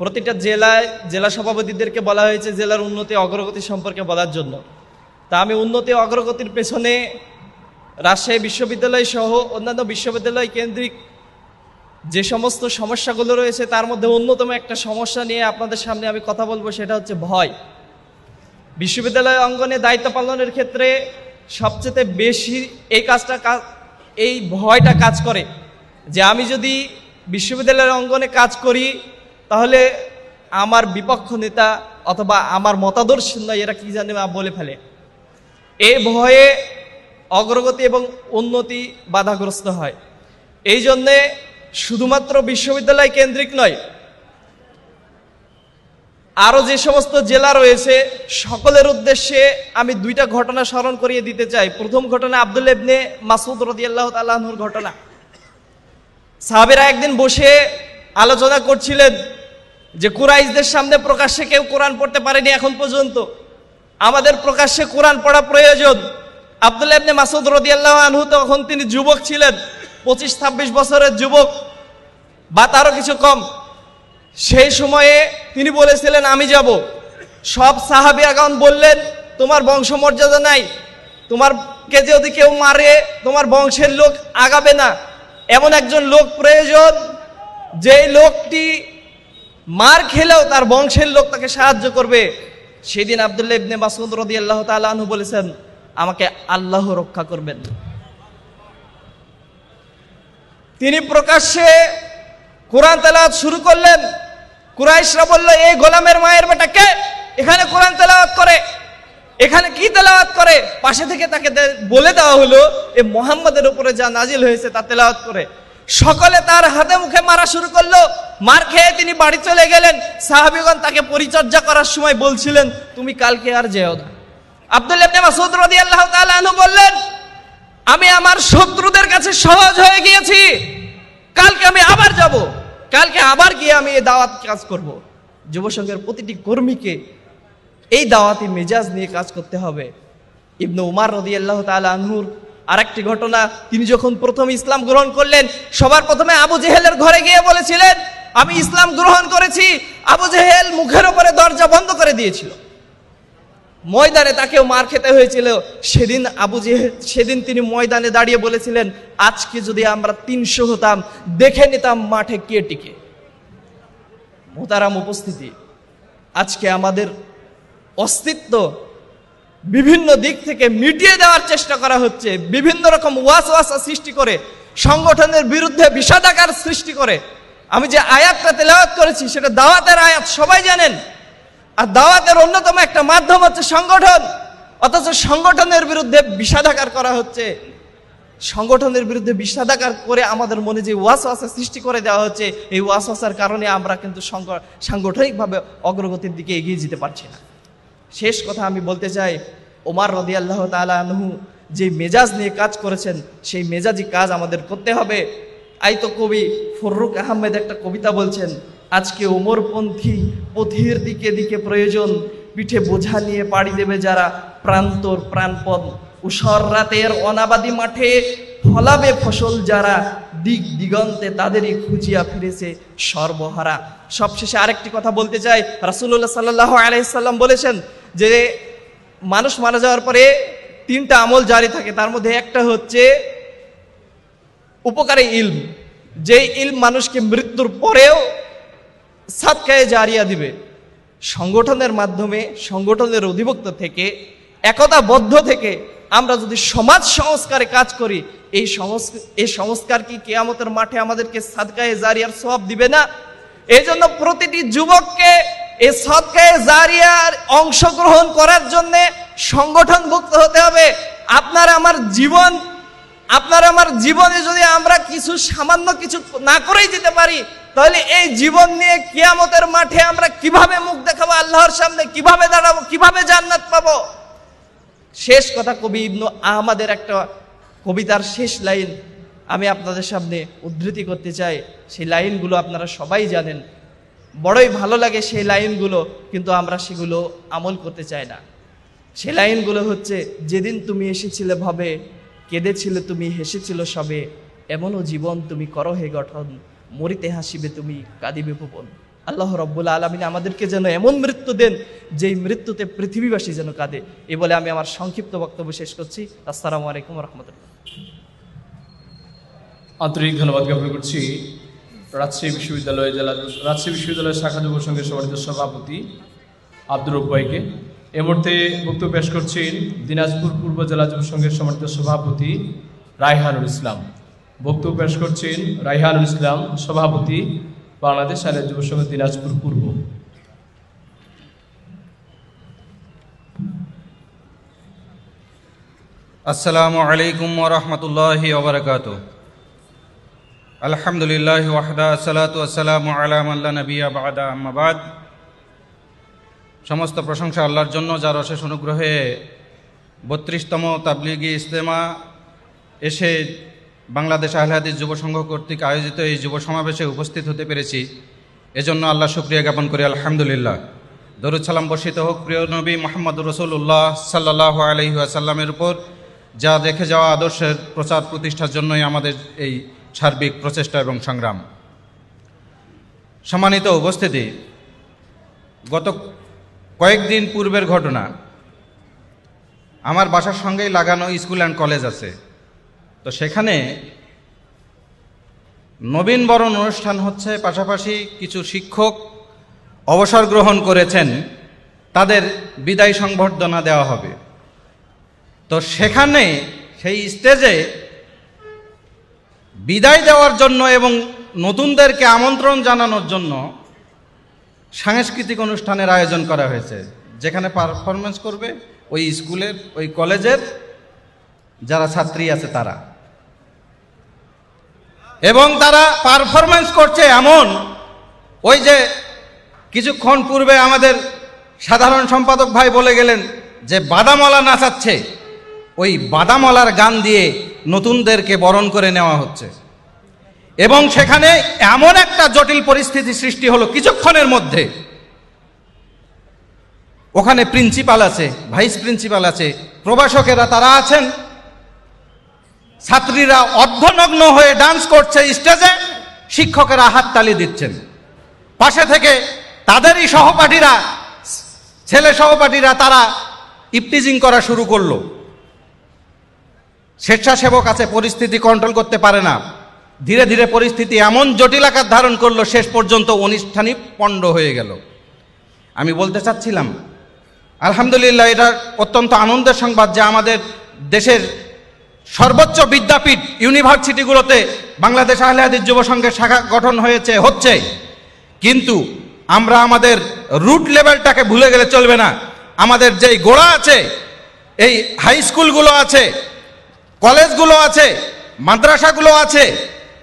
প্রতিটা জেলায় জেলা সভাপতিদেরকে বলা হয়েছে জেলার উন্নতি অগ্রগতি সম্পর্কে বলার জন্য তা আমি উন্নতি অগ্রগতির পেছনে রাজশাহী বিশ্ববিদ্যালয় সহ অন্যান্য বিশ্ববিদ্যালয় কেন্দ্রিক যে সমস্ত সমস্যাগুলো রয়েছে তার মধ্যে অন্যতম একটা সমস্যা নিয়ে আপনাদের সামনে আমি কথা বলবো সেটা হচ্ছে ভয় বিশ্ববিদ্যালয় অঙ্গনে দায়িত্ব পালনের ক্ষেত্রে সবচেয়ে বেশি এই কাজটা এই ভয়টা কাজ করে যে আমি যদি বিশ্ববিদ্যালয়ের অঙ্গনে কাজ করি তাহলে আমার বিপক্ষ নেতা অথবা আমার মতাদর্শ নয় এরা কি জানে বলে ফেলে এ ভয়ে অগ্রগতি এবং উন্নতি বাধাগ্রস্ত হয় এই জন্যে শুধুমাত্র বিশ্ববিদ্যালয় কেন্দ্রিক নয় আরও যে সমস্ত জেলা রয়েছে সকলের উদ্দেশ্যে আমি দুইটা ঘটনা স্মরণ করিয়ে দিতে চাই প্রথম ঘটনা আব্দুল ইবনে মাসুদ রদিয়াল্লাহ তাল্লাহর ঘটনা সাহাবেরা একদিন বসে আলোচনা করছিলেন যে কুরাইশদের সামনে প্রকাশ্যে কেউ কোরআন পড়তে পারেনি এখন পর্যন্ত আমাদের প্রকাশ্যে কোরআন পড়া প্রয়োজন আব্দুল ইবনে মাসুদ রদিয়াল্লাহ আনহু তখন তিনি যুবক ছিলেন পঁচিশ ছাব্বিশ বছরের যুবক বা তারও কিছু কম সেই সময়ে তিনি বলেছিলেন আমি যাব সব সাহাবি আগাম বললেন তোমার বংশ মর্যাদা নাই কে যদি কেউ মারে তোমার বংশের লোক আগাবে না এমন একজন লোক প্রয়োজন যে লোকটি মার খেলেও তার বংশের লোক তাকে সাহায্য করবে সেদিন আবদুল্লাহ ইবনে মাসুদ রদি আল্লাহ তালু বলেছেন আমাকে আল্লাহ রক্ষা করবেন তিনি প্রকাশ্যে কোরআন তেলাওয়াত শুরু করলেন কুরাইশরা বলল এই গোলামের মায়ের বেটাকে এখানে কোরআন তেলাওয়াত করে এখানে কি তেলাওয়াত করে পাশে থেকে তাকে বলে দেওয়া হলো এ মোহাম্মদের উপরে যা নাজিল হয়েছে তা তেলাওয়াত করে সকলে তার হাতে মুখে মারা শুরু করলো মার খেয়ে তিনি বাড়ি চলে গেলেন সাহাবিগণ তাকে পরিচর্যা করার সময় বলছিলেন তুমি কালকে আর যেও না আব্দুল ইবনে মাসুদ রাদিয়াল্লাহু তাআলা আনহু বললেন আমি আমার শত্রুদের কাছে সহজ হয়ে গিয়েছি কালকে আমি আবার যাব কালকে আবার গিয়ে আমি এই দাওয়াত কাজ করব যুবসংঘের প্রতিটি কর্মীকে এই দাওয়াতি মেজাজ নিয়ে কাজ করতে হবে ইবনু উমার রদিয়াল্লাহ তাআলা আনহুর আর একটি ঘটনা তিনি যখন প্রথম ইসলাম গ্রহণ করলেন সবার প্রথমে আবু জেহেলের ঘরে গিয়ে বলেছিলেন আমি ইসলাম গ্রহণ করেছি আবু জেহেল মুখের ওপরে দরজা বন্ধ করে দিয়েছিল ময়দানে তাকেও মার খেতে হয়েছিল সেদিন আবু জেহেল সেদিন তিনি ময়দানে দাঁড়িয়ে বলেছিলেন আজকে যদি আমরা তিনশো হতাম দেখে নিতাম মাঠে কে টিকে মোতারাম উপস্থিতি আজকে আমাদের অস্তিত্ব বিভিন্ন দিক থেকে মিটিয়ে দেওয়ার চেষ্টা করা হচ্ছে বিভিন্ন রকম ওয়াস ওয়াসা সৃষ্টি করে সংগঠনের বিরুদ্ধে বিষাদাকার সৃষ্টি করে আমি যে আয়াতটা তেলাওয়াত করেছি সেটা দাওয়াতের আয়াত সবাই জানেন আর দাওয়াতের অন্যতম একটা মাধ্যম হচ্ছে সংগঠন অথচ সংগঠনের বিরুদ্ধে বিষাদাকার করা হচ্ছে সংগঠনের বিরুদ্ধে বিষাদাকার করে আমাদের মনে যে ওয়াসা সৃষ্টি করে দেওয়া হচ্ছে এই ওয়াসার কারণে আমরা কিন্তু সাংগঠনিকভাবে অগ্রগতির দিকে এগিয়ে যেতে পারছি না শেষ কথা আমি বলতে চাই ওমার রদি আল্লাহ তালাহু যে মেজাজ নিয়ে কাজ করেছেন সেই মেজাজি কাজ আমাদের করতে হবে আইতো কবি ফররুক আহমেদ একটা কবিতা বলছেন আজকে ওমরপন্থী পথির দিকে দিকে প্রয়োজন পিঠে বোঝা নিয়ে পাড়ি দেবে যারা প্রান্তর প্রাণপদ উষর রাতের অনাবাদী মাঠে ফলাবে ফসল যারা দিক দিগন্তে তাদেরই খুঁজিয়া ফিরেছে সর্বহারা সবশেষে আরেকটি কথা বলতে চাই রাসুল্লাহ সাল্লাহ আলাইসাল্লাম বলেছেন যে মানুষ মারা যাওয়ার পরে তিনটা আমল জারি থাকে তার মধ্যে একটা হচ্ছে উপকারী ইলম যে ইলম মানুষকে মৃত্যুর পরেও সাতকায় জারিয়া দিবে সংগঠনের মাধ্যমে সংগঠনের অধিভুক্ত থেকে একতাবদ্ধ থেকে আমরা যদি সমাজ সংস্কারে কাজ করি এই এই সংস্কার কি কেয়ামতের মাঠে আমাদেরকে সাদকায়ে জারিয়ার সব দিবে না এই জন্য প্রতিটি যুবককে এই সৎকায় জারিয়ার অংশগ্রহণ করার জন্য সংগঠনভুক্ত হতে হবে আপনার আমার জীবন আপনার আমার জীবনে যদি আমরা কিছু সামান্য কিছু না করেই যেতে পারি তাহলে এই জীবন নিয়ে কিয়ামতের মাঠে আমরা কিভাবে মুখ দেখাবো আল্লাহর সামনে কিভাবে দাঁড়াবো কিভাবে জান্নাত পাবো শেষ কথা কবি ইবনু আমাদের একটা কবিতার শেষ লাইন আমি আপনাদের সামনে উদ্ধৃতি করতে চাই সেই লাইনগুলো আপনারা সবাই জানেন বড়ই ভালো লাগে সেই লাইনগুলো কিন্তু আমরা সেগুলো আমল করতে চাই না সেই লাইনগুলো হচ্ছে যেদিন তুমি এসেছিলে ভাবে কেঁদেছিলে তুমি হেসেছিল সবে এমনও জীবন তুমি করো হে গঠন মরিতে হাসিবে তুমি কাঁদিবে ভুবন আল্লাহ রব্বুল আলমিন আমাদেরকে যেন এমন মৃত্যু দেন যেই মৃত্যুতে পৃথিবীবাসী যেন কাঁদে এ বলে আমি আমার সংক্ষিপ্ত বক্তব্য শেষ করছি আসসালামু আলাইকুম রহমতুল্লাহ আন্তরিক ধন্যবাদ জ্ঞাপন করছি রাজশাহী বিশ্ববিদ্যালয় জেলা রাজশাহী বিশ্ববিদ্যালয়ের শাখা যুব সংঘের সম্মানিত সভাপতি আব্দুর রব্বাইকে এ মুহূর্তে বক্তব্য পেশ করছেন দিনাজপুর পূর্ব জেলা যুব সংঘের সম্মানিত সভাপতি রায়হানুল ইসলাম বক্তব্য পেশ করছেন রায়হানুল ইসলাম সভাপতি বাংলাদেশ আলের যুব সংঘ দিনাজপুর পূর্ব আসসালামু আলাইকুম ওরহমতুল্লাহ ওবরাকাতু আলহামদুলিল্লাহ ওয়াহদা ওয়াসালাম আলাম আল্লাহ নবিয়া আবাদা আহমাবাদ সমস্ত প্রশংসা আল্লাহর জন্য যার অশেষ অনুগ্রহে বত্রিশতম তাবলিগি ইস্তেমা এসে বাংলাদেশ আহলাদিস যুব সংঘ কর্তৃক আয়োজিত এই যুব সমাবেশে উপস্থিত হতে পেরেছি এজন্য আল্লাহ শুক্রিয়া জ্ঞাপন করি আলহামদুলিল্লাহ দরুদ সালাম বর্ষিত হোক প্রিয় নবী মোহাম্মদ রসুল্লাহ সাল্লাহ আলহি আসাল্লামের উপর যা রেখে যাওয়া আদর্শের প্রচার প্রতিষ্ঠার জন্যই আমাদের এই সার্বিক প্রচেষ্টা এবং সংগ্রাম সম্মানিত উপস্থিতি গত কয়েকদিন পূর্বের ঘটনা আমার বাসার সঙ্গেই লাগানো স্কুল অ্যান্ড কলেজ আছে তো সেখানে নবীন বরণ অনুষ্ঠান হচ্ছে পাশাপাশি কিছু শিক্ষক অবসর গ্রহণ করেছেন তাদের বিদায় সংবর্ধনা দেওয়া হবে তো সেখানে সেই স্টেজে বিদায় দেওয়ার জন্য এবং নতুনদেরকে আমন্ত্রণ জানানোর জন্য সাংস্কৃতিক অনুষ্ঠানের আয়োজন করা হয়েছে যেখানে পারফরমেন্স করবে ওই স্কুলের ওই কলেজের যারা ছাত্রী আছে তারা এবং তারা পারফরমেন্স করছে এমন ওই যে কিছুক্ষণ পূর্বে আমাদের সাধারণ সম্পাদক ভাই বলে গেলেন যে বাদামলা নাচাচ্ছে ওই বাদামলার গান দিয়ে নতুনদেরকে বরণ করে নেওয়া হচ্ছে এবং সেখানে এমন একটা জটিল পরিস্থিতি সৃষ্টি হলো কিছুক্ষণের মধ্যে ওখানে প্রিন্সিপাল আছে ভাইস প্রিন্সিপাল আছে প্রবাসকেরা তারা আছেন ছাত্রীরা অর্ধনগ্ন হয়ে ডান্স করছে স্টেজে শিক্ষকেরা হাততালি দিচ্ছেন পাশে থেকে তাদেরই সহপাঠীরা ছেলে সহপাঠীরা তারা ইপটিজিং করা শুরু করলো স্বেচ্ছাসেবক আছে পরিস্থিতি কন্ট্রোল করতে পারে না ধীরে ধীরে পরিস্থিতি এমন জটিল আকার ধারণ করলো শেষ পর্যন্ত অনুষ্ঠানই পণ্ড হয়ে গেল আমি বলতে চাচ্ছিলাম আলহামদুলিল্লাহ এটা অত্যন্ত আনন্দের সংবাদ যে আমাদের দেশের সর্বোচ্চ বিদ্যাপীঠ ইউনিভার্সিটিগুলোতে বাংলাদেশ আহলে যুব সংঘের শাখা গঠন হয়েছে হচ্ছে কিন্তু আমরা আমাদের রুট লেভেলটাকে ভুলে গেলে চলবে না আমাদের যেই গোড়া আছে এই হাই স্কুলগুলো আছে কলেজগুলো আছে মাদ্রাসাগুলো আছে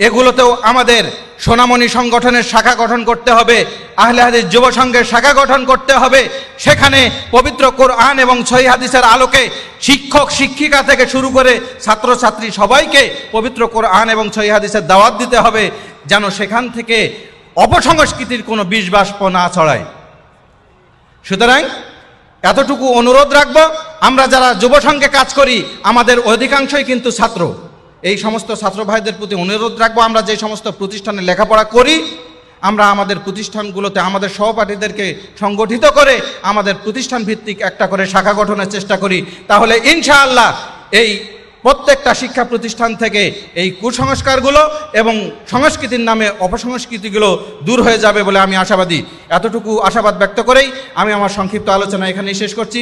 এগুলোতেও আমাদের সোনামণি সংগঠনের শাখা গঠন করতে হবে আহলে হাদিস যুব সংঘের শাখা গঠন করতে হবে সেখানে পবিত্র কোরআন এবং সহি হাদিসের আলোকে শিক্ষক শিক্ষিকা থেকে শুরু করে ছাত্রছাত্রী সবাইকে পবিত্র কোরআন এবং সহি হাদিসের দাওয়াত দিতে হবে যেন সেখান থেকে অপসংস্কৃতির কোনো বিষ বাষ্প না ছড়ায় সুতরাং এতটুকু অনুরোধ রাখব আমরা যারা যুব সংঘে কাজ করি আমাদের অধিকাংশই কিন্তু ছাত্র এই সমস্ত ছাত্র ভাইদের প্রতি অনুরোধ রাখবো আমরা যে সমস্ত প্রতিষ্ঠানে লেখাপড়া করি আমরা আমাদের প্রতিষ্ঠানগুলোতে আমাদের সহপাঠীদেরকে সংগঠিত করে আমাদের প্রতিষ্ঠান ভিত্তিক একটা করে শাখা গঠনের চেষ্টা করি তাহলে ইনশাআল্লাহ এই প্রত্যেকটা শিক্ষা প্রতিষ্ঠান থেকে এই কুসংস্কারগুলো এবং সংস্কৃতির নামে অপসংস্কৃতিগুলো দূর হয়ে যাবে বলে আমি আশাবাদী এতটুকু আশাবাদ ব্যক্ত করেই আমি আমার সংক্ষিপ্ত আলোচনা এখানেই শেষ করছি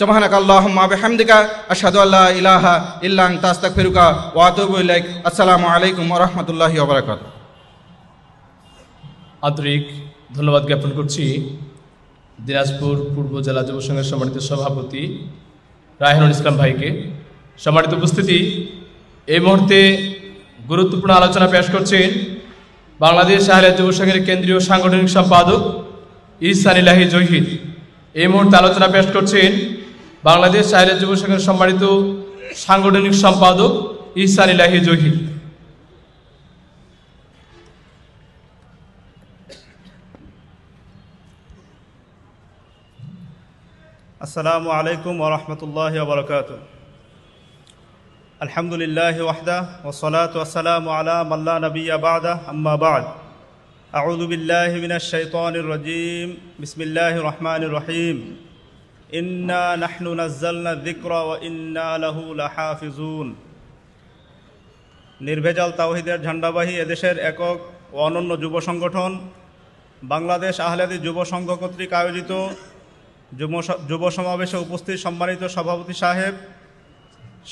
সুবহানাক আল্লাহুম্মা বিহামদিকা আশহাদু আল্লা ইলাহা ইল্লা আনতা আস্তাগফিরুকা ওয়া আতুবু ইলাইক আসসালামু আলাইকুম ওয়া রাহমাতুল্লাহি ওয়া আন্তরিক ধন্যবাদ জ্ঞাপন করছি দিনাজপুর পূর্ব জেলা যুব সংঘের সম্মানিত সভাপতি রায়হানুল ইসলাম ভাইকে সম্মানিত উপস্থিতি এই মুহূর্তে গুরুত্বপূর্ণ আলোচনা পেশ করছেন বাংলাদেশ আহলে যুব সংঘের কেন্দ্রীয় সাংগঠনিক সম্পাদক ইহসান ইলাহি জহিদ এই মুহূর্তে আলোচনা পেশ করছেন বাংলাদেশ আহলে যুব সংঘের সম্মানিত সাংগঠনিক সম্পাদক ইহসান ইলাহি জহিদ আসসালামু আলাইকুম ওরহমতুল্লাহ বরকাত আলহামদুলিল্লাহ ওয়াহদা ওসলাত ওসালাম আলা মাল্লা নবী আবাদা আম্মাবাদ আউদুবিল্লাহ মিনাশ শৈতানির রজিম বিসমিল্লাহ রহমান রহিম ইন্না নাহনু নাজ্জালনা যিকরা ওয়া ইন্না লাহু লাহাফিজুন নির্ভেজাল তাওহিদের ঝান্ডাবাহী এদেশের একক ও অনন্য যুব সংগঠন বাংলাদেশ আহলাদি যুব সংঘ কর্তৃক আয়োজিত যুব সমাবেশে উপস্থিত সম্মানিত সভাপতি সাহেব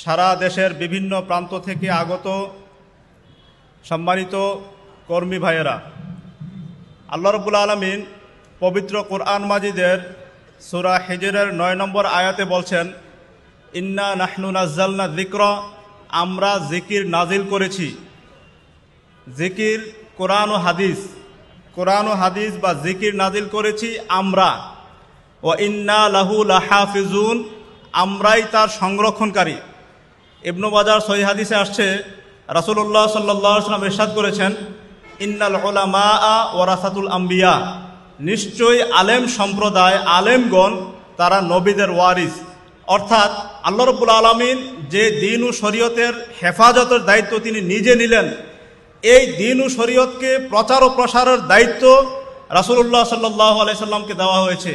সারা দেশের বিভিন্ন প্রান্ত থেকে আগত সম্মানিত কর্মী ভাইয়েরা আল্লাহ রবুল আলমিন পবিত্র কোরআন মাজিদের সুরা হেজেরের নয় নম্বর আয়াতে বলছেন ইন্না নাহনু নাজ্জালনা জিক্র আমরা জিকির নাজিল করেছি জিকির কোরআন ও হাদিস কোরআন ও হাদিস বা জিকির নাজিল করেছি আমরা ও ইন্না লাহু ফিজুন আমরাই তার সংরক্ষণকারী ইবনু বাজার সহি হাদিসে আসছে রাসুল্লাহ সাল্লাম এরশাদ করেছেন ইন্নাল ওলামা ওরাসাতুল আম্বিয়া নিশ্চয়ই আলেম সম্প্রদায় আলেমগণ তারা নবীদের ওয়ারিস অর্থাৎ আল্লাহ রবুল আলমিন যে দিন ও শরীয়তের হেফাজতের দায়িত্ব তিনি নিজে নিলেন এই দিন ও শরীয়তকে প্রচার ও প্রসারের দায়িত্ব রাসুল্লাহ সাল্লাহ আলাইসাল্লামকে দেওয়া হয়েছে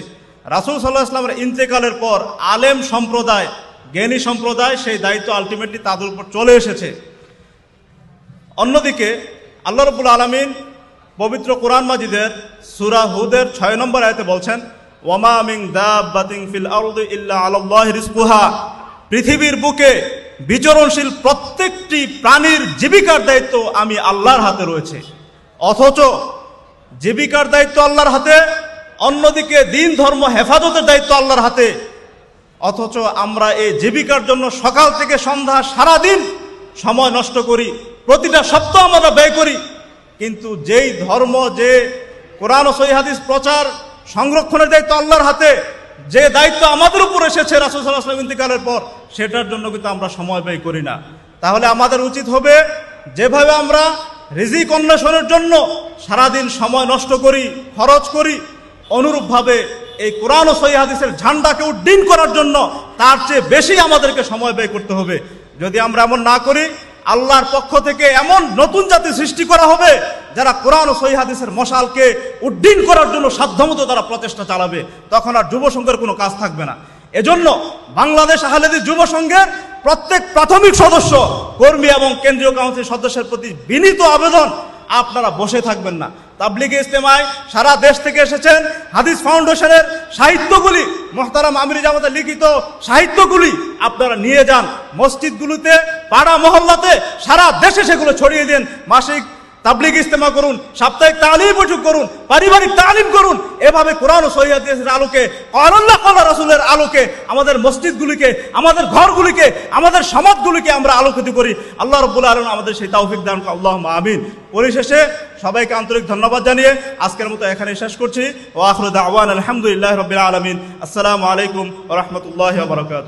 রাসুল সাল্লাহ ইসলামের ইন্তেকালের পর আলেম সম্প্রদায় জ্ঞানী সম্প্রদায় সেই দায়িত্ব আলটিমেটলি তাদের উপর চলে এসেছে অন্যদিকে আল্লাহ রবুল আলমিন পবিত্র কোরআন মাজিদের সুরা হুদের ছয় নম্বর আয়তে বলছেন ওয়ামা মিং দাবিং ফিল ইল্লা আল্লাহ রিসপুহা পৃথিবীর বুকে বিচরণশীল প্রত্যেকটি প্রাণীর জীবিকার দায়িত্ব আমি আল্লাহর হাতে রয়েছে অথচ জীবিকার দায়িত্ব আল্লাহর হাতে অন্যদিকে দিন ধর্ম হেফাজতের দায়িত্ব আল্লাহর হাতে অথচ আমরা এই জীবিকার জন্য সকাল থেকে সন্ধ্যা সারাদিন সময় নষ্ট করি প্রতিটা সপ্তাহ আমরা ব্যয় করি কিন্তু যেই ধর্ম যে কোরআন ও প্রচার সংরক্ষণের দায়িত্ব আল্লাহর হাতে যে দায়িত্ব আমাদের উপর এসেছে রাসুল ইন্তিকালের পর সেটার জন্য কিন্তু আমরা সময় ব্যয় করি না তাহলে আমাদের উচিত হবে যেভাবে আমরা রিজিক অন্বেষণের জন্য সারাদিন সময় নষ্ট করি খরচ করি অনুরূপভাবে এই কোরআন ও হাদিসের ঝান্ডাকে উড্ডীন করার জন্য তার চেয়ে বেশি আমাদেরকে সময় ব্যয় করতে হবে যদি আমরা এমন না করি আল্লাহর পক্ষ থেকে এমন নতুন জাতি সৃষ্টি করা হবে যারা কোরআন ও হাদিসের মশালকে উড্ডীন করার জন্য সাধ্যমতো তারা প্রচেষ্টা চালাবে তখন আর যুবসংঘের কোনো কাজ থাকবে না এজন্য বাংলাদেশ আহলেদি যুব সংঘের প্রত্যেক প্রাথমিক সদস্য কর্মী এবং কেন্দ্রীয় কাউন্সিল সদস্যের প্রতি বিনীত আবেদন আপনারা বসে থাকবেন না তাবলিগে ইস্তেমায় সারা দেশ থেকে এসেছেন হাদিস ফাউন্ডেশনের সাহিত্যগুলি মোহতারাম আমির জামাতের লিখিত সাহিত্যগুলি আপনারা নিয়ে যান মসজিদগুলোতে পাড়া মহল্লাতে সারা দেশে সেগুলো ছড়িয়ে দিন মাসিক তাবলিগ ইস্তেমা করুন সাপ্তাহিক তালিম বৈঠক করুন পারিবারিক তালিম করুন এভাবে কোরআন সৈয়াদের আলোকে আল্লাহ কল্লা রসুলের আলোকে আমাদের মসজিদগুলিকে আমাদের ঘরগুলিকে আমাদের সমাজগুলিকে আমরা আলোকিত করি আল্লাহ রবুল্লা আলম আমাদের সেই তৌফিক দান আল্লাহ আমিন পরিশেষে সবাইকে আন্তরিক ধন্যবাদ জানিয়ে আজকের মতো এখানে শেষ করছি ও আখরুদ আওয়ান আলহামদুলিল্লাহ রবিল আলমিন আসসালামু আলাইকুম রহমতুল্লাহ বরকাত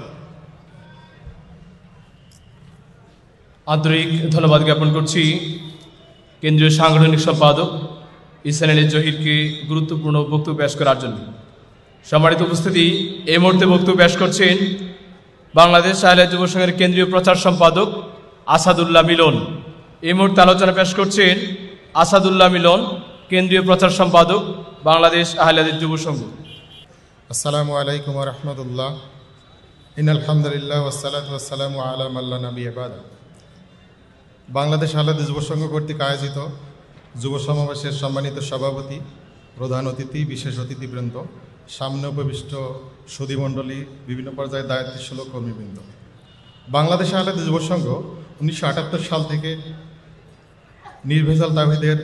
আন্তরিক ধন্যবাদ জ্ঞাপন করছি কেন্দ্রীয় সাংগঠনিক সম্পাদক ইসান আলী জহিরকে গুরুত্বপূর্ণ বক্তব্য পেশ করার জন্য সম্মানিত উপস্থিতি এই মুহূর্তে বক্তব্য পেশ করছেন বাংলাদেশ আহলিয়া যুব সংঘের কেন্দ্রীয় প্রচার সম্পাদক আসাদুল্লাহ মিলন এই মুহূর্তে আলোচনা পেশ করছেন আসাদুল্লাহ মিলন কেন্দ্রীয় প্রচার সম্পাদক বাংলাদেশ আহলাদের যুব সংঘ আসসালামু আলাইকুম রহমতুল্লাহ ইন আলহামদুলিল্লাহ ওসালাত ওসালাম আলাম আল্লাহ নবী আবাদ বাংলাদেশ আলাদা যুবসংঘ কর্তৃক আয়োজিত যুব সমাবেশের সম্মানিত সভাপতি প্রধান অতিথি বিশেষ অতিথিবৃন্দ সামনে উপবিষ্ট সুধীমণ্ডলী বিভিন্ন পর্যায়ে দায়িত্বশীল কর্মীবৃন্দ বাংলাদেশ আলাদা যুবসংঘ উনিশশো সাল থেকে নির্ভেজাল তাহিদের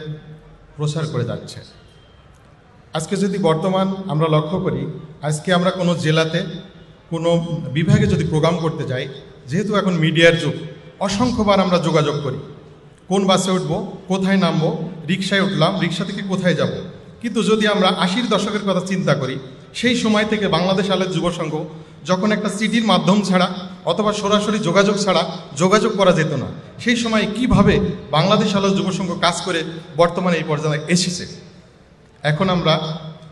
প্রসার করে যাচ্ছে আজকে যদি বর্তমান আমরা লক্ষ্য করি আজকে আমরা কোনো জেলাতে কোনো বিভাগে যদি প্রোগ্রাম করতে যাই যেহেতু এখন মিডিয়ার যুগ অসংখ্যবার আমরা যোগাযোগ করি কোন বাসে উঠবো কোথায় নামবো রিক্সায় উঠলাম রিক্সা থেকে কোথায় যাব। কিন্তু যদি আমরা আশির দশকের কথা চিন্তা করি সেই সময় থেকে বাংলাদেশ আলের যুব সংঘ যখন একটা সিটির মাধ্যম ছাড়া অথবা সরাসরি যোগাযোগ ছাড়া যোগাযোগ করা যেত না সেই সময় কিভাবে বাংলাদেশ আলো যুব সংঘ কাজ করে বর্তমানে এই পর্যায়ে এসেছে এখন আমরা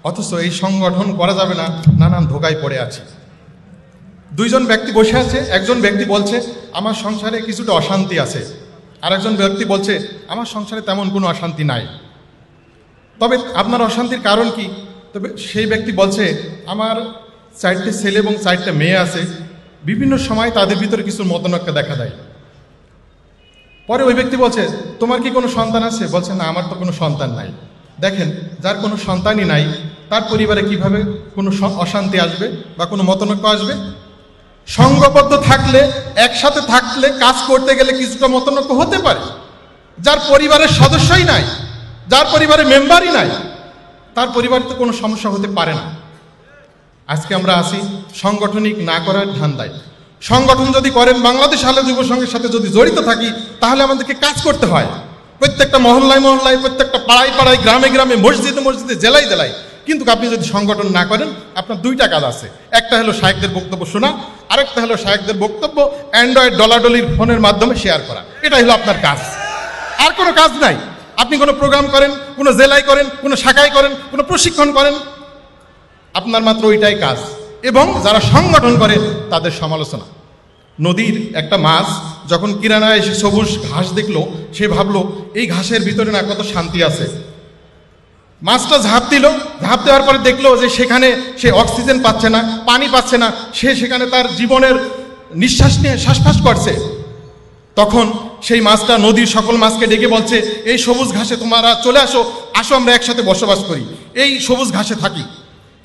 অথচ এই সংগঠন করা যাবে না নানান ধোকায় পড়ে আছি দুইজন ব্যক্তি বসে আছে একজন ব্যক্তি বলছে আমার সংসারে কিছুটা অশান্তি আছে আর একজন ব্যক্তি বলছে আমার সংসারে তেমন কোনো অশান্তি নাই তবে আপনার অশান্তির কারণ কি তবে সেই ব্যক্তি বলছে আমার চারটে ছেলে এবং চারটে মেয়ে আছে বিভিন্ন সময় তাদের ভিতরে কিছু মতনক্যা দেখা দেয় পরে ওই ব্যক্তি বলছে তোমার কি কোনো সন্তান আছে বলছে না আমার তো কোনো সন্তান নাই দেখেন যার কোনো সন্তানই নাই তার পরিবারে কিভাবে কোনো অশান্তি আসবে বা কোনো মতনক্য আসবে সঙ্গবদ্ধ থাকলে একসাথে থাকলে কাজ করতে গেলে কিছুটা মতনক্য হতে পারে যার পরিবারের সদস্যই নাই যার পরিবারের মেম্বারই নাই তার পরিবারে তো কোনো সমস্যা হতে পারে না আজকে আমরা আসি সাংগঠনিক না করার ধান্দায় সংগঠন যদি করেন বাংলাদেশ আলো যুব সংঘের সাথে যদি জড়িত থাকি তাহলে আমাদেরকে কাজ করতে হয় প্রত্যেকটা মহল্লায় মহল্লায় প্রত্যেকটা পাড়ায় পাড়ায় গ্রামে গ্রামে মসজিদে মসজিদে জেলায় জেলায় কিন্তু আপনি যদি সংগঠন না করেন আপনার দুইটা কাজ আছে একটা হলো শায়েকদের বক্তব্য শোনা আরেকটা হলো সাহেবদের বক্তব্য অ্যান্ড্রয়েড ডলাডলির ফোনের মাধ্যমে শেয়ার করা এটা হলো আপনার কাজ আর কোনো কাজ নাই আপনি কোনো প্রোগ্রাম করেন কোনো জেলায় করেন কোনো শাখায় করেন কোনো প্রশিক্ষণ করেন আপনার মাত্র ওইটাই কাজ এবং যারা সংগঠন করে তাদের সমালোচনা নদীর একটা মাছ যখন কিরানায় এসে সবুজ ঘাস দেখলো সে ভাবলো এই ঘাসের ভিতরে না কত শান্তি আছে মাছটা ঝাঁপ দিল ঝাঁপ দেওয়ার পরে দেখলো যে সেখানে সে অক্সিজেন পাচ্ছে না পানি পাচ্ছে না সে সেখানে তার জীবনের নিঃশ্বাস নিয়ে শ্বাসফাস করছে তখন সেই মাছটা নদীর সকল মাছকে ডেকে বলছে এই সবুজ ঘাসে তোমরা চলে আসো আসো আমরা একসাথে বসবাস করি এই সবুজ ঘাসে থাকি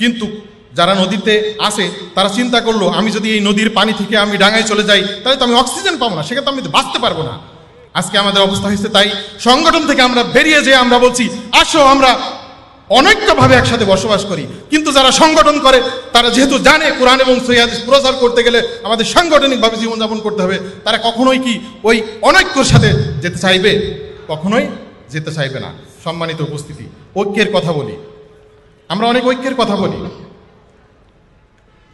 কিন্তু যারা নদীতে আসে তারা চিন্তা করলো আমি যদি এই নদীর পানি থেকে আমি ডাঙায় চলে যাই তাহলে তো আমি অক্সিজেন পাবো না সেক্ষেত্রে আমি বাঁচতে পারবো না আজকে আমাদের অবস্থা হয়েছে তাই সংগঠন থেকে আমরা বেরিয়ে যেয়ে আমরা বলছি আসো আমরা অনৈক্যভাবে একসাথে বসবাস করি কিন্তু যারা সংগঠন করে তারা যেহেতু জানে কোরআন এবং সৈয়াদ প্রচার করতে গেলে আমাদের সাংগঠনিকভাবে জীবনযাপন করতে হবে তারা কখনোই কি ওই অনৈক্যর সাথে যেতে চাইবে কখনোই যেতে চাইবে না সম্মানিত উপস্থিতি ঐক্যের কথা বলি আমরা অনেক ঐক্যের কথা বলি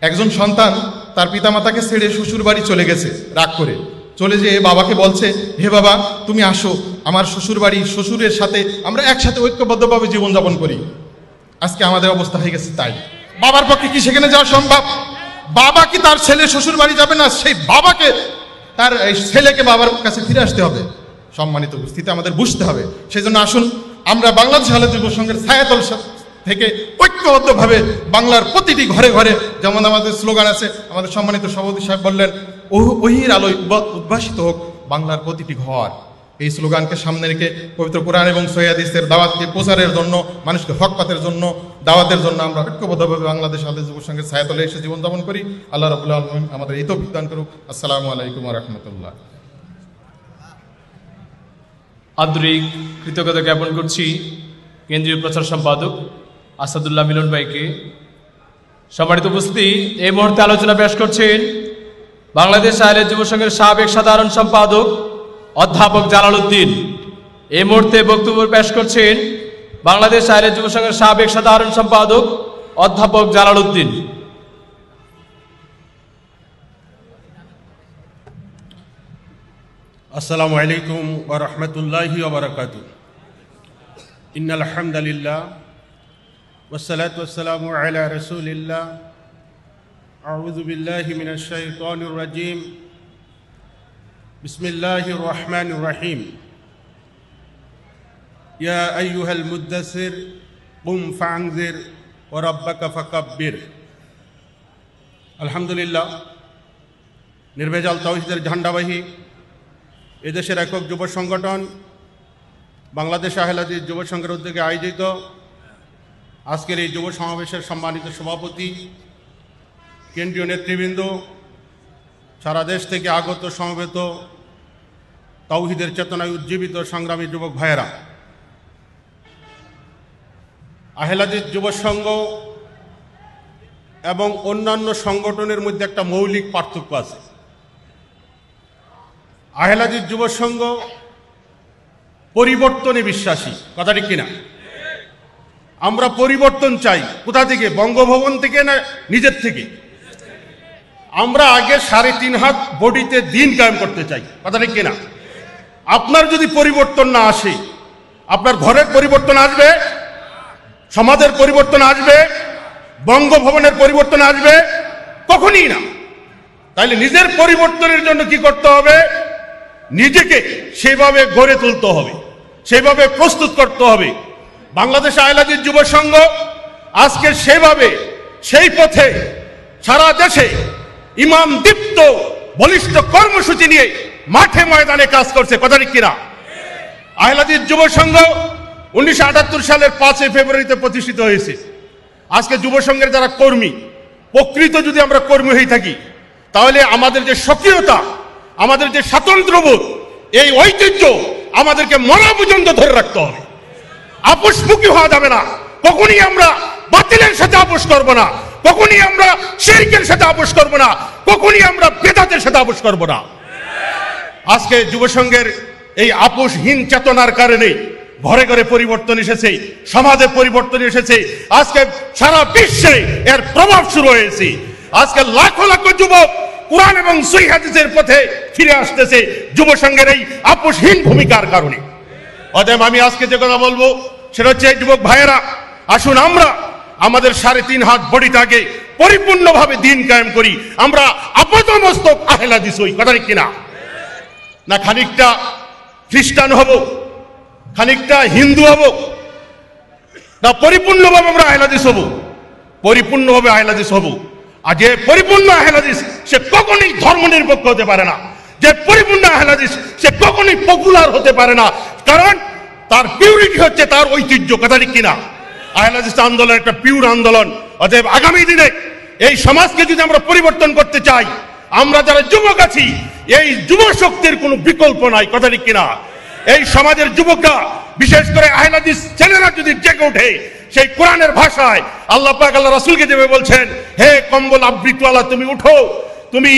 একজন সন্তান তার পিতামাতাকে ছেড়ে শ্বশুর বাড়ি চলে গেছে রাগ করে চলে যেয়ে বাবাকে বলছে হে বাবা তুমি আসো আমার শ্বশুর বাড়ি শ্বশুরের সাথে আমরা একসাথে ঐক্যবদ্ধভাবে জীবনযাপন করি আজকে আমাদের অবস্থা হয়ে গেছে তাই বাবার পক্ষে কি সেখানে যাওয়া সম্ভব বাবা কি তার ছেলে শ্বশুর বাড়ি যাবে না সেই বাবাকে তার ছেলেকে বাবার কাছে ফিরে আসতে হবে সম্মানিত উপস্থিতি আমাদের বুঝতে হবে সেই জন্য আসুন আমরা বাংলাদেশ আলো যুব সংঘের ছায়াতল থেকে ঐক্যবদ্ধভাবে বাংলার প্রতিটি ঘরে ঘরে যেমন আমাদের স্লোগান আছে আমাদের সম্মানিত সভাপতি সাহেব বললেন ওহির আলোয় উদ্ভাসিত হোক বাংলার প্রতিটি ঘর এই স্লোগানকে সামনে রেখে পবিত্র কোরআন এবং সৈয়াদিসের দাওয়াতকে প্রচারের জন্য মানুষকে হকপাতের জন্য দাওয়াতের জন্য আমরা ঐক্যবদ্ধভাবে বাংলাদেশ আলাদা যুব ছায়াতলে এসে জীবনযাপন করি আল্লাহ রবুল্লা আলমিন আমাদের এই তো করুক আসসালামু আলাইকুম রহমতুল্লাহ আদ্রিক কৃতজ্ঞতা জ্ঞাপন করছি কেন্দ্রীয় প্রচার সম্পাদক আসাদুল্লাহ মিলন ভাইকে সম্মানিত উপস্থিতি এই মুহূর্তে আলোচনা পেশ করছেন বাংলাদেশ আইলের যুবসংঘের সাবেক সাধারণ সম্পাদক অধ্যাপক উদ্দিন এই মুহূর্তে বক্তব্য পেশ করছেন বাংলাদেশ আইলের যুবসংঘের সাবেক সাধারণ সম্পাদক অধ্যাপক উদ্দিন আসসালামু আলাইকুম ওয়া রাহমাতুল্লাহি ওয়া আলহামদুলিল্লাহ ইন্নাল হামদুলিল্লাহ ওয়াসসালাতু ওয়াসসালামু আলা রাসূলিল্লাহ أعوذ بالله من الشيطان الرجيم بسم الله الرحمن الرحيم يا أيها المدثر قم فانذر وربك فكبر الحمد لله নির্ভেজাল তৌহিদের ঝান্ডাবাহী এদেশের একক যুব সংগঠন বাংলাদেশ আহলাদির যুব সংঘের উদ্যোগে আয়োজিত আজকের এই যুব সমাবেশের সম্মানিত সভাপতি কেন্দ্রীয় নেতৃবৃন্দ সারা দেশ থেকে আগত সমবেত তাওহিদের চেতনায় উজ্জীবিত সংগ্রামী যুবক ভাইয়েরা আহেলাদিত যুব সংঘ এবং অন্যান্য সংগঠনের মধ্যে একটা মৌলিক পার্থক্য আছে আহেলাদিত যুব সংঘ পরিবর্তনে বিশ্বাসী কথা ঠিক কিনা আমরা পরিবর্তন চাই কোথা থেকে বঙ্গভবন থেকে না নিজের থেকে আমরা আগে সাড়ে তিন হাত বডিতে দিন কায়েম করতে চাই কথাটা কিনা আপনার যদি পরিবর্তন না আসে আপনার ঘরের পরিবর্তন আসবে সমাজের পরিবর্তন আসবে বঙ্গভবনের পরিবর্তন আসবে কখনই না তাহলে নিজের পরিবর্তনের জন্য কি করতে হবে নিজেকে সেভাবে গড়ে তুলতে হবে সেভাবে প্রস্তুত করতে হবে বাংলাদেশ আয়লাদির যুব সংঘ আজকে সেভাবে সেই পথে সারা দেশে ইমাম দীপ্ত বলিষ্ঠ কর্মসূচি নিয়ে মাঠে ময়দানে কাজ করছে কথা ঠিক কিনা আহলাদিস যুব সংঘ উনিশশো সালের পাঁচই ফেব্রুয়ারিতে প্রতিষ্ঠিত হয়েছে আজকে যুব সংঘের যারা কর্মী প্রকৃত যদি আমরা কর্মী হয়ে থাকি তাহলে আমাদের যে সক্রিয়তা আমাদের যে স্বাতন্ত্র্যবোধ এই ঐতিহ্য আমাদেরকে মরা পর্যন্ত ধরে রাখতে হবে আপসমুখী হওয়া যাবে না কখনই আমরা বাতিলের সাথে আপোষ করব না কখনই আমরা শিরকের সাথে আপোষ করব না কখনই আমরা বেদাতের সাথে আপোষ করব না আজকে যুবসংঘের এই আপোষহীন চেতনার কারণে ঘরে ঘরে পরিবর্তন এসেছে সমাজে পরিবর্তন এসেছে আজকে সারা বিশ্বে এর প্রভাব শুরু হয়েছে আজকে লাখো লাখো যুবক কোরআন এবং সই হাদিসের পথে ফিরে আসতেছে যুব সংঘের এই আপোষহীন ভূমিকার কারণে অতএব আমি আজকে যে কথা বলবো সেটা হচ্ছে যুবক ভাইয়েরা আসুন আমরা আমাদের সাড়ে তিন হাত বডিটাকে পরিপূর্ণভাবে দিন কায়েম করি আমরা আপাতমস্তক আহেলা দিছই কথা কিনা না খানিকটা খ্রিস্টান হব খানিকটা হিন্দু হব না পরিপূর্ণভাবে আমরা দিস হব পরিপূর্ণভাবে দিস হব আর যে পরিপূর্ণ দিস সে কখনই ধর্ম নিরপেক্ষ হতে পারে না যে পরিপূর্ণ দিস সে কখনই পপুলার হতে পারে না কারণ তার পিউরিটি হচ্ছে তার ঐতিহ্য কথা কিনা আয়নাজিস্ট আন্দোলন একটা পিউর আন্দোলন অতএব আগামী দিনে এই সমাজকে যদি আমরা পরিবর্তন করতে চাই আমরা যারা যুবক আছি এই যুব শক্তির কোনো বিকল্প নাই কথা ঠিক কিনা এই সমাজের যুবকরা বিশেষ করে আহলাদিস ছেলেরা যদি জেগে ওঠে সেই কোরআনের ভাষায় আল্লাহ পাক আল্লাহ রাসুলকে দেবে বলছেন হে কম্বল আল্লাহ তুমি উঠো তুমি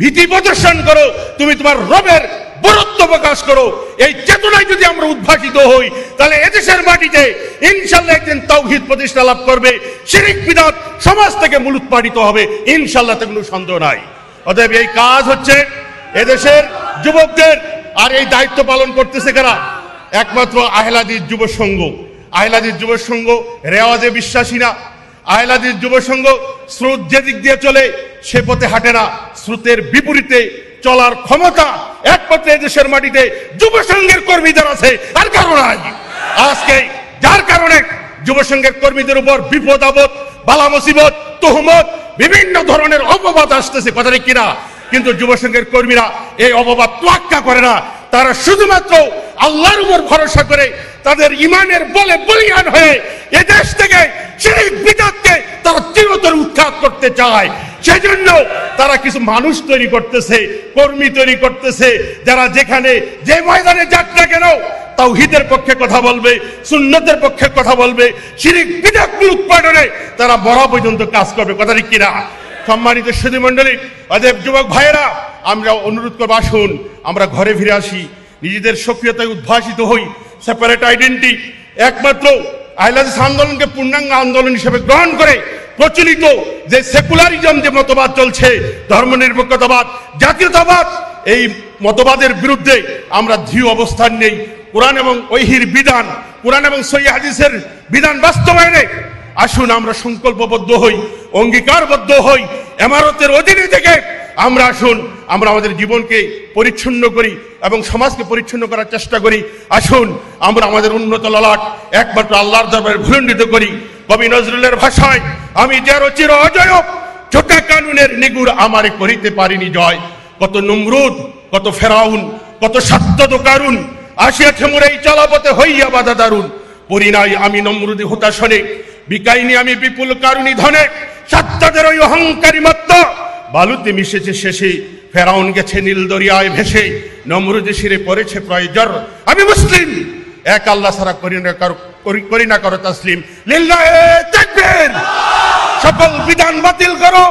ভীতি প্রদর্শন করো তুমি তোমার রবের বরত্ব প্রকাশ করো এই চেতনায় যদি আমরা উদ্ভাসিত হই তাহলে এদেশের মাটিতে ইনশাল্লাহ একদিন তৌহিদ প্রতিষ্ঠা লাভ করবে শিরিক বিদাত সমাজ থেকে মূল উৎপাদিত হবে ইনশাল্লাহ কোনো সন্দেহ নাই অতএব এই কাজ হচ্ছে এদেশের যুবকদের আর এই দায়িত্ব পালন করতেছে কারা একমাত্র আহলাদির যুব সংঘ আহলাদির যুব সংঘ রেওয়াজে বিশ্বাসী না আহলাদির যুব সংঘ স্রোত যে দিক দিয়ে চলে সে পথে হাঁটে না স্রোতের বিপরীতে চলার ক্ষমতা একমাত্র দেশের মাটিতে যুব সংঘের কর্মীদের আছে তার কারণ আজকে যার কারণে যুব সংঘের কর্মীদের উপর বিপদ আপদ বালা মুসিবত তহমত বিভিন্ন ধরনের অপবাদ আসতেছে কথা কিনা কিন্তু যুব সংঘের কর্মীরা এই অববাদ তোয়াক্কা করে না তারা শুধুমাত্র আল্লাহর উপর ভরসা করে তাদের ইমানের বলে বলিয়ান হয়ে দেশ থেকে সেই বিদাতকে তারা চিরতর উৎখাত করতে চায় সেজন্য তারা কিছু মানুষ তৈরি করতেছে কর্মী তৈরি করতেছে যারা যেখানে যে ময়দানে যাত্রা কেন কেন তাওহিদের পক্ষে কথা বলবে সুন্নতের পক্ষে কথা বলবে শিরিক বিদাত উৎপাদনে তারা বড় পর্যন্ত কাজ করবে কথা ঠিক কিনা সম্মানিত সুধীমণ্ডলী অদেব যুবক ভাইয়েরা আমরা অনুরোধ করবো আসুন আমরা ঘরে ফিরে আসি নিজেদের সক্রিয়তায় উদ্ভাসিত হই সেপারেট আইডেন্টি একমাত্র আইলাস আন্দোলনকে পূর্ণাঙ্গ আন্দোলন হিসেবে গ্রহণ করে প্রচলিত যে সেকুলারিজম যে মতবাদ চলছে ধর্মনিরপেক্ষতাবাদ জাতীয়তাবাদ এই মতবাদের বিরুদ্ধে আমরা ধীর অবস্থান নেই কোরআন এবং ঐহির বিধান কোরআন এবং সৈয়াদিসের বিধান বাস্তবায়নে আসুন আমরা সংকল্পবদ্ধ হই অঙ্গীকারবদ্ধ হই এমারতের অধীনে থেকে আমরা আসুন আমরা আমাদের জীবনকে পরিচ্ছন্ন করি এবং সমাজকে পরিচ্ছন্ন করার চেষ্টা করি আসুন আমরা আমাদের উন্নত ললাট একমাত্র আল্লাহর দরবারে ভুলণ্ডিত করি কবি নজরুলের ভাষায় আমি যার চির অজয় ছোটা কানুনের নিগুড় আমারে করিতে পারিনি জয় কত নমরুদ কত ফেরাউন কত সাত্য কারুন আসিয়াছে মোরে এই চলাপথে হইয়া বাধা দারুন পরিণায় আমি নমরুদি হতাশনে বিকাইনি আমি বিপুল কারুণী ধনে সাত্তাদের ওই অহংকারী মত্ত বালুতে মিশেছে শেষে ফেরাউন গেছে নীল দরিয়ায় ভেসে নমরুদে শিরে পড়েছে প্রয়োজন আমি মুসলিম এক আল্লাহ সারা করি না কারো করি না করো তাসলিম লিল্লাহে তাকবীর সকল বিধান বাতিল করো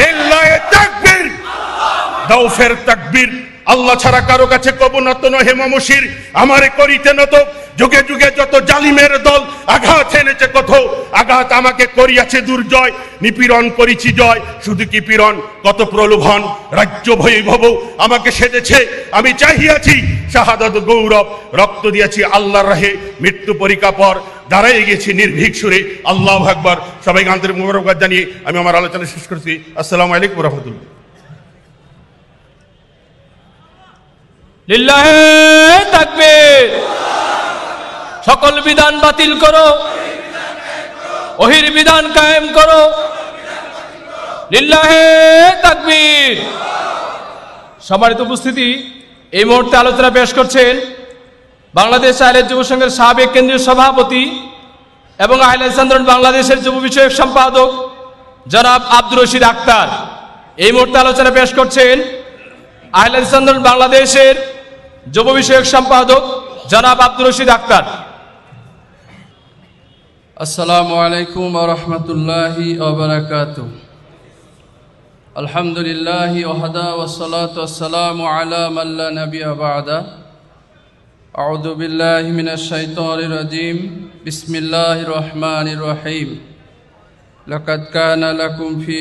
লিল্লাহে তাকবীর দাউফের তাকবীর আল্লাহ ছাড়া কারো কাছে কবনত নহে মুশির আমারে করিতে নত যুগে যুগে যত জালিমের দল আঘাত এনেছে কত আঘাত আমাকে করিয়াছে দুর্জয় নিপীড়ন করিছি জয় শুধু কি পীড়ন কত প্রলোভন রাজ্য ভয়ে আমাকে সেজেছে আমি চাহিয়াছি শাহাদত গৌরব রক্ত দিয়াছি আল্লাহর রাহে মৃত্যু পরিকাপর দাঁড়াই গেছি নির্ভীক সুরে আল্লাহ আকবর সবাই গান্ধীর মুবারকবাদ জানিয়ে আমি আমার আলোচনা শেষ করছি আসসালামু আলাইকুম রহমতুল্লাহ থাকবে সকল বিধান বাতিল করো অহির বিধান কায়েম করো লিল্লাহে তাকবীর তো উপস্থিতি এই মুহূর্তে আলোচনা পেশ করছেন বাংলাদেশ আইলের যুব সংঘের সাবেক কেন্দ্রীয় সভাপতি এবং আহলে চন্দ্রন বাংলাদেশের যুব বিষয়ক সম্পাদক জনাব আব্দুর রশিদ আক্তার এই মুহূর্তে আলোচনা পেশ করছেন আহলে চন্দ্রন বাংলাদেশের যুব বিষয়ক সম্পাদক জনাব আব্দুর রশিদ আক্তার আসসালামু আলাইকুম রহমতুল্লাহি আলহামদুলিল্লাহ ওহাদা ওসলাত আসসালাম আলা মাল্লা নবী আবাদা أعوذ بالله من الشيطان الرجيم بسم الله الرحمن الرحيم لقد كان لكم في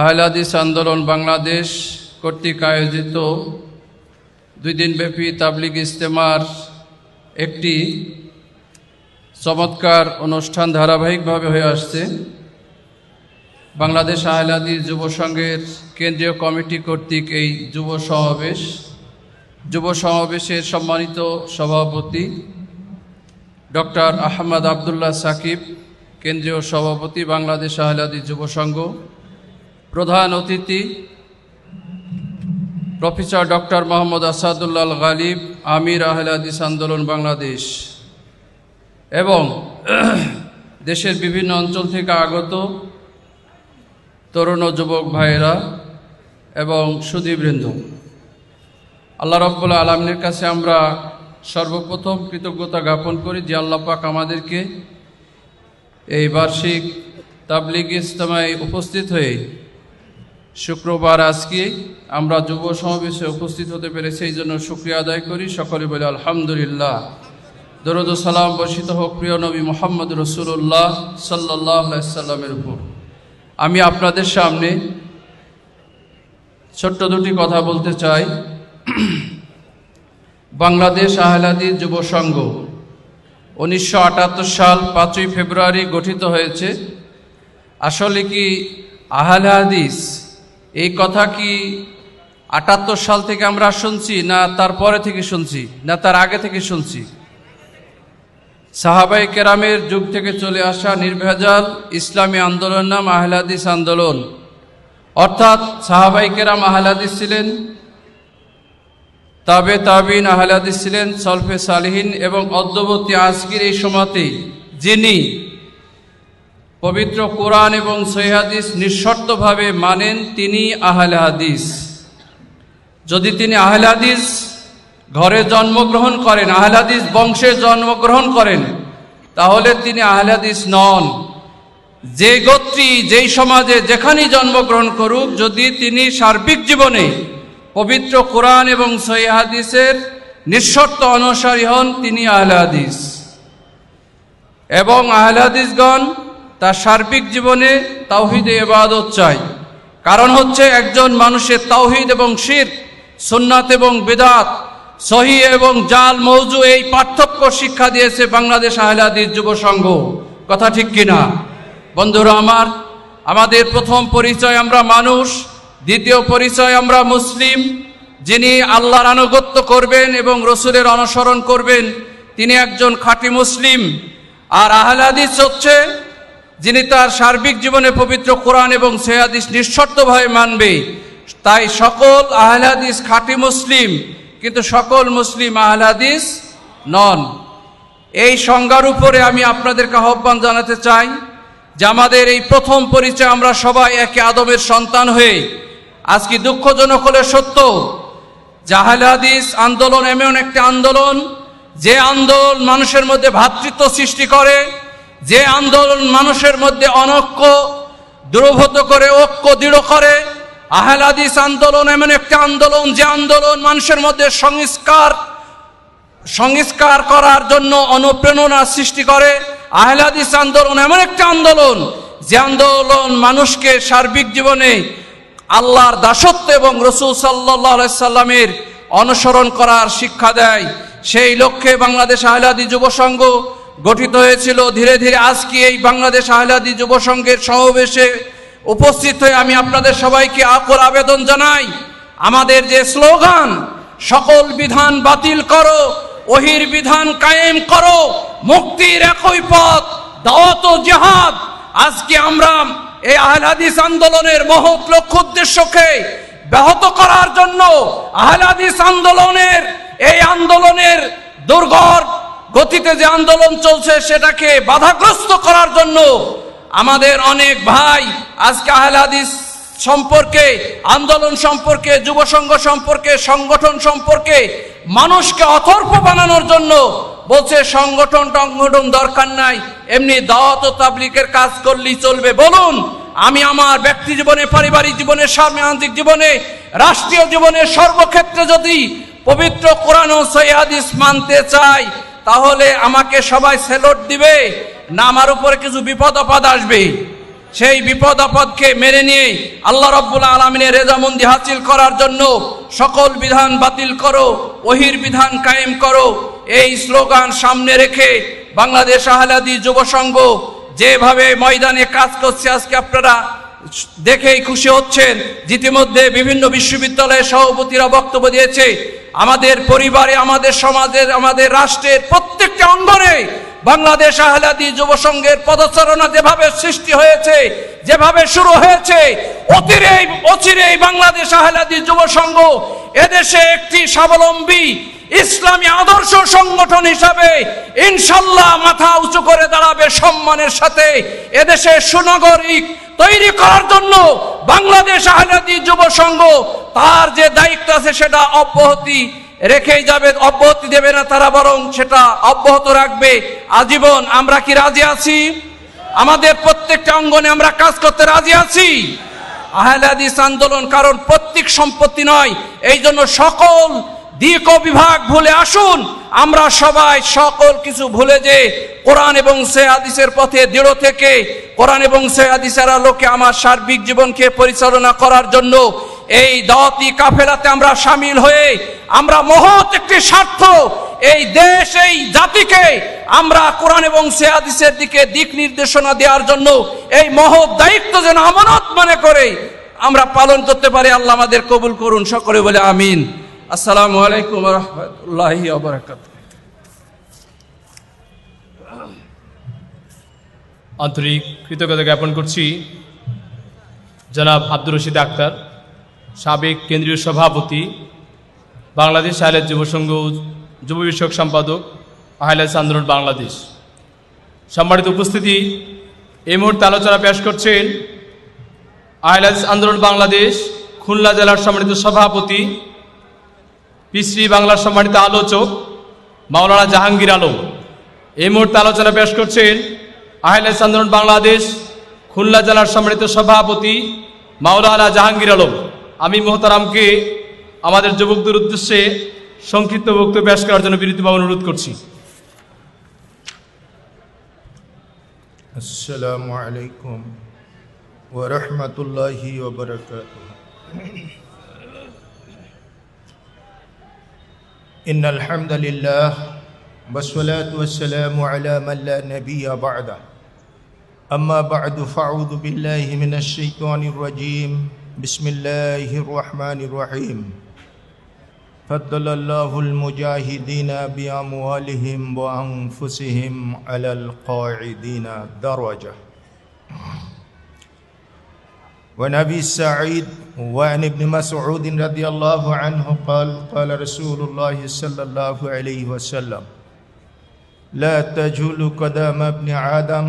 আহলাদিস আন্দোলন বাংলাদেশ কর্তৃক আয়োজিত দুই দিনব্যাপী তাবলিগ ইজতেমার একটি চমৎকার অনুষ্ঠান ধারাবাহিকভাবে হয়ে আসছে বাংলাদেশ আহলাদি যুব সংঘের কেন্দ্রীয় কমিটি কর্তৃক এই যুব সমাবেশ যুব সমাবেশের সম্মানিত সভাপতি ডক্টর আহমদ আবদুল্লাহ সাকিব কেন্দ্রীয় সভাপতি বাংলাদেশ আহলাদি যুব সংঘ প্রধান অতিথি প্রফেসর ডক্টর মোহাম্মদ আসাদুল্লাল গালিব আমির আহলাদিস আন্দোলন বাংলাদেশ এবং দেশের বিভিন্ন অঞ্চল থেকে আগত তরুণ যুবক ভাইয়েরা এবং সুদীবৃন্দ আল্লাহ রব্বুল আলমিনের কাছে আমরা সর্বপ্রথম কৃতজ্ঞতা জ্ঞাপন করি যে আল্লাহ পাক আমাদেরকে এই বার্ষিক তাবলিগ ইস্তমায় উপস্থিত হয়ে শুক্রবার আজকে আমরা যুব সমাবেশে উপস্থিত হতে পেরে সেই জন্য শুক্রিয়া আদায় করি সকলে বলে আলহামদুলিল্লাহ দরদ সালাম বর্ষিত হোক প্রিয় নবী মোহাম্মদ রসুল্লাহ সাল্লাহ সাল্লামের উপর আমি আপনাদের সামনে ছোট্ট দুটি কথা বলতে চাই বাংলাদেশ আহলাদি যুব সংঘ উনিশশো সাল পাঁচই ফেব্রুয়ারি গঠিত হয়েছে আসলে কি আহলাদিস এই কথা কি আটাত্তর সাল থেকে আমরা শুনছি না তার পরে থেকে শুনছি না তার আগে থেকে শুনছি সাহাবাই কেরামের যুগ থেকে চলে আসা নির্ভেজাল ইসলামী আন্দোলন নাম আহলাদিস আন্দোলন অর্থাৎ সাহাবাই কেরাম আহলাদিস ছিলেন তাবে তাবিন আহলাদিস ছিলেন সলফে সালহীন এবং অদ্যবর্তী আজকির এই সময়তে যিনি পবিত্র কোরআন এবং সৈহাদিস নিঃশর্তভাবে মানেন তিনি আহলে হাদিস যদি তিনি আহলে হাদিস ঘরে জন্মগ্রহণ করেন আহলে হাদিস বংশে জন্মগ্রহণ করেন তাহলে তিনি আহলে হাদিস নন যে গোত্রী যেই সমাজে যেখানেই জন্মগ্রহণ করুক যদি তিনি সার্বিক জীবনে পবিত্র কোরআন এবং সৈহাদিসের নিঃশর্ত অনুসারী হন তিনি আহলে হাদিস এবং আহলে হাদিসগণ তার সার্বিক জীবনে তাওহিদে এবাদত চাই কারণ হচ্ছে একজন মানুষের তাওহিদ এবং শির সুন্নাত এবং বেদাত সহি এবং জাল মৌজু এই পার্থক্য শিক্ষা দিয়েছে বাংলাদেশ আহলাদির যুব সংঘ কথা ঠিক কিনা বন্ধুরা আমার আমাদের প্রথম পরিচয় আমরা মানুষ দ্বিতীয় পরিচয় আমরা মুসলিম যিনি আল্লাহর আনুগত্য করবেন এবং রসুলের অনুসরণ করবেন তিনি একজন খাঁটি মুসলিম আর আহলাদিস হচ্ছে যিনি তার সার্বিক জীবনে পবিত্র কোরআন এবং সৈহাদিস নিঃশর্তভাবে মানবে তাই সকল আহলাদিস খাঁটি মুসলিম কিন্তু সকল মুসলিম আহলাদিস নন এই সংজ্ঞার উপরে আমি আপনাদেরকে আহ্বান জানাতে চাই যে আমাদের এই প্রথম পরিচয় আমরা সবাই একে আদমের সন্তান হয়ে আজকে দুঃখজনক হলে সত্য জাহালাদিস আন্দোলন এমন একটি আন্দোলন যে আন্দোলন মানুষের মধ্যে ভ্রাতৃত্ব সৃষ্টি করে যে আন্দোলন মানুষের মধ্যে অনক্য দুর্ভূত করে ঐক্য দৃঢ় করে আহলাদিস আন্দোলন এমন একটি আন্দোলন যে আন্দোলন মানুষের মধ্যে সংস্কার সংস্কার করার জন্য অনুপ্রেরণা সৃষ্টি করে আহলাদিস আন্দোলন এমন একটি আন্দোলন যে আন্দোলন মানুষকে সার্বিক জীবনে আল্লাহর দাসত্ব এবং রসুল সাল্লাহ সাল্লামের অনুসরণ করার শিক্ষা দেয় সেই লক্ষ্যে বাংলাদেশ আহলাদি যুব সংঘ গঠিত হয়েছিল ধীরে ধীরে আজকে এই বাংলাদেশ আহলাদি যুব সংঘের সমাবেশে উপস্থিত হয়ে আমি আপনাদের সবাইকে আকর আবেদন জানাই আমাদের যে স্লোগান সকল বিধান বাতিল করো ওহির বিধান কায়েম করো মুক্তির একই পথ দাওয়াত জেহাদ আজকে আমরা এই আহলাদিস আন্দোলনের মহৎ লক্ষ্য উদ্দেশ্যকে ব্যাহত করার জন্য আহলাদিস আন্দোলনের এই আন্দোলনের দুর্গর গতিতে যে আন্দোলন চলছে সেটাকে বাধাগ্রস্ত করার জন্য আমাদের অনেক ভাই আজকে আহলাদিস সম্পর্কে আন্দোলন সম্পর্কে যুব সংঘ সম্পর্কে সংগঠন সম্পর্কে মানুষকে অথর্প বানানোর জন্য বলছে সংগঠন টংগঠন দরকার নাই এমনি দাওয়াত ও তাবলিকের কাজ করলেই চলবে বলুন আমি আমার ব্যক্তি জীবনে পারিবারিক জীবনে সামাজিক জীবনে রাষ্ট্রীয় জীবনে সর্বক্ষেত্রে যদি পবিত্র কোরআন ও সৈয়াদিস মানতে চাই তাহলে আমাকে সবাই সেলট দিবে না আমার উপরে কিছু বিপদ আপদ আসবে সেই বিপদ আপদকে মেনে নিয়ে আল্লাহ রব্বুল আলমিনের রেজামন্দি হাসিল করার জন্য সকল বিধান বাতিল করো ওহির বিধান কায়েম করো এই স্লোগান সামনে রেখে বাংলাদেশ আহলাদি যুব সংঘ যেভাবে ময়দানে কাজ করছে আজকে আপনারা দেখেই খুশি হচ্ছেন ইতিমধ্যে বিভিন্ন বিশ্ববিদ্যালয়ের সভাপতিরা বক্তব্য দিয়েছে আমাদের পরিবারে আমাদের সমাজের আমাদের রাষ্ট্রের প্রত্যেকটা অঙ্গনে বাংলাদেশ আহলাদি যুব সংঘের পদচারণা যেভাবে সৃষ্টি হয়েছে যেভাবে শুরু হয়েছে অতিরেই অচিরেই বাংলাদেশ আহলাদি যুব সংঘ এদেশে একটি স্বাবলম্বী ইসলামী আদর্শ সংগঠন হিসাবে ইনশাল্লাহ মাথা উঁচু করে দাঁড়াবে সম্মানের সাথে এদেশে সুনাগরিক তৈরি করার জন্য বাংলাদেশ আহলাদি যুব সংঘ তার যে দায়িত্ব আছে সেটা অব্যাহতি রেখেই যাবে অব্যাহতি দেবে না তারা বরং সেটা অব্যাহত রাখবে আজীবন আমরা কি রাজি আছি আমাদের প্রত্যেকটা অঙ্গনে আমরা কাজ করতে রাজি আছি আহলাদিস আন্দোলন কারণ প্রত্যেক সম্পত্তি নয় এই জন্য সকল দিক বিভাগ ভুলে আসুন আমরা সবাই সকল কিছু ভুলে যে কোরআন এবং সে হাদিসের পথে দৃঢ় থেকে কোরআন এবং সে হাদিসের আলোকে আমার সার্বিক জীবনকে পরিচালনা করার জন্য এই দতি কাফেলাতে আমরা সামিল হয়ে আমরা মহৎ একটি স্বার্থ এই দেশ এই জাতিকে আমরা কোরআন এবং সেহাদিসের দিকে দিক নির্দেশনা দেওয়ার জন্য এই মহৎ দায়িত্ব যেন আমানত মনে করে আমরা পালন করতে পারি আল্লাহ আমাদের কবুল করুন সকলে বলে আমিন আসসালামু আলাইকুম রহমতুল্লাহি আন্তরিক কৃতজ্ঞতা জ্ঞাপন করছি জনাব আব্দুর রশিদ আক্তার সাবেক কেন্দ্রীয় সভাপতি বাংলাদেশ আহলেদ যুবসংঘ যুব বিষয়ক সম্পাদক আহলেদ আন্দোলন বাংলাদেশ সম্মানিত উপস্থিতি এই মুহূর্তে আলোচনা পেশ করছেন আহলেদ আন্দোলন বাংলাদেশ খুলনা জেলার সম্মানিত সভাপতি পিসি বাংলার সম্মানিত আলোচক মাওলানা জাহাঙ্গীর আলম এই মুহূর্তে আলোচনা পেশ করছেন আহলে সন্দরণ বাংলাদেশ খুলনা জেলার সম্মানিত সভাপতি মাওলানা জাহাঙ্গীর আলম আমি মোহতারামকে আমাদের যুবকদের উদ্দেশ্যে সংক্ষিপ্ত বক্তব্য পেশ করার জন্য পাওয়া অনুরোধ করছি আসসালামু আলাইকুম ওয়া বারাকাতুহু إن الحمد لله والصلاة والسلام على من لا نبي بعده أما بعد فأعوذ بالله من الشيطان الرجيم بسم الله الرحمن الرحيم فضل الله المجاهدين بأموالهم وأنفسهم على القاعدين درجة وعن أبي سعيد وعن ابن مسعود رضي الله عنه قال قال رسول الله صلى الله عليه وسلم لا تجهل قدم ابن آدم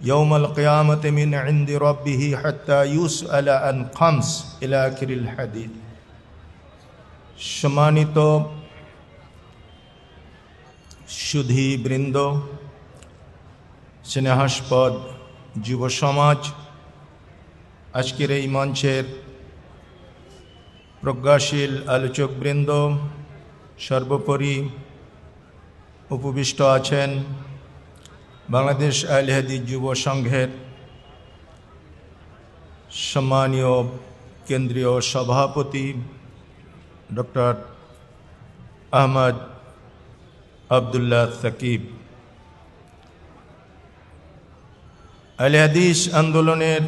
يوم القيامة من عند ربه حتى يسأل عن خمس إلى آخر الحديث شمانيتو সম্মানিত سنهاش স্নেহাস্পদ جيبو شماج আজকের এই মঞ্চের প্রজ্ঞাশীল আলোচকবৃন্দ সর্বোপরি উপবিষ্ট আছেন বাংলাদেশ আলহাদি যুব সংঘের সম্মানীয় কেন্দ্রীয় সভাপতি ডক্টর আহমদ আবদুল্লাহ সাকিব আলহাদিস আন্দোলনের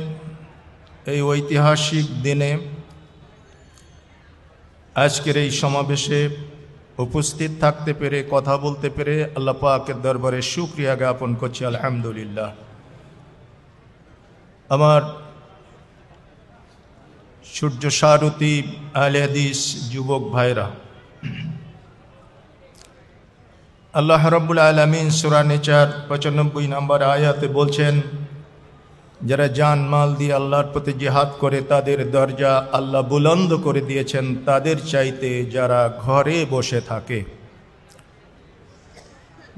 এই ঐতিহাসিক দিনে আজকের এই সমাবেশে উপস্থিত থাকতে পেরে কথা বলতে পেরে আল্লাহ পাকের দরবারে সুক্রিয়া জ্ঞাপন করছি আলহামদুলিল্লাহ আমার সূর্য সারথী আলহাদিস যুবক ভাইরা আল্লাহ রবুল আলমিন সুরানিচার পঁচানব্বই নম্বর আয়াতে বলছেন যারা মাল দিয়ে আল্লাহর প্রতি জেহাদ করে তাদের দরজা আল্লাহ বুলন্দ করে দিয়েছেন তাদের চাইতে যারা ঘরে বসে থাকে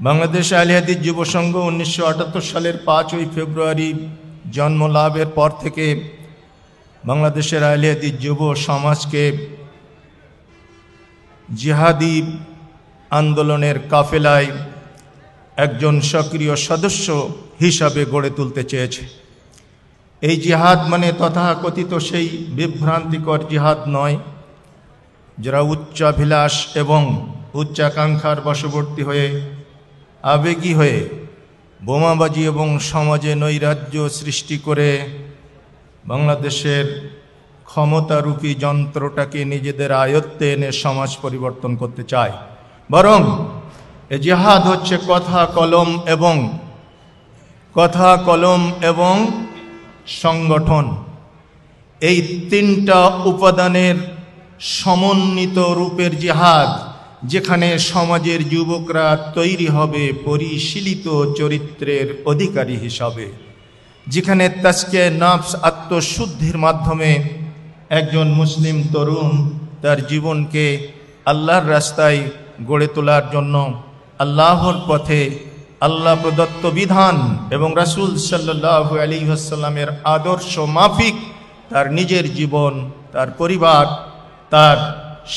বাংলাদেশ আলিহাদির যুবসংঘ উনিশশো সালের পাঁচই ফেব্রুয়ারি জন্ম লাভের পর থেকে বাংলাদেশের আলিহাদি যুব সমাজকে জিহাদি আন্দোলনের কাফেলায় একজন সক্রিয় সদস্য হিসাবে গড়ে তুলতে চেয়েছে এই জিহাদ মানে তথাকথিত সেই বিভ্রান্তিকর জিহাদ নয় যারা উচ্চাভিলাষ এবং উচ্চাকাঙ্ক্ষার বশবর্তী হয়ে আবেগী হয়ে বোমাবাজি এবং সমাজে নৈরাজ্য সৃষ্টি করে বাংলাদেশের ক্ষমতারূপী যন্ত্রটাকে নিজেদের আয়ত্তে এনে সমাজ পরিবর্তন করতে চায় বরং এ জেহাদ হচ্ছে কথা কলম এবং কথা কলম এবং সংগঠন এই তিনটা উপাদানের সমন্বিত রূপের জিহাদ যেখানে সমাজের যুবকরা তৈরি হবে পরিশীলিত চরিত্রের অধিকারী হিসাবে যেখানে তাজকে নাফস আত্মশুদ্ধির মাধ্যমে একজন মুসলিম তরুণ তার জীবনকে আল্লাহর রাস্তায় গড়ে তোলার জন্য আল্লাহর পথে আল্লাহ প্রদত্ত বিধান এবং রাসুল সাল্লাহ আলী আসাল্লামের আদর্শ মাফিক তার নিজের জীবন তার পরিবার তার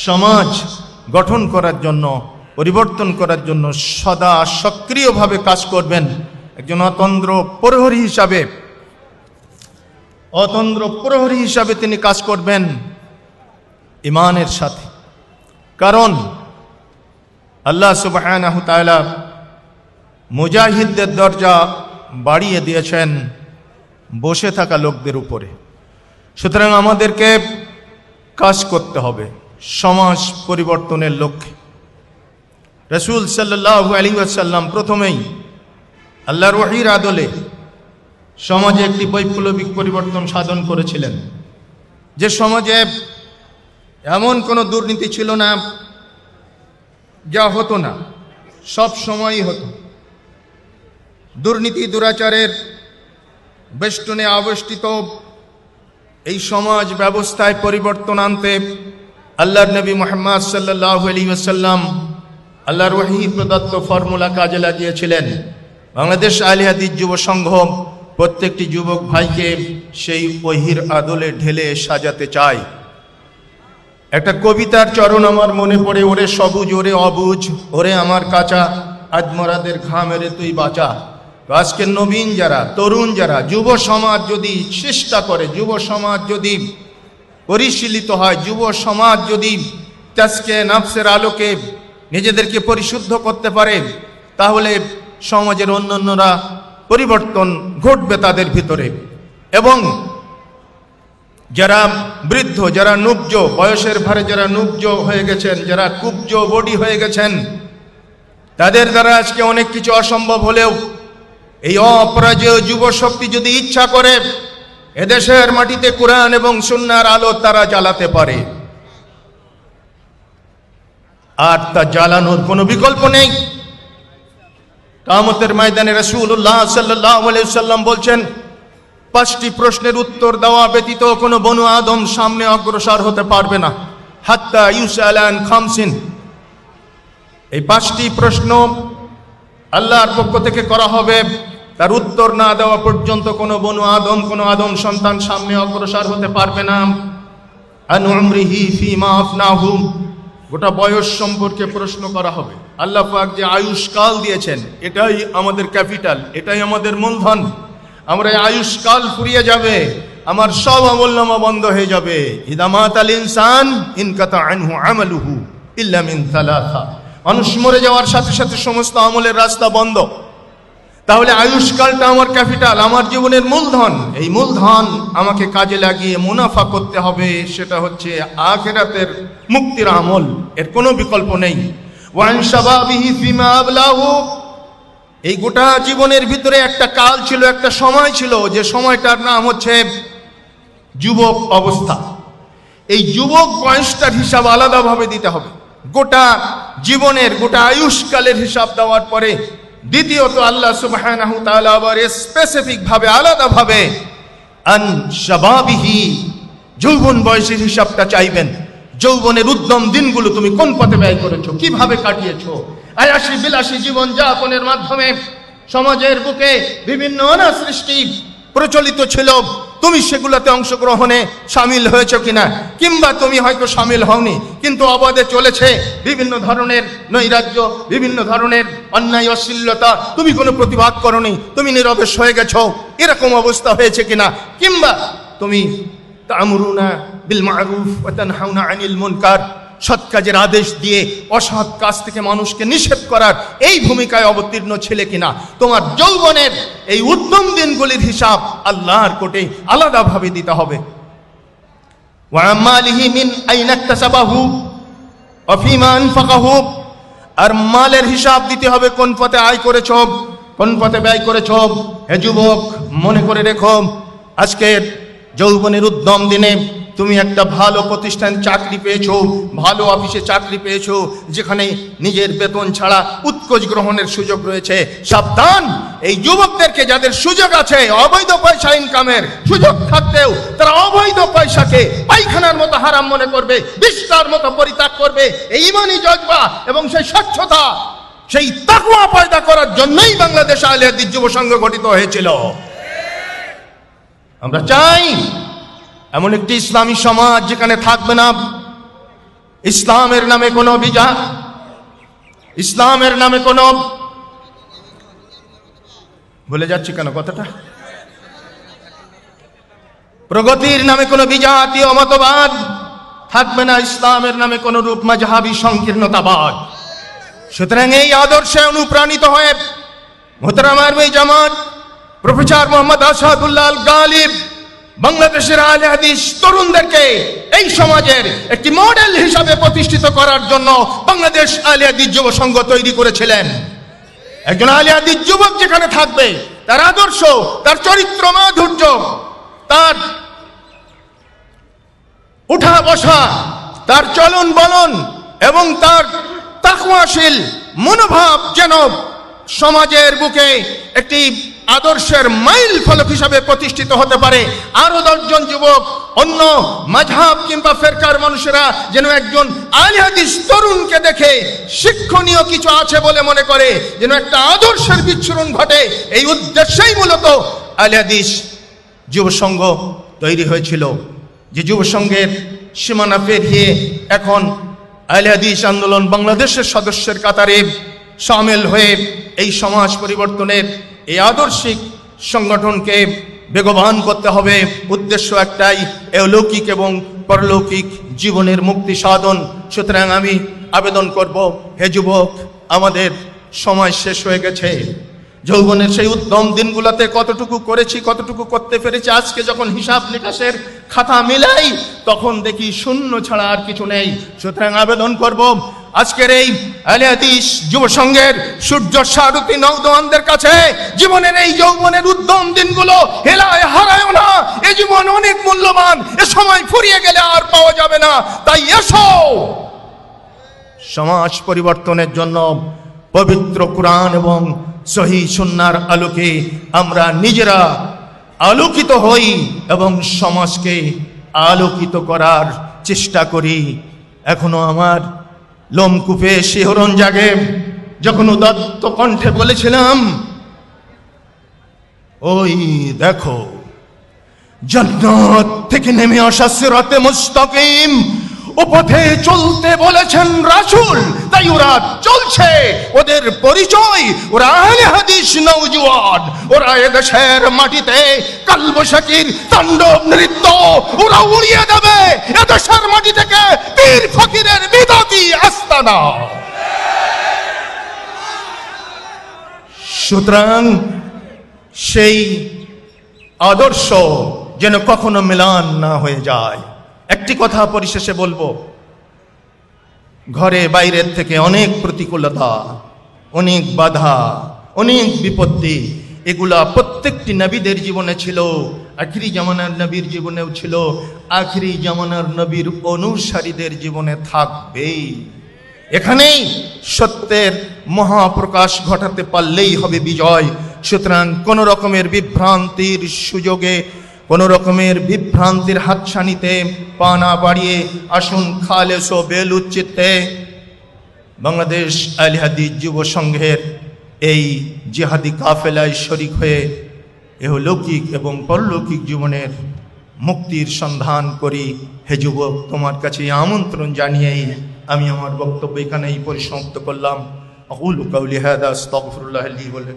সমাজ গঠন করার জন্য পরিবর্তন করার জন্য সদা সক্রিয়ভাবে কাজ করবেন একজন অতন্দ্র প্রহরী হিসাবে অতন্দ্র প্রহরী হিসাবে তিনি কাজ করবেন ইমানের সাথে কারণ আল্লাহ সুবাহ মুজাহিদদের দরজা বাড়িয়ে দিয়েছেন বসে থাকা লোকদের উপরে সুতরাং আমাদেরকে কাজ করতে হবে সমাজ পরিবর্তনের লক্ষ্যে রসুল সাল্লাহ আলী আসাল্লাম প্রথমেই আল্লাহর ওহির আদলে সমাজে একটি বৈপ্লবিক পরিবর্তন সাধন করেছিলেন যে সমাজে এমন কোনো দুর্নীতি ছিল না যা হতো না সব সময়ই হতো দুর্নীতি দুরাচারের বেষ্টনে আবেষ্টিত এই সমাজ ব্যবস্থায় পরিবর্তন আনতে আল্লাহর নবী মোহাম্মদ সাল্লাহ আলী আসাল্লাম আল্লাহর ওয়াহি প্রদত্ত ফর্মুলা কাজে লাগিয়েছিলেন বাংলাদেশ আলী যুব সংঘ প্রত্যেকটি যুবক ভাইকে সেই ওহির আদলে ঢেলে সাজাতে চায় একটা কবিতার চরণ আমার মনে পড়ে ওরে সবুজ ওরে অবুজ ওরে আমার কাঁচা আজমরাদের ঘামেরে তুই বাঁচা তো আজকে নবীন যারা তরুণ যারা যুব সমাজ যদি চেষ্টা করে যুব সমাজ যদি পরিশীলিত হয় যুব সমাজ যদি তাজকে নাফসের আলোকে নিজেদেরকে পরিশুদ্ধ করতে পারে তাহলে সমাজের অন্যান্যরা পরিবর্তন ঘটবে তাদের ভিতরে এবং যারা বৃদ্ধ যারা নুব্জ বয়সের ভারে যারা নুব্জ হয়ে গেছেন যারা কুব্জ বডি হয়ে গেছেন তাদের দ্বারা আজকে অনেক কিছু অসম্ভব হলেও এই অপরাজেয় যুব শক্তি যদি ইচ্ছা করে এদেশের মাটিতে কোরআন এবং সুনার আলো তারা জ্বালাতে পারে আর তা জ্বালানোর কোনো বিকল্প নেই কামতের ময়দানে রসুল্লাহ সাল্লাম বলছেন পাঁচটি প্রশ্নের উত্তর দেওয়া ব্যতীত কোনো বনু আদম সামনে অগ্রসর হতে পারবে না হাত্তা ইউসালান খামসিন এই পাঁচটি প্রশ্ন আল্লাহর পক্ষ থেকে করা হবে তার উত্তর না দেওয়া পর্যন্ত কোনো বনু আদম কোনো আদম সন্তান সামনে অগ্রসর হতে পারবে না গোটা বয়স সম্পর্কে প্রশ্ন করা হবে আল্লাহ পাক যে আয়ুষ্কাল দিয়েছেন এটাই আমাদের ক্যাপিটাল এটাই আমাদের মূলধন আমরা আয়ুষ্কাল ফুরিয়ে যাবে আমার সব আমলনামা বন্ধ হয়ে যাবে ইদামাত আল ইনসান ইনকাতা আনহু আমালুহু ইল্লা মিন সালাসা মানুষ মরে যাওয়ার সাথে সাথে সমস্ত আমলের রাস্তা বন্ধ তাহলে আয়ুষ্কালটা আমার ক্যাপিটাল আমার জীবনের মূলধন এই মূলধন আমাকে কাজে লাগিয়ে মুনাফা করতে হবে সেটা হচ্ছে আখেরাতের মুক্তির আমল এর কোনো বিকল্প নেই এই গোটা জীবনের ভিতরে একটা কাল ছিল একটা সময় ছিল যে সময়টার নাম হচ্ছে যুবক অবস্থা এই যুবক বয়সটার হিসাব আলাদাভাবে দিতে হবে গোটা জীবনের গোটা আয়ুষ্কালের হিসাব দেওয়ার পরে দ্বিতীয়ত আল্লাহ সুবাহ আবার স্পেসিফিকভাবে আলাদাভাবে আলাদা ভাবে যৌবন বয়সের হিসাবটা চাইবেন যৌবনের উদ্যম দিনগুলো তুমি কোন পথে ব্যয় করেছো কিভাবে কাটিয়েছো আয়াসী বিলাসী জীবন যাপনের মাধ্যমে সমাজের বুকে বিভিন্ন সৃষ্টি প্রচলিত ছিল তুমি সেগুলোতে অংশগ্রহণে সামিল হয়েছ কিনা কিংবা তুমি হয়তো সামিল হওনি কিন্তু অবাধে চলেছে বিভিন্ন ধরনের নৈরাজ্য বিভিন্ন ধরনের অন্যায় অশ্লীলতা তুমি কোনো প্রতিবাদ করনি তুমি নিরবেশ হয়ে গেছ এরকম অবস্থা হয়েছে কিনা কিংবা তুমি তামরুনা বিল মারুফ হাউনা আনিল মুনকার সৎ কাজের আদেশ দিয়ে অসৎ কাজ থেকে মানুষকে নিষেধ করার এই ভূমিকায় অবতীর্ণ ছেলে কিনা তোমার যৌবনের এই উত্তম দিনগুলির হিসাব আল্লাহর কোটে আলাদাভাবে দিতে হবে আর মালের হিসাব দিতে হবে কোন পথে আয় করেছ কোন পথে ব্যয় করেছ হে যুবক মনে করে রেখো আজকের যৌবনের উদ্যম দিনে তুমি একটা ভালো প্রতিষ্ঠান চাকরি পেয়েছো ভালো অফিসে চাকরি পেয়েছো যেখানে নিজের বেতন ছাড়া উৎকোচ গ্রহণের সুযোগ রয়েছে সাবধান এই যুবকদেরকে যাদের সুযোগ আছে অবৈধ পয়সা ইনকামের সুযোগ থাকতেও তারা অবৈধ পয়সাকে পায়খানার মতো হারাম মনে করবে বিশ্বার মতো পরিত্যাগ করবে এই ইমানি জজবা এবং সেই স্বচ্ছতা সেই তাকুয়া পয়দা করার জন্যই বাংলাদেশ আলিয়াদির যুব সংঘ গঠিত হয়েছিল আমরা চাই এমন একটি ইসলামী সমাজ যেখানে থাকবে না ইসলামের নামে কোন অভিযান ইসলামের নামে কোন ভুলে যাচ্ছি কেন কথাটা প্রগতির নামে কোনো বিজাতীয় মতবাদ থাকবে না ইসলামের নামে কোনো রূপ মাঝহাবি সংকীর্ণতাবাদ সুতরাং এই আদর্শে অনুপ্রাণিত হয়ে মোহতারামার জামাত প্রফেসর মোহাম্মদ আসাদুল্লাহ গালিব বাংলাদেশের আলে হাদিস তরুণদেরকে এই সমাজের একটি মডেল হিসাবে প্রতিষ্ঠিত করার জন্য বাংলাদেশ আলে হাদিস যুব সংঘ তৈরি করেছিলেন একজন আলে হাদিস যুবক যেখানে থাকবে তার আদর্শ তার চরিত্র মাধুর্য তার উঠা বসা তার চলন বলন এবং তার তাকুয়াশীল মনোভাব যেন সমাজের বুকে একটি আদর্শের মাইল ফলক হিসাবে প্রতিষ্ঠিত হতে পারে আরও দশজন যুবক অন্য মাঝহাব কিংবা ফেরকার মানুষেরা যেন একজন আলহাদিস তরুণকে দেখে শিক্ষণীয় কিছু আছে বলে মনে করে যেন একটা আদর্শের বিচ্ছুরণ ঘটে এই উদ্দেশ্যেই মূলত আলহাদিস যুবসংঘ তৈরি হয়েছিল যে যুবসংঘের সীমানা পেরিয়ে এখন আলহাদিস আন্দোলন বাংলাদেশের সদস্যের কাতারে সামিল হয়ে এই সমাজ পরিবর্তনের এই আদর্শিক সংগঠনকে বেগবান করতে হবে উদ্দেশ্য একটাই অলৌকিক এবং পরলৌকিক জীবনের মুক্তি সাধন সুতরাং আমি আবেদন করব হে যুবক আমাদের সময় শেষ হয়ে গেছে যৌবনের সেই উত্তম দিনগুলোতে কতটুকু করেছি কতটুকু করতে পেরেছি আজকে যখন হিসাব নিকাশের খাতা মিলাই তখন দেখি শূন্য ছাড়া আর কিছু নেই সুতরাং আবেদন করব আজকের এই আলিয়াদিস যুব সংঘের সূর্য সারথী নৌদওয়ানদের কাছে জীবনের এই যৌবনের উদ্যম দিনগুলো হেলায় হারায় না এ জীবন অনেক মূল্যবান এ সময় ফুরিয়ে গেলে আর পাওয়া যাবে না তাই এসো সমাজ পরিবর্তনের জন্য পবিত্র কোরআন এবং সহি সুন্নার আলোকে আমরা নিজেরা আলোকিত হই এবং সমাজকে আলোকিত করার চেষ্টা করি এখনো আমার লোমকূপে শিহরণ জাগে যখন দত্ত কণ্ঠে বলেছিলাম ওই দেখো জন্নত থেকে নেমে আসা সিরাতে মুস্তাকিম উপথে চলতে বলেছেন রাসুল তাই ওরা চলছে ওদের পরিচয় ওরা হাদিস নওজুয়ান ওরা এদেশের মাটিতে কালবশাকির তাণ্ডব নৃত্য ওরা উড়িয়ে দেবে এদেশের মাটি থেকে পীর ফকিরের বিদাতি আস্তানা সুতরাং সেই আদর্শ যেন কখনো মিলান না হয়ে যায় একটি কথা পরিশেষে বলবো ঘরে বাইরের থেকে অনেক প্রতিকূলতা অনেক বাধা অনেক বিপত্তি এগুলা প্রত্যেকটি নবীদের জীবনে ছিল আখিরি জামানার নবীর জীবনেও ছিল আখিরি জামানার নবীর অনুসারীদের জীবনে থাকবেই এখানেই সত্যের মহাপ্রকাশ ঘটাতে পারলেই হবে বিজয় সুতরাং কোন রকমের বিভ্রান্তির সুযোগে কোনো রকমের বিভ্রান্তির হাতছানিতে পা না বাড়িয়ে আসুন খালেস ও বেলুচ্চিত্তে বাংলাদেশ আলিহাদি যুব সংঘের এই জিহাদি কাফেলায় শরিক হয়ে এহ লৌকিক এবং পরলৌকিক জীবনের মুক্তির সন্ধান করি হে যুবক তোমার কাছে আমন্ত্রণ জানিয়েই আমি আমার বক্তব্য এখানেই পরিসমাপ্ত করলাম أقول কাউলি هذا أستغفر বলে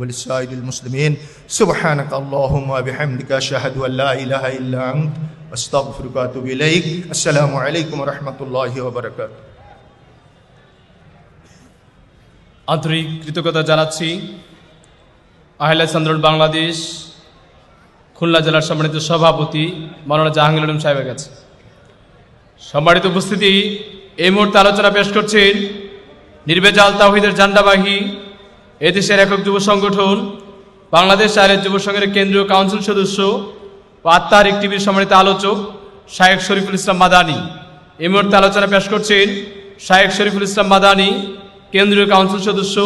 ولسائر المسلمين سبحانك اللهم وبحمدك أشهد أن لا إله إلا أنت أستغفرك وأتوب إليك السلام عليكم ورحمة الله وبركاته আন্তরিক কৃতজ্ঞতা জানাচ্ছি আহিলা চন্দ্রন বাংলাদেশ খুলনা জেলার সম্মানিত সভাপতি মৌলানা জাহাঙ্গীর আলম সাহেবের কাছে সম্মানিত উপস্থিতি এই মুহূর্তে আলোচনা পেশ করছেন নির্বেজাল তাহিদের জান্ডাবাহী এদেশের একক যুব সংগঠন বাংলাদেশ আয়ের যুব সংঘের কেন্দ্রীয় কাউন্সিল সদস্য ও আত্মারিক টিভির সম্মানিত আলোচক শায়েক শরীফুল ইসলাম মাদানি এই মুহূর্তে আলোচনা পেশ করছেন শায়েক শরীফুল ইসলাম মাদানী কেন্দ্রীয় কাউন্সিল সদস্য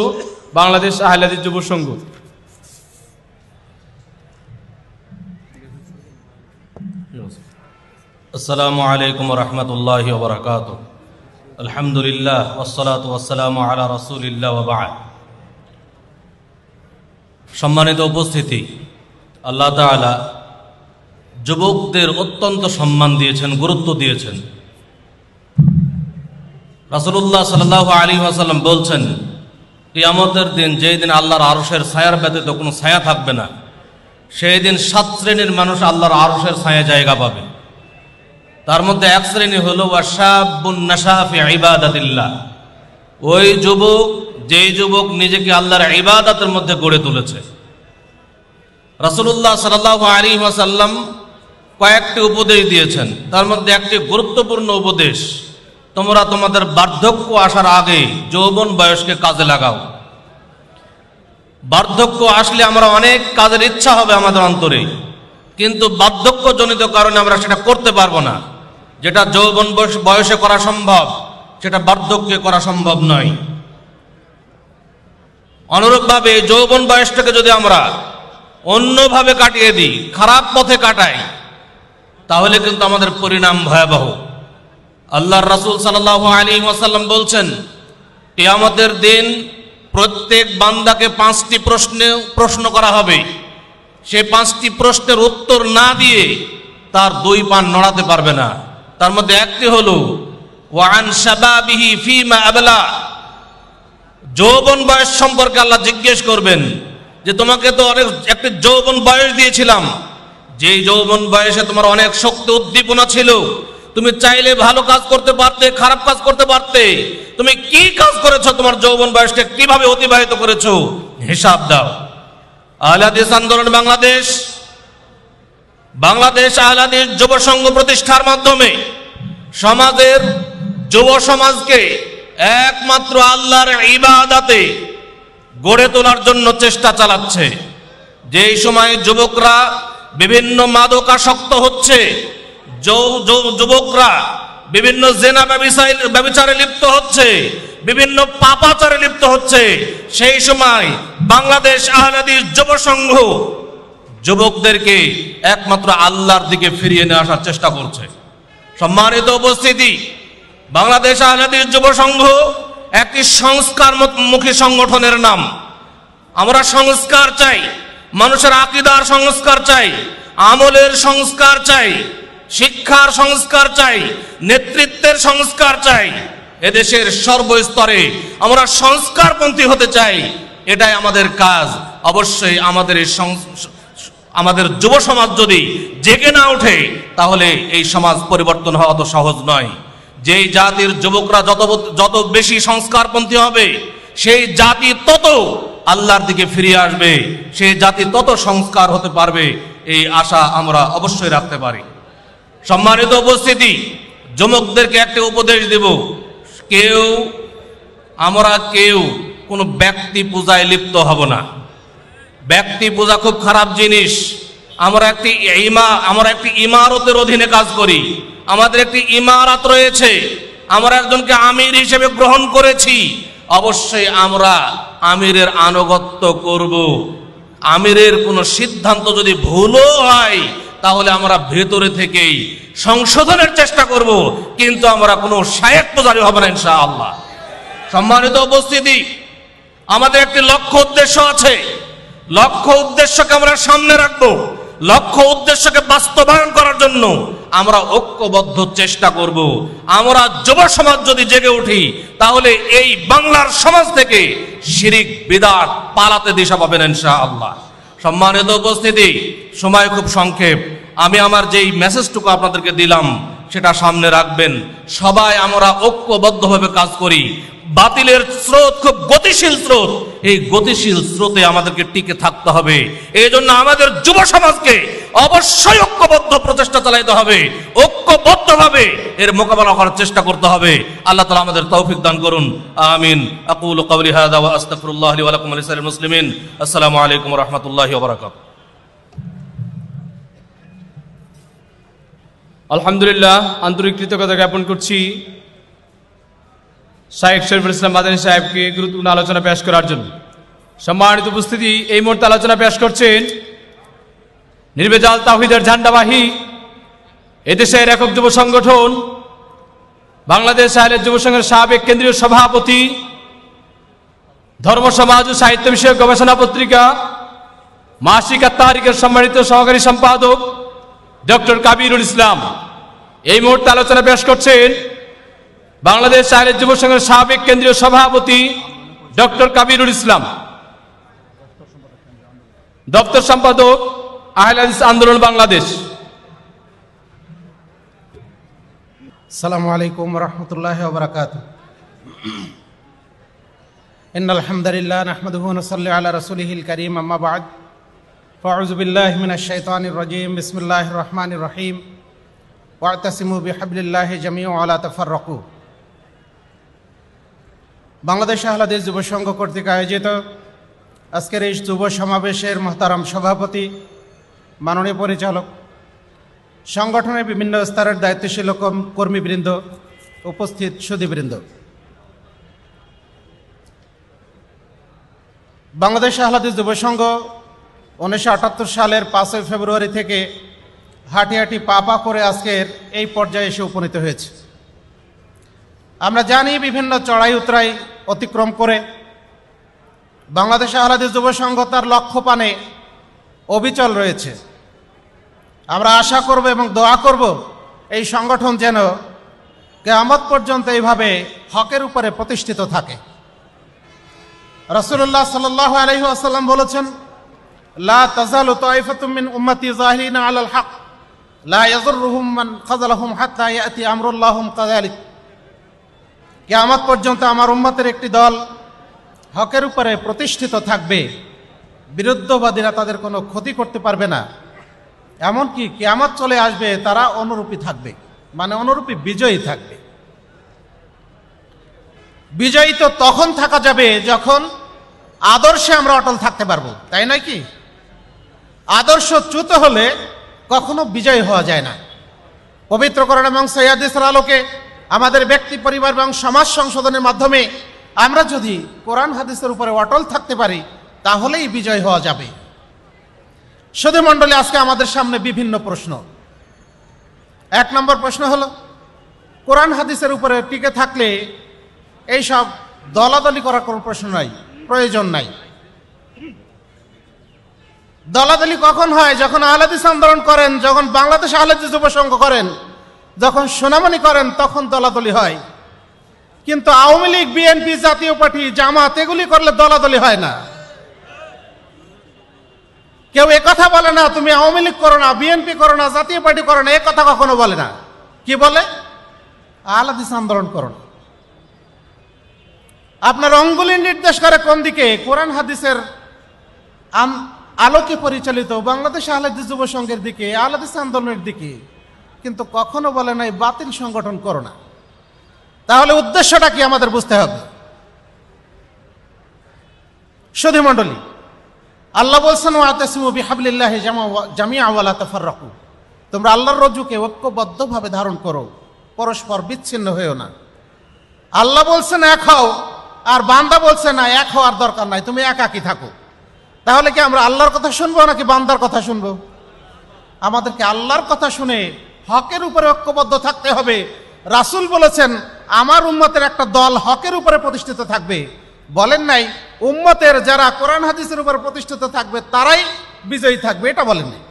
বাংলাদেশ আহলাদিস যুব সংঘ الله وبركاته الحمد لله والصلاة والسلام على رسول الله وبعد সম্মানিত উপস্থিতি আল্লাহ তালা যুবকদের অত্যন্ত সম্মান দিয়েছেন গুরুত্ব দিয়েছেন রাসুল্লাহ সাল্লাহ আলী আসাল্লাম বলছেন কিয়ামতের দিন যেই দিন আল্লাহর আরসের ছায়ার ব্যতীত কোনো ছায়া থাকবে না সেই দিন সাত শ্রেণীর মানুষ আল্লাহর আরসের ছায়া জায়গা পাবে তার মধ্যে এক শ্রেণী হল ওয়াশাবুন্নাশাফি ইবাদাতিল্লাহ ওই যুবক যে যুবক নিজেকে আল্লাহর ইবাদতের মধ্যে গড়ে তুলেছে রাসুল্লাহ সাল্লাহ আলী কয়েকটি উপদেশ দিয়েছেন তার মধ্যে একটি গুরুত্বপূর্ণ উপদেশ তোমরা তোমাদের বার্ধক্য আসার আগে যৌবন বয়সকে কাজে লাগাও বার্ধক্য আসলে আমরা অনেক কাজের ইচ্ছা হবে আমাদের অন্তরে কিন্তু বার্ধক্যজনিত কারণে আমরা সেটা করতে পারবো না যেটা যৌবন বয়সে করা সম্ভব সেটা বার্ধক্যে করা সম্ভব নয় অনুরূপভাবে যৌবন বয়সটাকে যদি আমরা অন্যভাবে কাটিয়ে দিই খারাপ পথে কাটাই তাহলে কিন্তু আমাদের পরিণাম ভয়াবহ আল্লাহর রাসুল সাল্লাহ আলী ওয়াসাল্লাম বলছেন আমাদের দিন প্রত্যেক বান্দাকে পাঁচটি প্রশ্নে প্রশ্ন করা হবে সে পাঁচটি প্রশ্নের উত্তর না দিয়ে তার দুই পান নড়াতে পারবে না তার মধ্যে একটি হল ওয়ান সাবাবিহি ফিমা আবলা যৌবন বয়স সম্পর্কে আল্লাহ জিজ্ঞেস করবেন যে তোমাকে তো অনেক একটি যৌবন বয়স দিয়েছিলাম যে যৌবন বয়সে তোমার অনেক শক্তি উদ্দীপনা ছিল তুমি চাইলে ভালো কাজ করতে পারতে খারাপ কাজ করতে পারতে তুমি কি কাজ করেছো তোমার যৌবন বয়সটা কিভাবে অতিবাহিত করেছো হিসাব দাও আহলাদিস আন্দোলন বাংলাদেশ বাংলাদেশ আহলাদিস যুব সংঘ প্রতিষ্ঠার মাধ্যমে সমাজের যুব সমাজকে একমাত্র আল্লাহর ইবাদাতে গড়ে তোলার জন্য চেষ্টা চালাচ্ছে যে সময়ে যুবকরা বিভিন্ন মাদকাসক্ত হচ্ছে যুবকরা বিভিন্ন জেনা ব্যবচারে লিপ্ত হচ্ছে বিভিন্ন পাপাচারে লিপ্ত হচ্ছে সেই সময় বাংলাদেশ আহলাদিস যুব সংঘ যুবকদেরকে একমাত্র আল্লাহর দিকে ফিরিয়ে নিয়ে আসার চেষ্টা করছে সম্মানিত উপস্থিতি বাংলাদেশ আহলাদিস যুব সংঘ একটি সংস্কার মুখী সংগঠনের নাম আমরা সংস্কার চাই মানুষের আকিদার সংস্কার চাই আমলের সংস্কার চাই শিক্ষার সংস্কার চাই নেতৃত্বের সংস্কার চাই এদেশের সর্বস্তরে আমরা সংস্কারপন্থী হতে চাই এটাই আমাদের কাজ অবশ্যই আমাদের এই আমাদের যুব সমাজ যদি জেগে না ওঠে তাহলে এই সমাজ পরিবর্তন হওয়া তো সহজ নয় যেই জাতির যুবকরা যত যত বেশি সংস্কারপন্থী হবে সেই জাতি তত আল্লাহর দিকে ফিরে আসবে সেই জাতি তত সংস্কার হতে পারবে এই আশা আমরা অবশ্যই রাখতে পারি সম্মানিত উপস্থিতি যুবকদেরকে একটি উপদেশ দেব কেউ আমরা কেউ কোনো ব্যক্তি পূজায় লিপ্ত হব না ব্যক্তি পূজা খুব খারাপ জিনিস আমরা একটি ইমা আমরা একটি ইমারতের অধীনে কাজ করি আমাদের একটি ইমারত রয়েছে আমরা একজনকে আমির হিসেবে গ্রহণ করেছি অবশ্যই আমরা আমিরের আনুগত্য করব আমিরের কোনো সিদ্ধান্ত যদি ভুলও হয় তাহলে আমরা ভেতরে থেকেই সংশোধনের চেষ্টা করব কিন্তু আমরা কোনো সায়ত্ব জারি হবে না ইনশা আল্লাহ সম্মানিত উপস্থিতি আমাদের একটি লক্ষ্য উদ্দেশ্য আছে লক্ষ্য উদ্দেশ্যকে আমরা সামনে রাখবো লক্ষ্য উদ্দেশ্যকে বাস্তবায়ন করার জন্য আমরা ঐক্যবদ্ধ চেষ্টা করব আমরা যুব সমাজ যদি জেগে উঠি তাহলে এই বাংলার সমাজ থেকে শিরিক বিদাত পালাতে দিশা পাবেন ইনশা আল্লাহ সম্মানিত উপস্থিতি সময় খুব সংক্ষেপ আমি আমার যেই মেসেজটুকু আপনাদেরকে দিলাম সেটা সামনে রাখবেন সবাই আমরা ঐক্যবদ্ধভাবে কাজ করি বাতিলের স্রোত খুব গতিশীল স্রোত এই গতিশীল স্রোতে আমাদেরকে টিকে থাকতে হবে এই জন্য আমাদের যুব সমাজকে অবশ্যই ঐক্যবদ্ধ প্রচেষ্টা চালাইতে হবে ঐক্যবদ্ধভাবে এর মোকাবেলা করার চেষ্টা করতে হবে আল্লাহ তালা আমাদের তৌফিক দান করুন আমিন আকুল কবলি হাদা আস্তাকুল্লাহ আলী আলাকুম আলী সাল মুসলিমিন আসসালামু আলাইকুম রহমতুল্লাহ বরাকাত আলহামদুলিল্লাহ আন্তরিক কৃতজ্ঞতা জ্ঞাপন করছি সাহেব শরীফুল ইসলাম মাদানী সাহেবকে গুরুত্বপূর্ণ আলোচনা পেশ করার জন্য সম্মানিত উপস্থিতি এই মুহূর্তে আলোচনা পেশ করছেন নির্বেজাল তাহিদের ঝান্ডাবাহী এদেশের একক যুব সংগঠন বাংলাদেশ আহলের যুব সংঘের সাবেক কেন্দ্রীয় সভাপতি ধর্ম সমাজ ও সাহিত্য বিষয়ক গবেষণা পত্রিকা মাসিক আত্মাহারিকের সম্মানিত সহকারী সম্পাদক ডক্টর কাবিরুল ইসলাম এই মুহূর্তে আলোচনা পেশ করছেন বাংলাদেশ আইনের যুব সংঘের সাবেক কেন্দ্রীয় সভাপতি ডক্টর কাবিরুল ইসলাম দপ্তর সম্পাদক আহলাদিস আন্দোলন বাংলাদেশ সালামু আলাইকুম রহমতুল্লাহ বরকাত ان الحمد لله نحمده ونصلي على رسوله الكريم اما بعد فاعوذ بالله من الشيطان الرجيم بسم الله الرحمن الرحيم واعتصموا بحبل الله جميعا ولا تفرقوا বাংলাদেশ আহলাদিস যুব সংঘ কর্তৃক আয়োজিত আজকের এই যুব সমাবেশের মহতারাম সভাপতি মাননীয় পরিচালক সংগঠনের বিভিন্ন স্তরের দায়িত্বশীল কর্মীবৃন্দ উপস্থিত সুদীবৃন্দ বাংলাদেশ আহলাদিস যুব সংঘ উনিশশো সালের পাঁচই ফেব্রুয়ারি থেকে হাটি হাঁটি পা পা করে আজকের এই পর্যায়ে এসে উপনীত হয়েছে আমরা জানি বিভিন্ন চড়াই উতরাই অতিক্রম করে বাংলাদেশ আহলাদি যুব সংঘ তার লক্ষ্যপানে অবিচল রয়েছে আমরা আশা করব এবং দোয়া করব এই সংগঠন যেন কেয়ামত পর্যন্ত এইভাবে হকের উপরে প্রতিষ্ঠিত থাকে রসুল্লাহ সাল্লাহ আলহি আসাল্লাম বলেছেন লা তাজালু তাইফাতুমিন উম্মতি জাহিরিনা আল হক লা ইয়াজুরুহুম মান খাযালাহুম হাত্তা ইয়াতি কেয়ামত পর্যন্ত আমার উম্মতের একটি দল হকের উপরে প্রতিষ্ঠিত থাকবে বিরুদ্ধবাদীরা তাদের কোনো ক্ষতি করতে পারবে না এমনকি কেয়ামত চলে আসবে তারা অনুরূপী থাকবে মানে অনুরূপী বিজয়ী থাকবে বিজয়ী তো তখন থাকা যাবে যখন আদর্শে আমরা অটল থাকতে পারবো তাই নয় কি আদর্শ চ্যুত হলে কখনো বিজয়ী হওয়া যায় না পবিত্রকরণ এবং সৈয়াদিসের আলোকে আমাদের ব্যক্তি পরিবার এবং সমাজ সংশোধনের মাধ্যমে আমরা যদি কোরআন হাদিসের উপরে অটল থাকতে পারি তাহলেই বিজয় হওয়া যাবে সদী মণ্ডলে আজকে আমাদের সামনে বিভিন্ন প্রশ্ন এক নম্বর প্রশ্ন হল কোরআন হাদিসের উপরে টিকে থাকলে এইসব দলাদলি করার কোনো প্রশ্ন নাই প্রয়োজন নাই দলাদলি কখন হয় যখন আহলাদিস আন্দোলন করেন যখন বাংলাদেশ আহলাদিস উপসংঘ করেন যখন সোনামণি করেন তখন দলাদলি হয় কিন্তু আওয়ামী লীগ বিএনপি জাতীয় পার্টি জামাত এগুলি করলে দলাদলি হয় না কেউ কথা বলে না তুমি আওয়ামী লীগ করো না বিএনপি করো না জাতীয় পার্টি করো না কথা কখনো বলে না কি বলে আলাদিস আন্দোলন করো না আপনার অঙ্গুলি নির্দেশ করে কোন দিকে কোরআন হাদিসের আলোকে পরিচালিত বাংলাদেশ আহলাদিস যুব সংঘের দিকে আলাদিস আন্দোলনের দিকে কিন্তু কখনো বলে নাই বাতিল সংগঠন করো না তাহলে উদ্দেশ্যটা কি আমাদের বুঝতে হবে সুধী মণ্ডলী আল্লাহ বলছেন আতেসমু জামিয়া তফার রাখু তোমরা আল্লাহর রজ্জুকে ঐক্যবদ্ধভাবে ধারণ করো পরস্পর বিচ্ছিন্ন হয়েও না আল্লাহ বলছেন এক হও আর বান্দা বলছে না এক হওয়ার দরকার নাই তুমি একাকি থাকো তাহলে কি আমরা আল্লাহর কথা শুনবো নাকি বান্দার কথা শুনবো আমাদেরকে আল্লাহর কথা শুনে হকের উপরে ঐক্যবদ্ধ থাকতে হবে রাসুল বলেছেন আমার উম্মতের একটা দল হকের উপরে প্রতিষ্ঠিত থাকবে বলেন নাই উম্মতের যারা কোরআন হাদিসের উপরে প্রতিষ্ঠিত থাকবে তারাই বিজয়ী থাকবে এটা বলেন নাই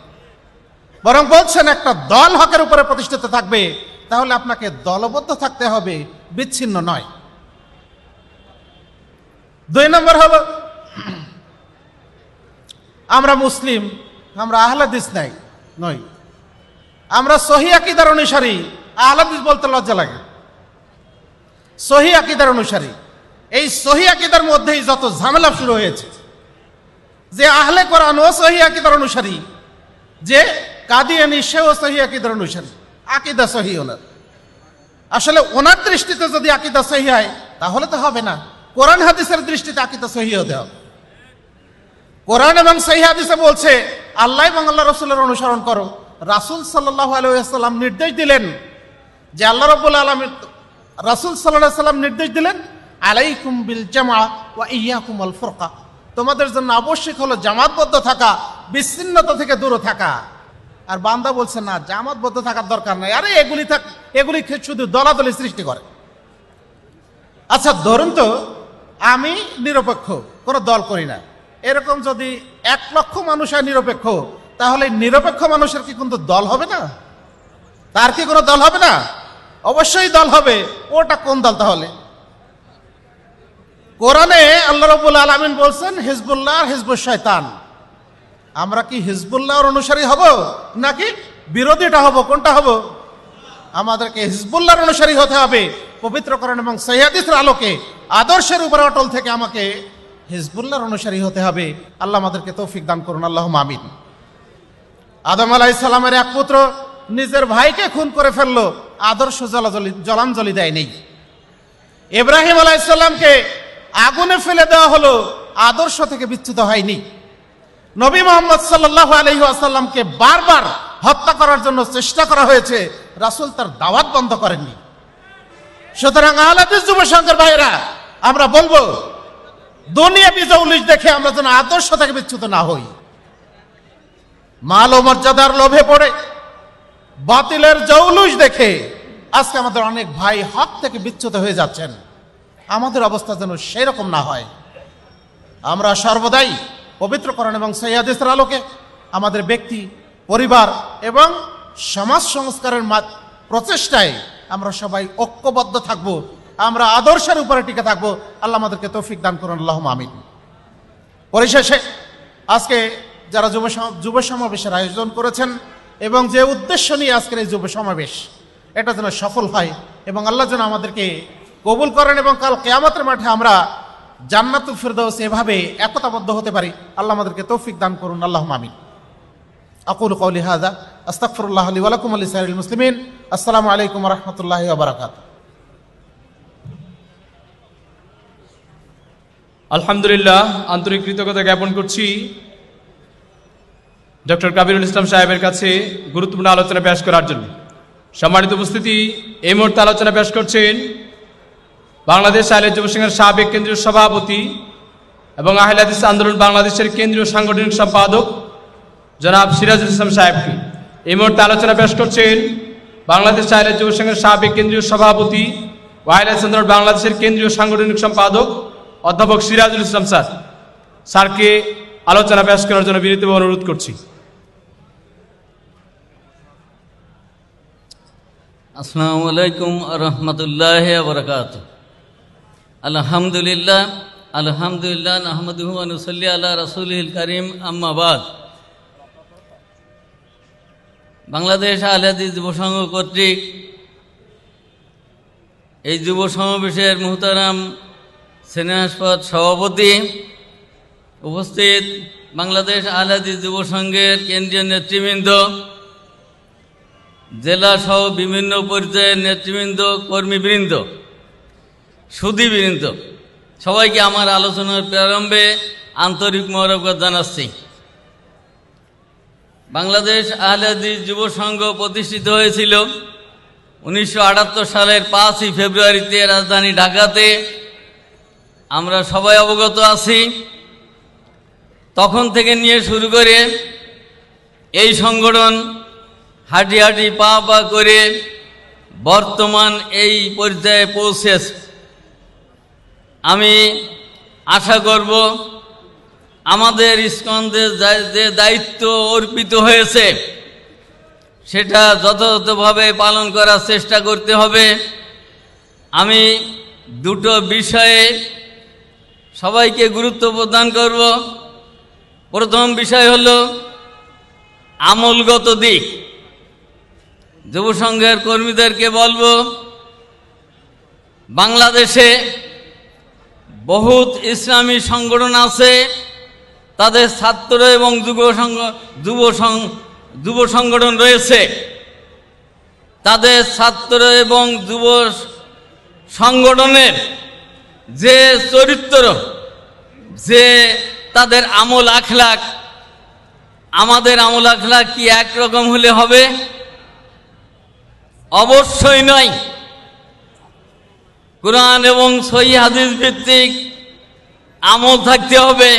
বরং বলছেন একটা দল হকের উপরে প্রতিষ্ঠিত থাকবে তাহলে আপনাকে দলবদ্ধ থাকতে হবে বিচ্ছিন্ন নয় দুই নম্বর হল আমরা মুসলিম আমরা আহলাদিস নাই নয় আমরা সহি আকিদার অনুসারী আহলাদিস বলতে লজ্জা লাগে সহি আকিদার অনুসারী এই সহি আকিদার মধ্যেই যত ঝামেলা শুরু হয়েছে যে আহলে কোরআন ও সহি আকিদার অনুসারী যে কাদিয়ানি সেও সহি আকিদার অনুসারী আকিদা সহি ওনার আসলে ওনার দৃষ্টিতে যদি আকিদা সহি হয় তাহলে তো হবে না কোরআন হাদিসের দৃষ্টিতে আকিদা সহি হতে হবে কোরআন এবং সহি হাদিসে বলছে আল্লাহ এবং আল্লাহ রসুলের অনুসরণ করো রাসুল সাল্লাহ আলহাম নির্দেশ দিলেন যে আল্লাহ রব আলম রাসুল সাল্লাহ সাল্লাম নির্দেশ দিলেন আলাইকুম বিল জামা ওয়া ইয়াকুম আল ফোরকা তোমাদের জন্য আবশ্যিক হলো জামাতবদ্ধ থাকা বিচ্ছিন্নতা থেকে দূরে থাকা আর বান্দা বলছে না জামাতবদ্ধ থাকার দরকার নাই আরে এগুলি থাক এগুলি শুধু দলাদলি সৃষ্টি করে আচ্ছা ধরুন তো আমি নিরপেক্ষ কোনো দল করি না এরকম যদি এক লক্ষ মানুষ হয় নিরপেক্ষ তাহলে নিরপেক্ষ মানুষের কি কিন্তু দল হবে না তার কি কোনো দল হবে না অবশ্যই দল হবে ওটা কোন দল তাহলে কোরআনে আল্লাহ রবুল আলমিন বলছেন হিজবুল্লাহ হিজবুল শয়তান আমরা কি হিজবুল্লাহর অনুসারী হব নাকি বিরোধীটা হব কোনটা হব আমাদেরকে হিজবুল্লাহর অনুসারী হতে হবে পবিত্রকরণ এবং সৈয়াদিসের আলোকে আদর্শের উপরে অটল থেকে আমাকে হিজবুল্লাহর অনুসারী হতে হবে আল্লাহ আমাদেরকে তৌফিক দান করুন আল্লাহ মামিন আদম ইসলামের এক পুত্র নিজের ভাইকে খুন করে ফেললো আদর্শ জলাজলি জলাঞ্জলি দেয়নি ইব্রাহিম আলাইসাল্লামকে আগুনে ফেলে দেওয়া হলো আদর্শ থেকে বিচ্যুত হয়নি নবী মোহাম্মদ সাল্লাহ আলহি আসাল্লামকে বারবার হত্যা করার জন্য চেষ্টা করা হয়েছে রাসুল তার দাওয়াত বন্ধ করেননি সুতরাং আহলাদিস যুব সংঘের ভাইয়েরা আমরা বলবো দুনিয়া উলিশ দেখে আমরা যেন আদর্শ থেকে বিচ্যুত না হই মাল ও মর্যাদার লোভে পড়ে বাতিলের জৌলুস দেখে আজকে আমাদের অনেক ভাই হক থেকে বিচ্যুত হয়ে যাচ্ছেন আমাদের অবস্থা যেন রকম না হয় আমরা সর্বদাই পবিত্রকরণ এবং সৈয়াদিসের আলোকে আমাদের ব্যক্তি পরিবার এবং সমাজ সংস্কারের প্রচেষ্টায় আমরা সবাই ঐক্যবদ্ধ থাকব আমরা আদর্শের উপরে টিকে থাকব আল্লাহ আমাদেরকে তৌফিক দান করুন আল্লাহ আমিন পরিশেষে আজকে যারা যুব যুব সমাবেশের আয়োজন করেছেন এবং যে উদ্দেশ্য নিয়ে আজকের এই যুব সমাবেশ এটা যেন সফল হয় এবং আল্লাহ যেন আমাদেরকে কবুল করেন এবং কাল কেয়ামতের মাঠে আমরা জান্নাতুল ফিরদৌস এভাবে একতাবদ্ধ হতে পারি আল্লাহ আমাদেরকে তৌফিক দান করুন আল্লাহ মামিন আকুল কৌলি হাজা আস্তাকফরুল্লাহ আলী ওয়ালাকুম আলী সাহিল মুসলিমিন আসসালামু আলাইকুম রহমতুল্লাহ বারাকাত আলহামদুলিল্লাহ আন্তরিক কৃতজ্ঞতা জ্ঞাপন করছি ডক্টর কাবিরুল ইসলাম সাহেবের কাছে গুরুত্বপূর্ণ আলোচনা পেশ করার জন্য সম্মানিত উপস্থিতি এই মুহূর্তে আলোচনা পেশ করছেন বাংলাদেশ আহলে যুবসংঘের সাবেক কেন্দ্রীয় সভাপতি এবং আহলাদিস আন্দোলন বাংলাদেশের কেন্দ্রীয় সাংগঠনিক সম্পাদক জনাব সিরাজুল ইসলাম সাহেবকে এই মুহূর্তে আলোচনা পেশ করছেন বাংলাদেশ আহলে যুবসংঘের সাবেক কেন্দ্রীয় সভাপতি ও আহলাদিস আন্দোলন বাংলাদেশের কেন্দ্রীয় সাংগঠনিক সম্পাদক অধ্যাপক সিরাজুল ইসলাম স্যার স্যারকে আলোচনা পেশ করার জন্য বিনীতভাবে অনুরোধ করছি আসসালামু আলাইকুম রহমতুল্লাহ বরকাত আলহামদুলিল্লাহ আলহামদুলিল্লাহ আহমদ আনুসল্লি আল্লাহ রসুল করিম আম্মাবাদ বাংলাদেশ আলহাদি যুব কর্তৃক এই যুব সমাবেশের মুহতারাম সিনেহাসপদ সভাপতি উপস্থিত বাংলাদেশ আলহাদি যুব কেন্দ্রীয় নেতৃবৃন্দ জেলা সহ বিভিন্ন পর্যায়ে নেতৃবৃন্দ কর্মীবৃন্দ সুদীবৃন্দ সবাইকে আমার আলোচনার প্রারম্ভে আন্তরিক মৌরবগত জানাচ্ছি বাংলাদেশ আহলাদি যুব সংঘ প্রতিষ্ঠিত হয়েছিল উনিশশো সালের পাঁচই ফেব্রুয়ারিতে রাজধানী ঢাকাতে আমরা সবাই অবগত আছি তখন থেকে নিয়ে শুরু করে এই সংগঠন হাঁটি হাঁটি পা পা করে বর্তমান এই পর্যায়ে পৌঁছেছে আমি আশা করব আমাদের স্কন্দের যে দায়িত্ব অর্পিত হয়েছে সেটা যথাযথভাবে পালন করার চেষ্টা করতে হবে আমি দুটো বিষয়ে সবাইকে গুরুত্ব প্রদান করব প্রথম বিষয় হল আমলগত দিক যুব সংঘের কর্মীদেরকে বলবো বাংলাদেশে বহুত ইসলামী সংগঠন আছে তাদের ছাত্র এবং যুব সংঘ যুব যুব সংগঠন রয়েছে তাদের ছাত্র এবং যুব সংগঠনের যে চরিত্র যে তাদের আমল আখলাখ আমাদের আমল আখলাখ কি একরকম হলে হবে অবশ্যই নয় কোরআন এবং সই হাদিস ভিত্তিক আমল থাকতে হবে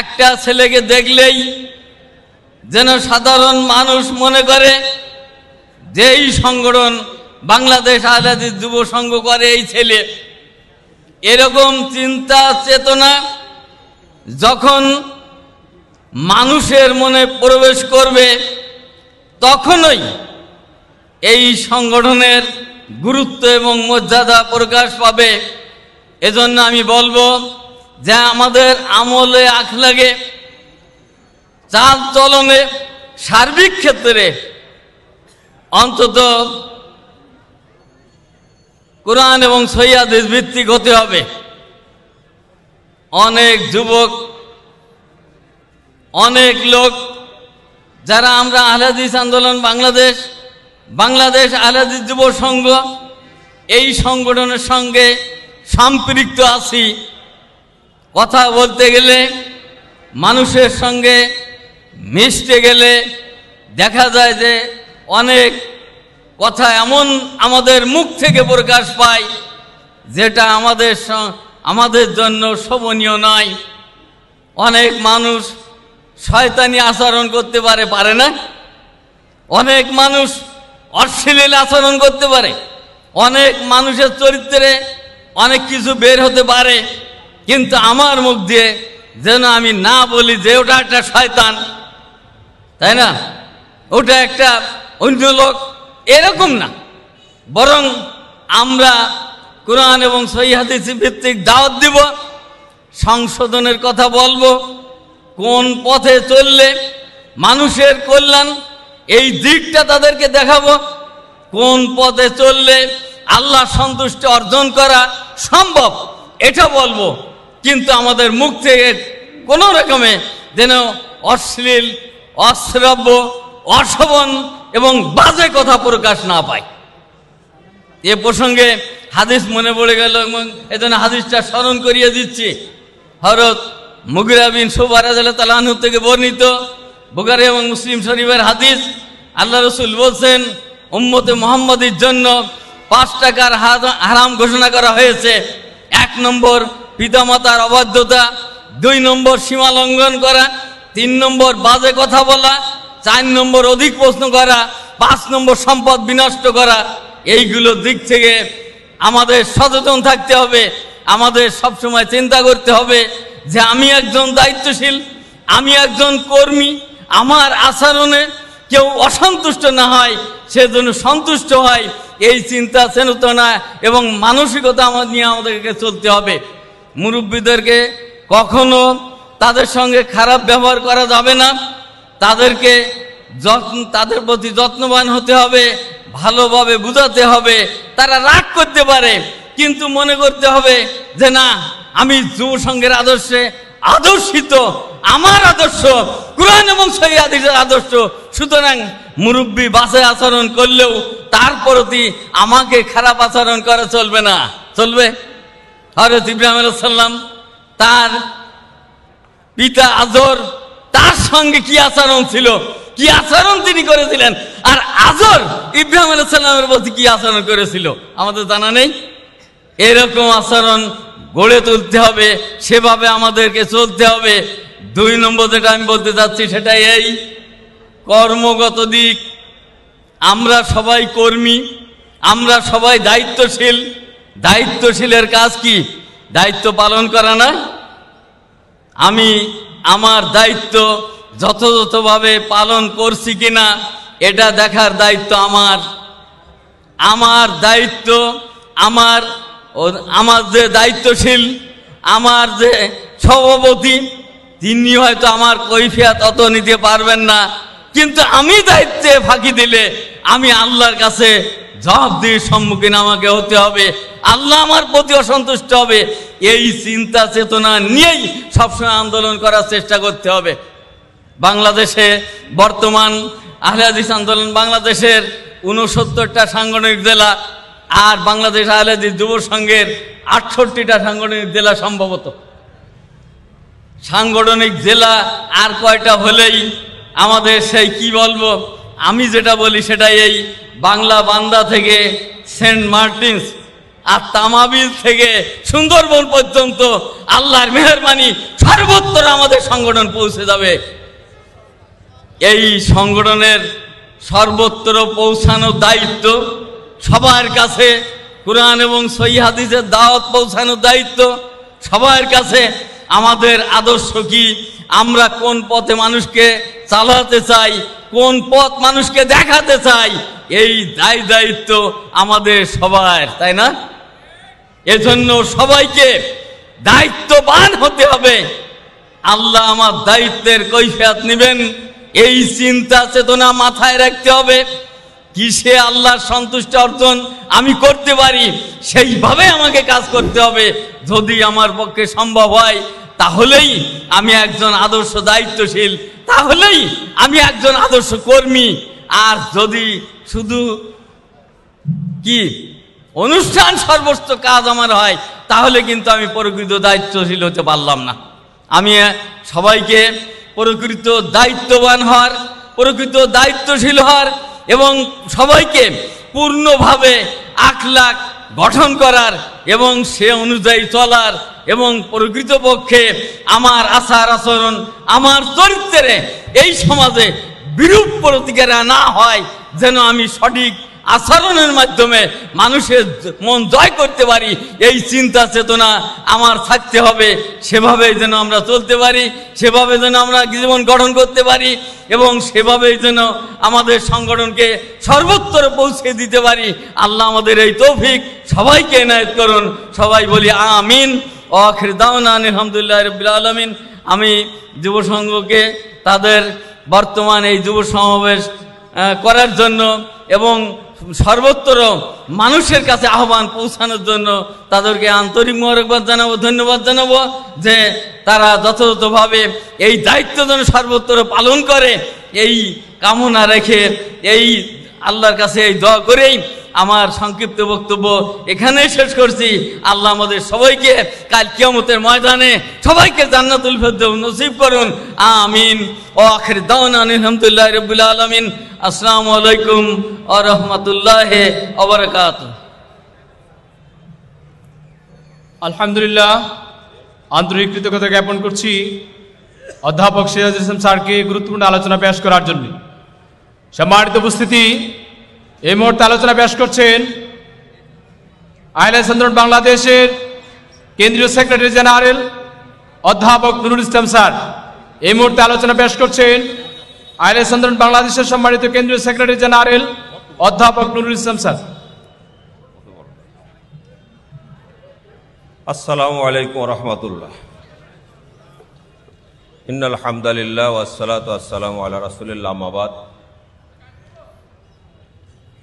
একটা ছেলেকে দেখলেই যেন সাধারণ মানুষ মনে করে যেই সংগঠন বাংলাদেশ আজাদি যুব সংঘ করে এই ছেলে এরকম চিন্তা চেতনা যখন মানুষের মনে প্রবেশ করবে তখনই এই সংগঠনের গুরুত্ব এবং মর্যাদা প্রকাশ পাবে এজন্য আমি বলবো যে আমাদের আমলে আখ লাগে চাল চলনে সার্বিক ক্ষেত্রে অন্তত কোরআন এবং সৈয়াদেশ ভিত্তিক হতে হবে অনেক যুবক অনেক লোক যারা আমরা আহলাদিস আন্দোলন বাংলাদেশ বাংলাদেশ আলাদি যুব সংঘ এই সংগঠনের সঙ্গে সম্পৃক্ত আছি কথা বলতে গেলে মানুষের সঙ্গে মিশতে গেলে দেখা যায় যে অনেক কথা এমন আমাদের মুখ থেকে প্রকাশ পায় যেটা আমাদের আমাদের জন্য শোভনীয় নয় অনেক মানুষ শয়তানি আচরণ করতে পারে পারে না অনেক মানুষ অশ্লীল আচরণ করতে পারে অনেক মানুষের চরিত্রে অনেক কিছু বের হতে পারে কিন্তু আমার মুখ দিয়ে যেন আমি না বলি যে ওটা একটা শয়তান তাই না ওটা একটা অন্য লোক এরকম না বরং আমরা কোরআন এবং সহিহাদিস ভিত্তিক দাওয়াত দিব সংশোধনের কথা বলবো কোন পথে চললে মানুষের কল্যাণ এই দিকটা তাদেরকে দেখাবো কোন পথে চললে আল্লাহ সন্তুষ্টি অর্জন করা সম্ভব এটা বলবো কিন্তু আমাদের মুখ থেকে কোনো রকমে যেন অশ্লীল অশ্রব্য অশোভন এবং বাজে কথা প্রকাশ না পায় এ প্রসঙ্গে হাদিস মনে পড়ে গেল এবং এজন্য হাদিসটা স্মরণ করিয়ে দিচ্ছি হরত মুগরাবিন সুবাহ থেকে বর্ণিত বুগারি এবং মুসলিম শরীফের হাদিস আল্লাহ রসুল বলছেন উম্মতে মোহাম্মদের জন্য পাঁচ টাকার হারাম ঘোষণা করা হয়েছে এক নম্বর পিতামাতার অবাধ্যতা দুই নম্বর সীমা লঙ্ঘন করা তিন নম্বর বাজে কথা বলা চার নম্বর অধিক প্রশ্ন করা পাঁচ নম্বর সম্পদ বিনষ্ট করা এইগুলো দিক থেকে আমাদের সচেতন থাকতে হবে আমাদের সবসময় চিন্তা করতে হবে যে আমি একজন দায়িত্বশীল আমি একজন কর্মী আমার আচরণে কেউ অসন্তুষ্ট না হয় সেজন্য সন্তুষ্ট হয় এই চিন্তা চেতনা এবং মানসিকতা আমার নিয়ে আমাদেরকে চলতে হবে মুরব্বীদেরকে কখনো তাদের সঙ্গে খারাপ ব্যবহার করা যাবে না তাদেরকে যত্ন তাদের প্রতি যত্নবান হতে হবে ভালোভাবে বুঝাতে হবে তারা রাগ করতে পারে কিন্তু মনে করতে হবে যে না আমি যুব সংঘের আদর্শে আদর্শিত আমার আদর্শ কোরআন এবং সৈয়াদিসের আদর্শ সুতরাং মুরব্বী বাসায় আচরণ করলেও তার প্রতি আমাকে খারাপ আচরণ করা চলবে না চলবে হরত ইব্রাহিম আলাইসাল্লাম তার পিতা আজর তার সঙ্গে কি আচরণ ছিল কি আচরণ তিনি করেছিলেন আর আজর ইব্রাহিম আলাইসাল্লামের প্রতি কি আচরণ করেছিল আমাদের জানা নেই এরকম আচরণ গড়ে তুলতে হবে সেভাবে আমাদেরকে চলতে হবে দুই নম্বর যেটা আমি বলতে চাচ্ছি সেটাই এই কর্মগত দিক আমরা সবাই কর্মী আমরা সবাই দায়িত্বশীল দায়িত্বশীলের কাজ কি দায়িত্ব পালন করা না আমি আমার দায়িত্ব যথাযথভাবে পালন করছি কি না এটা দেখার দায়িত্ব আমার আমার দায়িত্ব আমার আমার যে দায়িত্বশীল আমার যে সভাপতি তিনি হয়তো আমার কৈফিয়াত অত নিতে পারবেন না কিন্তু আমি দায়িত্বে ফাঁকি দিলে আমি আল্লাহর কাছে দিয়ে সম্মুখীন আমাকে হতে হবে আল্লাহ আমার প্রতি অসন্তুষ্ট হবে এই চিন্তা চেতনা নিয়েই সবসময় আন্দোলন করার চেষ্টা করতে হবে বাংলাদেশে বর্তমান আহলাদিস আন্দোলন বাংলাদেশের উনসত্তরটা সাংগঠনিক জেলা আর বাংলাদেশ আহলাদি যুব সংঘের আটষট্টিটা সাংগঠনিক জেলা সম্ভবত সাংগঠনিক জেলা আর কয়টা হলেই আমাদের সেই কি বলবো আমি যেটা বলি সেটা এই বাংলা বান্দা থেকে সেন্ট মার্টিনস আর তামাবিল থেকে সুন্দরবন পর্যন্ত আল্লাহর মেহরবানি সর্বোত্তর আমাদের সংগঠন পৌঁছে যাবে এই সংগঠনের সর্বত্র পৌঁছানোর দায়িত্ব সবার কাছে কোরআন এবং সৈহাদিসের দাওয়াত পৌঁছানোর দায়িত্ব সবার কাছে আমাদের আদর্শ কি আমরা কোন পথে মানুষকে চালাতে চাই কোন পথ মানুষকে দেখাতে চাই এই দায় দায়িত্ব আমাদের সবার তাই না এজন্য সবাইকে দায়িত্ববান হতে হবে আল্লাহ আমার দায়িত্বের কৈফিয়াত নেবেন এই চিন্তা চেতনা মাথায় রাখতে হবে কিসে আল্লাহর সন্তুষ্ট অর্জন আমি করতে পারি সেইভাবে আমাকে কাজ করতে হবে যদি আমার পক্ষে সম্ভব হয় তাহলেই আমি একজন আদর্শ দায়িত্বশীল তাহলেই আমি একজন আদর্শ কর্মী আর যদি শুধু কি অনুষ্ঠান সর্বস্ব কাজ আমার হয় তাহলে কিন্তু আমি প্রকৃত দায়িত্বশীল হতে পারলাম না আমি সবাইকে প্রকৃত দায়িত্ববান হওয়ার প্রকৃত দায়িত্বশীল হওয়ার এবং সবাইকে পূর্ণভাবে আখলাখ গঠন করার এবং সে অনুযায়ী চলার এবং প্রকৃতপক্ষে আমার আচার আচরণ আমার চরিত্রে এই সমাজে বিরূপ প্রতিক্রিয়া না হয় যেন আমি সঠিক আচরণের মাধ্যমে মানুষের মন জয় করতে পারি এই চিন্তা চেতনা আমার থাকতে হবে সেভাবে যেন আমরা চলতে পারি সেভাবে যেন আমরা জীবন গঠন করতে পারি এবং সেভাবেই যেন আমাদের সংগঠনকে সর্বোত্তর পৌঁছে দিতে পারি আল্লাহ আমাদের এই তৌফিক সবাইকে এনায়ত করুন সবাই বলি আমিন অখরিদাউন আলহামদুলিল্লাহ রবিল আলমিন আমি যুব সংঘকে তাদের বর্তমান এই যুব সমাবেশ করার জন্য এবং সর্বোত্তর মানুষের কাছে আহ্বান পৌঁছানোর জন্য তাদেরকে আন্তরিক মোবারকবাদ জানাবো ধন্যবাদ জানাবো যে তারা যথাযথভাবে এই দায়িত্ব যেন সর্বত্র পালন করে এই কামনা রেখে এই আল্লাহর কাছে এই দোয়া করেই আমার সংক্ষিপ্ত বক্তব্য এখানেই শেষ করছি আল্লাহ আমাদের সবাইকে কাল কিয়মতের ময়দানে সবাইকে জান্নাতুল ফেরদৌস নসিব করুন আমিন ও আখের দাওয়ান আলহামদুলিল্লাহ রবুল্লা আলমিন আসসালামু আলাইকুম আ রহমতুল্লাহ ওয়া আলহামদুলিল্লাহ আন্তরিক কৃতজ্ঞতা জ্ঞাপন করছি অধ্যাপক সিরাজ ইসলাম স্যারকে গুরুত্বপূর্ণ আলোচনা পেশ করার জন্য সম্মানিত উপস্থিতি এই মুহূর্তে আলোচনা পেশ করছেন আইলা বাংলাদেশের কেন্দ্রীয় সেক্রেটারি জেনারেল অধ্যাপক নুরুল ইসলাম স্যার এই মুহূর্তে আলোচনা পেশ করছেন আইলা বাংলাদেশের সম্মানিত কেন্দ্রীয় সেক্রেটারি জেনারেল অধ্যাপক নুরুল ইসলাম স্যার আসসালামু আলাইকুম রহমতুল্লাহ ইন্নআলহামদুলিল্লাহ ওয়াসালাত আসসালামু আল্লাহ রাসুলিল্লাহ মাবাদ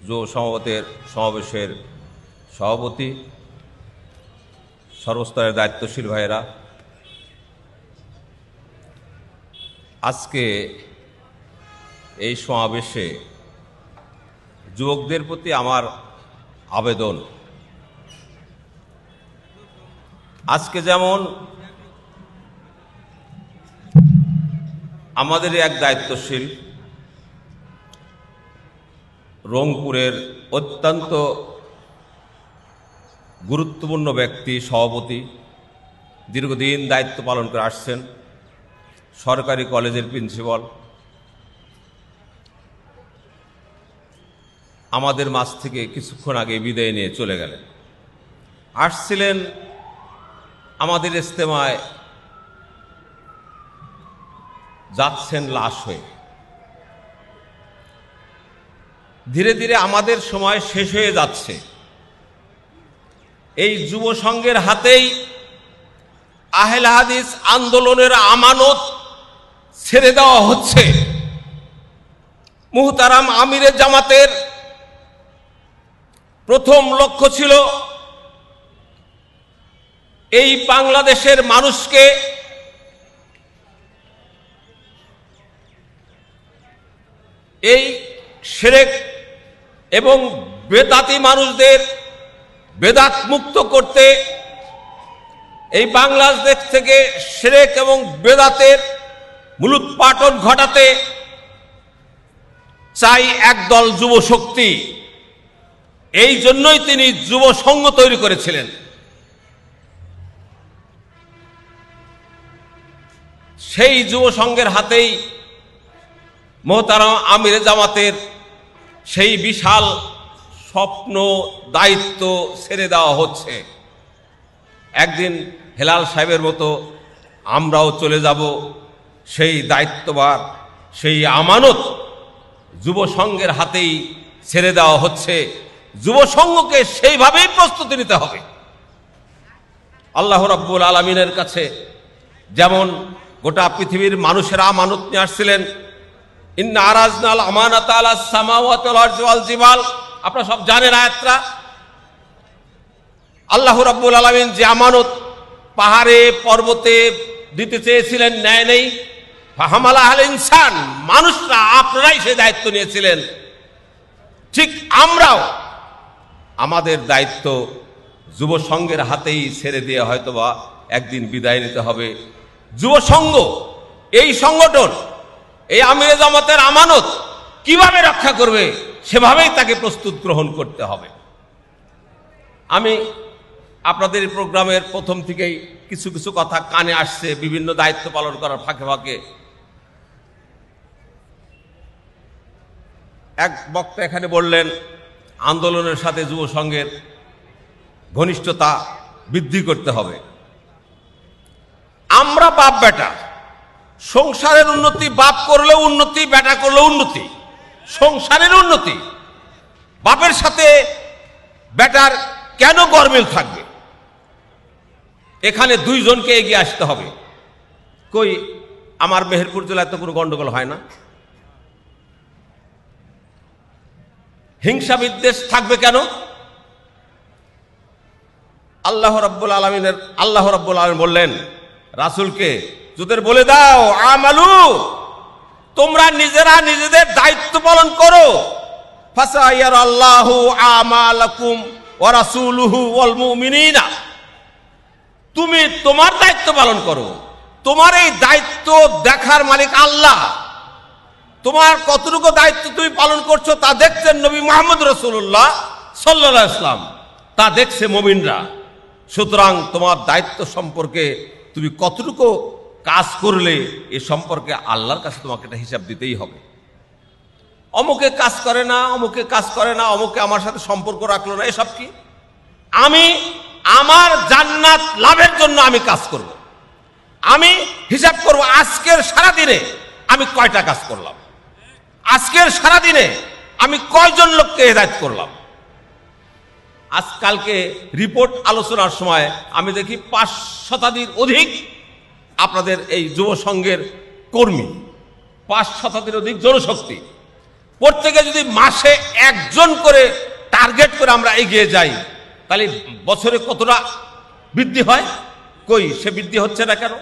যুব সমাবেতের সমাবেশের সভাপতি সর্বস্তরের দায়িত্বশীল ভাইয়েরা আজকে এই সমাবেশে যুবকদের প্রতি আমার আবেদন আজকে যেমন আমাদের এক দায়িত্বশীল রংপুরের অত্যন্ত গুরুত্বপূর্ণ ব্যক্তি সভাপতি দীর্ঘদিন দায়িত্ব পালন করে আসছেন সরকারি কলেজের প্রিন্সিপাল আমাদের মাছ থেকে কিছুক্ষণ আগে বিদায় নিয়ে চলে গেলেন আসছিলেন আমাদের ইস্তেমায় যাচ্ছেন লাশ হয়ে ধীরে ধীরে আমাদের সময় শেষ হয়ে যাচ্ছে এই যুব সংঘের হাতেই আহেল হাদিস আন্দোলনের আমানত ছেড়ে দেওয়া হচ্ছে মুহতারাম আমিরের জামাতের প্রথম লক্ষ্য ছিল এই বাংলাদেশের মানুষকে এই সেরেক এবং বেদাতি মানুষদের বেদাত মুক্ত করতে এই বাংলাদেশ থেকে সেরেক এবং বেদাতের মূলোৎপাটন ঘটাতে চাই একদল যুব শক্তি এই জন্যই তিনি যুব সংঘ তৈরি করেছিলেন সেই যুব সংঘের হাতেই মোহতারাম আমিরে জামাতের সেই বিশাল স্বপ্ন দায়িত্ব ছেড়ে দেওয়া হচ্ছে একদিন হেলাল সাহেবের মতো আমরাও চলে যাব সেই দায়িত্ববার সেই আমানত যুব সংঘের হাতেই ছেড়ে দেওয়া হচ্ছে যুব সংঘকে সেইভাবেই প্রস্তুতি নিতে হবে আল্লাহ রব্বুল আলমিনের কাছে যেমন গোটা পৃথিবীর মানুষেরা আমানত নিয়ে আসছিলেন জিবাল আপনারা সব জানেন আয়াতরা আল্লাহ রাব্বুল আলমিন যে আমানত পাহাড়ে পর্বতে দিতে চেয়েছিলেন ন্যায় নেই ফাহামালা আল ইনসান মানুষরা আপনারাই সে দায়িত্ব নিয়েছিলেন ঠিক আমরাও আমাদের দায়িত্ব যুব সংঘের হাতেই ছেড়ে দিয়ে হয়তোবা একদিন বিদায় নিতে হবে যুব সংঘ এই সংগঠন এই আমির জামাতের আমানত কিভাবে রক্ষা করবে সেভাবেই তাকে প্রস্তুত গ্রহণ করতে হবে আমি আপনাদের প্রোগ্রামের প্রথম থেকেই কিছু কিছু কথা কানে আসছে বিভিন্ন দায়িত্ব পালন করার ফাঁকে ফাঁকে এক বক্তা এখানে বললেন আন্দোলনের সাথে যুব সংঘের ঘনিষ্ঠতা বৃদ্ধি করতে হবে আমরা বাপ বেটা সংসারের উন্নতি বাপ করলেও উন্নতি বেটা করলেও উন্নতি সংসারের উন্নতি বাপের সাথে বেটার কেন গরমিল থাকবে এখানে দুইজনকে এগিয়ে আসতে হবে কই আমার মেহেরপুর জেলায় তো কোনো গণ্ডগোল হয় না হিংসা বিদ্বেষ থাকবে কেন আল্লাহ রব্বুল আলমিনের আল্লাহ রব্বুল আলম বললেন রাসুলকে যদি বলে দাও আমালু তোমরা নিজেরা নিজেদের দায়িত্ব পালন করো আল্লাহু তুমি তোমার দায়িত্ব পালন করো তোমার এই দায়িত্ব দেখার মালিক আল্লাহ তোমার কতটুকু দায়িত্ব তুমি পালন করছো তা দেখছেন নবী মোহাম্মদ রসুল্লাহ সাল্লা ইসলাম তা দেখছে মমিনরা সুতরাং তোমার দায়িত্ব সম্পর্কে তুমি কতটুকু কাজ করলে এ সম্পর্কে আল্লাহর কাছে তোমাকে একটা হিসাব দিতেই হবে অমুকে কাজ করে না অমুকে কাজ করে না অমুকে আমার সাথে সম্পর্ক রাখলো না এসব কি আমি আমার জান্নাত লাভের জন্য আমি কাজ করব। আমি হিসাব করব আজকের সারা দিনে আমি কয়টা কাজ করলাম আজকের সারা দিনে আমি কয়জন লোককে হেদায়ত করলাম আজকালকে রিপোর্ট আলোচনার সময় আমি দেখি পাঁচ শতাধিক অধিক আপনাদের এই যুব সংঘের কর্মী পাঁচ শতাধিক অধিক জনশক্তি প্রত্যেকে যদি মাসে একজন করে টার্গেট করে আমরা এগিয়ে যাই তাহলে বছরে কতটা বৃদ্ধি হয় কই সে বৃদ্ধি হচ্ছে না কেন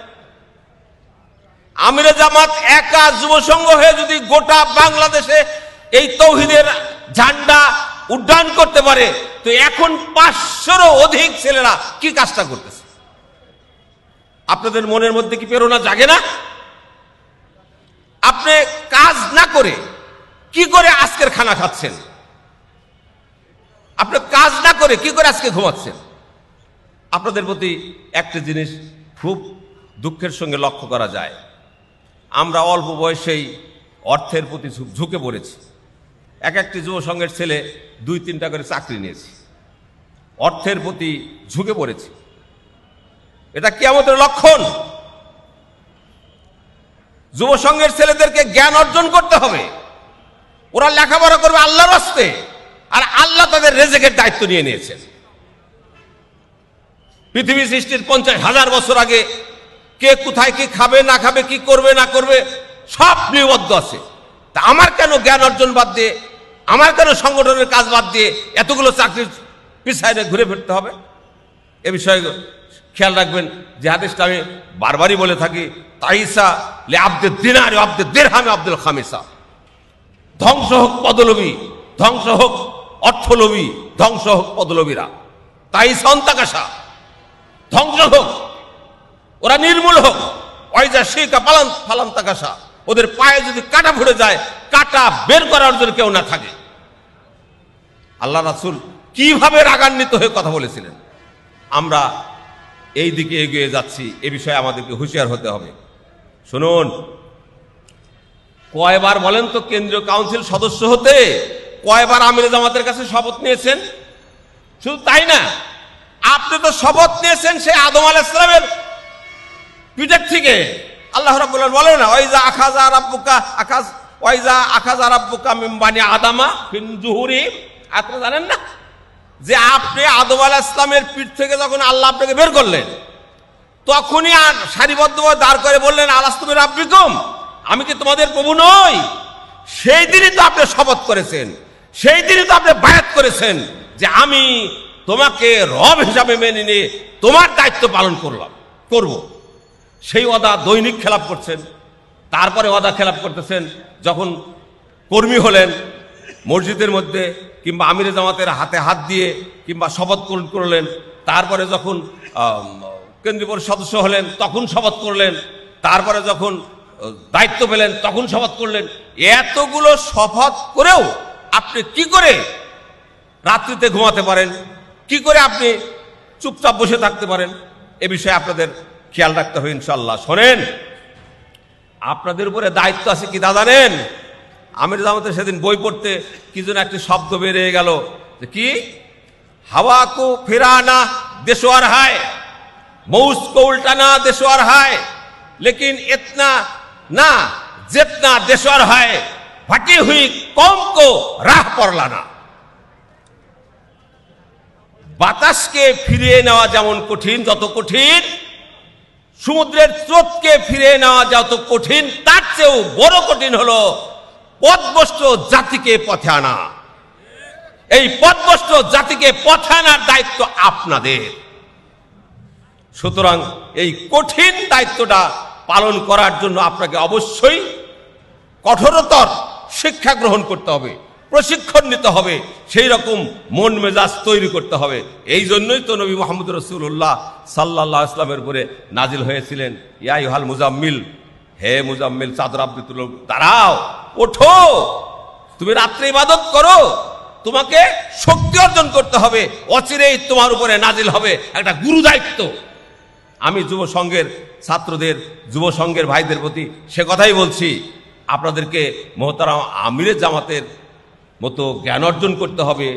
আমির জামাত একা যুবসংঘ হয়ে যদি গোটা বাংলাদেশে এই তৌহিদের ঝান্ডা উড্ডয়ন করতে পারে তো এখন পাঁচশোরও অধিক ছেলেরা কি কাজটা করতেছে আপনাদের মনের মধ্যে কি প্রেরণা জাগে না আপনি কাজ না করে কি করে আজকের খানা খাচ্ছেন আপনি কাজ না করে কি করে আজকে ঘুমাচ্ছেন আপনাদের প্রতি একটা জিনিস খুব দুঃখের সঙ্গে লক্ষ্য করা যায় আমরা অল্প বয়সেই অর্থের প্রতি ঝুঁকে পড়েছি এক একটি যুব সংঘের ছেলে দুই তিনটা করে চাকরি নিয়েছি অর্থের প্রতি ঝুঁকে পড়েছি এটা আমাদের লক্ষণ যুব সংঘের ছেলেদেরকে জ্ঞান অর্জন করতে হবে ওরা লেখাপড়া করবে আল্লাহর আসতে আর আল্লাহ তাদের রেজেকের দায়িত্ব নিয়ে নিয়েছেন পৃথিবী সৃষ্টির পঞ্চাশ হাজার বছর আগে কে কোথায় কি খাবে না খাবে কি করবে না করবে সব নিবদ্ধ আছে তা আমার কেন জ্ঞান অর্জন বাদ দিয়ে আমার কেন সংগঠনের কাজ বাদ দিয়ে এতগুলো চাকরির পিছাইলে ঘুরে ফিরতে হবে এ বিষয়ে খেয়াল রাখবেন যে হাদেশটা আমি বারবারই বলে থাকি তাইসা লে আব্দে দিনার আব্দে দের হামে আব্দুল খামেসা ধ্বংস হোক পদলবী ধ্বংস হোক অর্থলবী ধ্বংস হোক পদলবীরা তাই সন্তাকাশা ধ্বংস হোক ওরা নির্মূল হোক ওয়াইজা শিকা পালান ফালান তাকাশা ওদের পায়ে যদি কাটা ভরে যায় কাটা বের করার জন্য কেউ না থাকে আল্লাহ রাসুল কিভাবে রাগান্বিত হয়ে কথা বলেছিলেন আমরা এই দিকে এগিয়ে যাচ্ছি এ বিষয়ে আমাদেরকে হুঁশিয়ার হতে হবে শুনুন কয়বার বলেন তো কেন্দ্রীয় কাউন্সিল সদস্য হতে কয়বার আমির জামাতের কাছে শপথ নিয়েছেন শুধু তাই না আপনি তো শপথ নিয়েছেন সে আদম আল ইসলামের পিঠের থেকে আল্লাহ রাবুল বলে না ওইজা আখাজা রাব্বুকা আকাশ ওইজা আখাজা আব্বুকা মিম্বানি আদামা ফিনজুহুরি আপনি জানেন না যে আপনি আদম আল ইসলামের পিঠ থেকে যখন আল্লাহ আপনাকে বের করলেন তখনই সারিবদ্ধভাবে দাঁড় করে বললেন আলাস্তমের আব্বিকম আমি কি তোমাদের প্রভু নই সেই দিনই তো আপনি শপথ করেছেন সেই দিনই তো আপনি বায়াত করেছেন যে আমি তোমাকে রব হিসাবে মেনে নিয়ে তোমার দায়িত্ব পালন করলাম করব। সেই অদা দৈনিক খেলাপ করছেন তারপরে অদা খেলাপ করতেছেন যখন কর্মী হলেন মসজিদের মধ্যে কিংবা আমিরে জামাতের হাতে হাত দিয়ে কিংবা শপথ করলেন তারপরে যখন কেন্দ্রীয় সদস্য হলেন তখন শপথ করলেন তারপরে যখন দায়িত্ব পেলেন তখন শপথ করলেন এতগুলো শপথ করেও আপনি কি করে রাত্রিতে ঘুমাতে পারেন কি করে আপনি চুপচাপ বসে থাকতে পারেন এ বিষয়ে আপনাদের খেয়াল রাখতে হবে ইনশাল্লাহ শোনেন আপনাদের উপরে দায়িত্ব আছে কি দাদা নেন আমির জামাতের সেদিন বই পড়তে কি যেন একটি শব্দ বেরিয়ে গেল যে কি হাওয়াকু ফেরানা আর হায় মৌস না দেশো আর হায় লেকিন এতনা না যেতনা আর হায় ফাটি হুই কম কো রাহ পড়লানা বাতাসকে ফিরিয়ে নেওয়া যেমন কঠিন যত কঠিন সমুদ্রের স্রোতকে ফিরিয়ে নেওয়া যত কঠিন তার চেয়েও বড় কঠিন হলো পদবস্ত জাতিকে পথে আনা এই পদবস্ত জাতিকে পথে আনার দায়িত্ব আপনাদের সুতরাং এই কঠিন দায়িত্বটা পালন করার জন্য আপনাকে অবশ্যই কঠোরতর শিক্ষা গ্রহণ করতে হবে প্রশিক্ষণ নিতে হবে সেই রকম মন মেজাজ তৈরি করতে হবে এই জন্যই তো নবী মোহাম্মদ রসুল্লাহ সাল্লাহ ইসলামের উপরে নাজিল হয়েছিলেন ইয়াইহাল মুজাম্মিল হে মুজাম্মিল চাদর আপনি তুলো দাঁড়াও ওঠো তুমি রাত্রে ইবাদত করো তোমাকে শক্তি অর্জন করতে হবে অচিরেই তোমার উপরে নাজিল হবে একটা গুরু দায়িত্ব আমি যুব সংঘের ছাত্রদের যুব সংঘের ভাইদের প্রতি সে কথাই বলছি আপনাদেরকে মহতারাম আমিরের জামাতের মতো জ্ঞান অর্জন করতে হবে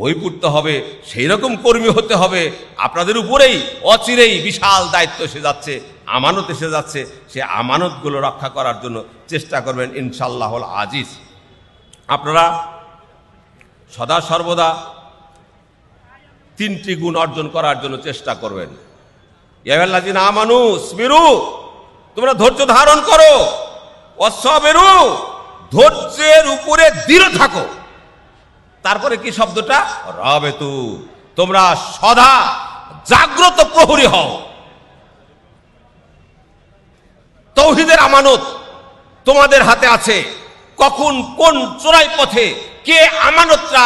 বই পড়তে হবে সেই রকম কর্মী হতে হবে আপনাদের উপরেই অচিরেই বিশাল দায়িত্ব এসে যাচ্ছে আমানত এসে যাচ্ছে সে আমানতগুলো রক্ষা করার জন্য চেষ্টা করবেন ইনশাল্লাহল আজিজ আপনারা সদা সর্বদা তিনটি গুণ অর্জন করার জন্য চেষ্টা করবেন ইয়াল্লাজি না মানুষ তোমরা ধৈর্য ধারণ করো বেরু ধৈর্যের উপরে দৃঢ় থাকো তারপরে কি শব্দটা রাবেতু তোমরা সদা জাগ্রত প্রহরী হও তৌহিদের আমানত তোমাদের হাতে আছে কখন কোন চোরাই পথে কে আমানতটা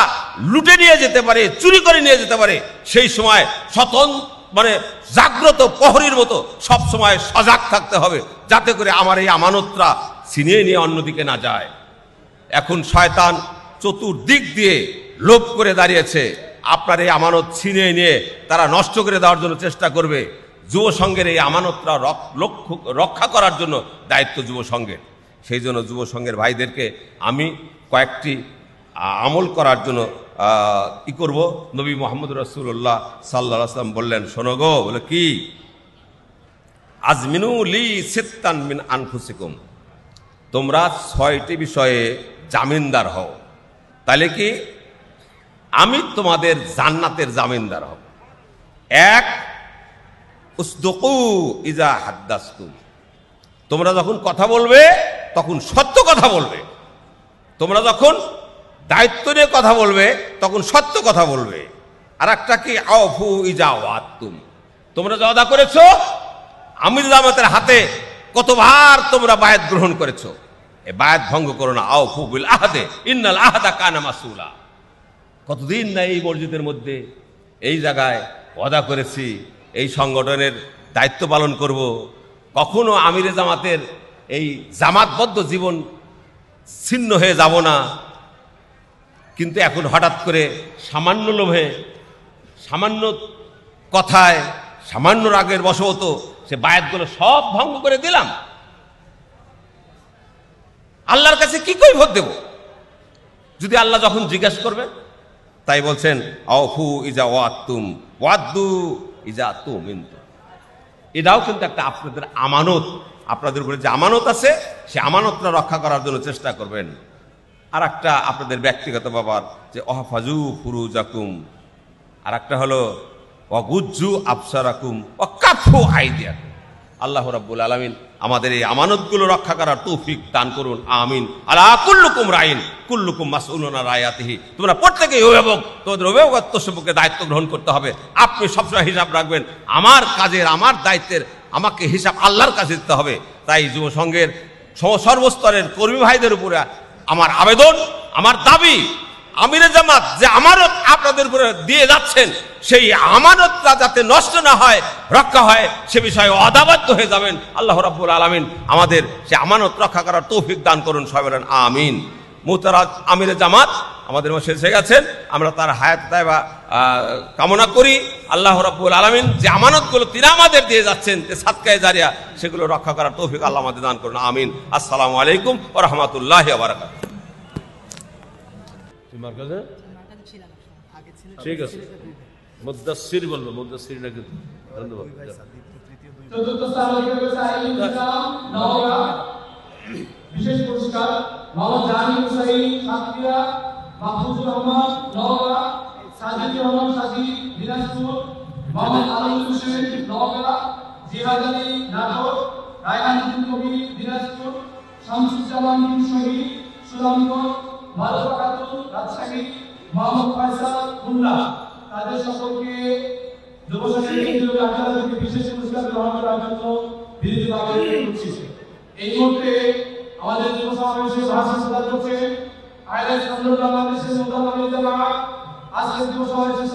লুটে নিয়ে যেতে পারে চুরি করে নিয়ে যেতে পারে সেই সময় স্বতন্ত্র মানে জাগ্রত প্রহরীর মতো সব সময় সজাগ থাকতে হবে যাতে করে আমার এই আমানতটা ছিনিয়ে নিয়ে অন্যদিকে না যায় এখন শয়তান চতুর্দিক দিয়ে লোভ করে দাঁড়িয়েছে আপনার এই আমানত ছিনিয়ে নিয়ে তারা নষ্ট করে দেওয়ার জন্য চেষ্টা করবে যুব সংঘের এই আমানতটা রক্ষা করার জন্য দায়িত্ব যুব সংঘের সেই জন্য যুব সংঘের ভাইদেরকে আমি কয়েকটি আমল করার জন্য কি করব নবী মোহাম্মদ রসুল্লাহ সাল্লা আসলাম বললেন শোনো গো বলে কি আজমিনু লি সিত্তান মিন আনফুসিকুম তোমরা ছয়টি বিষয়ে জামিনদার হও তাহলে কি আমি তোমাদের জান্নাতের জামিনদার হব এক ইজা হাদ্দাস্তু তোমরা যখন কথা বলবে তখন সত্য কথা বলবে তোমরা যখন দায়িত্ব নিয়ে কথা বলবে তখন সত্য কথা বলবে আর একটা কি আফু ইজা ওয়াত্তুম তোমরা যা অদা করেছো আমি আমাদের হাতে কতবার তোমরা বায়াত গ্রহণ করেছো এ বায়াত ভঙ্গ করো না আও ফুবুল আহাদে ইন্নাল আহাদা কানা মাসুলা কতদিন না এই মসজিদের মধ্যে এই জায়গায় ওয়াদা করেছি এই সংগঠনের দায়িত্ব পালন করব কখনো আমিরে জামাতের এই জামাতবদ্ধ জীবন ছিন্ন হয়ে যাব না কিন্তু এখন হঠাৎ করে সামান্য লোভে সামান্য কথায় সামান্য রাগের বশবত সে বায়াতগুলো সব ভঙ্গ করে দিলাম আল্লাহর কাছে কি কই ভোট দেব যদি আল্লাহ যখন জিজ্ঞাসা করবেন তাই বলছেন অহু ইজা ওয়াতুম ওয়াদু ইজা তুম এটাও কিন্তু একটা আপনাদের আমানত আপনাদের উপরে যে আমানত আছে সে আমানতটা রক্ষা করার জন্য চেষ্টা করবেন আর একটা আপনাদের ব্যক্তিগত বাবার যে অহফাজু ফুরু জাকুম আর একটা হলো অগুজ্জু আফসারাকুম অকাফু আইডিয়া আল্লাহ রাব্বুল আলমিন আমাদের এই আমানতগুলো রক্ষা করার তৌফিক দান করুন আমিন আলা কুল্লুকুম রাইন কুল্লুকুম মাসউলুনা রায়াতিহি তোমরা প্রত্যেকই অভিভাবক তোমাদের অভিভাবকত্ব সম্পর্কে দায়িত্ব গ্রহণ করতে হবে আপনি সবসময় হিসাব রাখবেন আমার কাজের আমার দায়িত্বের আমাকে হিসাব আল্লাহর কাছে দিতে হবে তাই যুব সংঘের সর্বস্তরের কর্মী ভাইদের উপরে আমার আবেদন আমার দাবি আমিরে জামাত যে আমানত আপনাদের উপরে দিয়ে যাচ্ছেন সেই আমানতটা যাতে নষ্ট না হয় রক্ষা হয় সে বিষয়ে অদাবাধ্য হয়ে যাবেন আল্লাহ রাব্বুল আলমিন আমাদের সে আমানত রক্ষা করার তৌফিক দান করুন সবেন আমিন মুহতারাজ আমিরে জামাত আমাদের মধ্যে গেছেন আমরা তার হায়াত বা কামনা করি আল্লাহ রাব্বুল আলমিন যে আমানতগুলো তিনি আমাদের দিয়ে যাচ্ছেন যে সাতকায় জারিয়া সেগুলো রক্ষা করার তৌফিক আল্লাহ আমাদের দান করুন আমিন আসসালামু আলাইকুম ও রহমতুল্লাহ বারাকাত ঠিক আছে মুদাসির বললো মুদাসির নাকি ধন্যবাদ বিশেষ পুরস্কার মোহাম্মদ জানি হুসাইন সাতক্রিয়া মাহফুজুর রহমান নওগা সাজিদ রহমান সাজি দিনাজপুর মোহাম্মদ আলম হোসেন নওগা জিহাদ আলী নাটোর রায়হান কবি দিনাজপুর শামসুজ্জামান ভালোবা খাতুন রাজশাহী মোহাম্মদ ফয়সাল খুলনা তাদের সকলকে যুব সংস্কৃতি আচার্য থেকে বিশেষ পুরস্কার গ্রহণ করার জন্য বিনীতভাবে করছি এই মুহূর্তে আমাদের যুব সমাবেশে ভাষণ প্রদান করছে আইএস আন্দোলন আজকের যুব সমাবেশের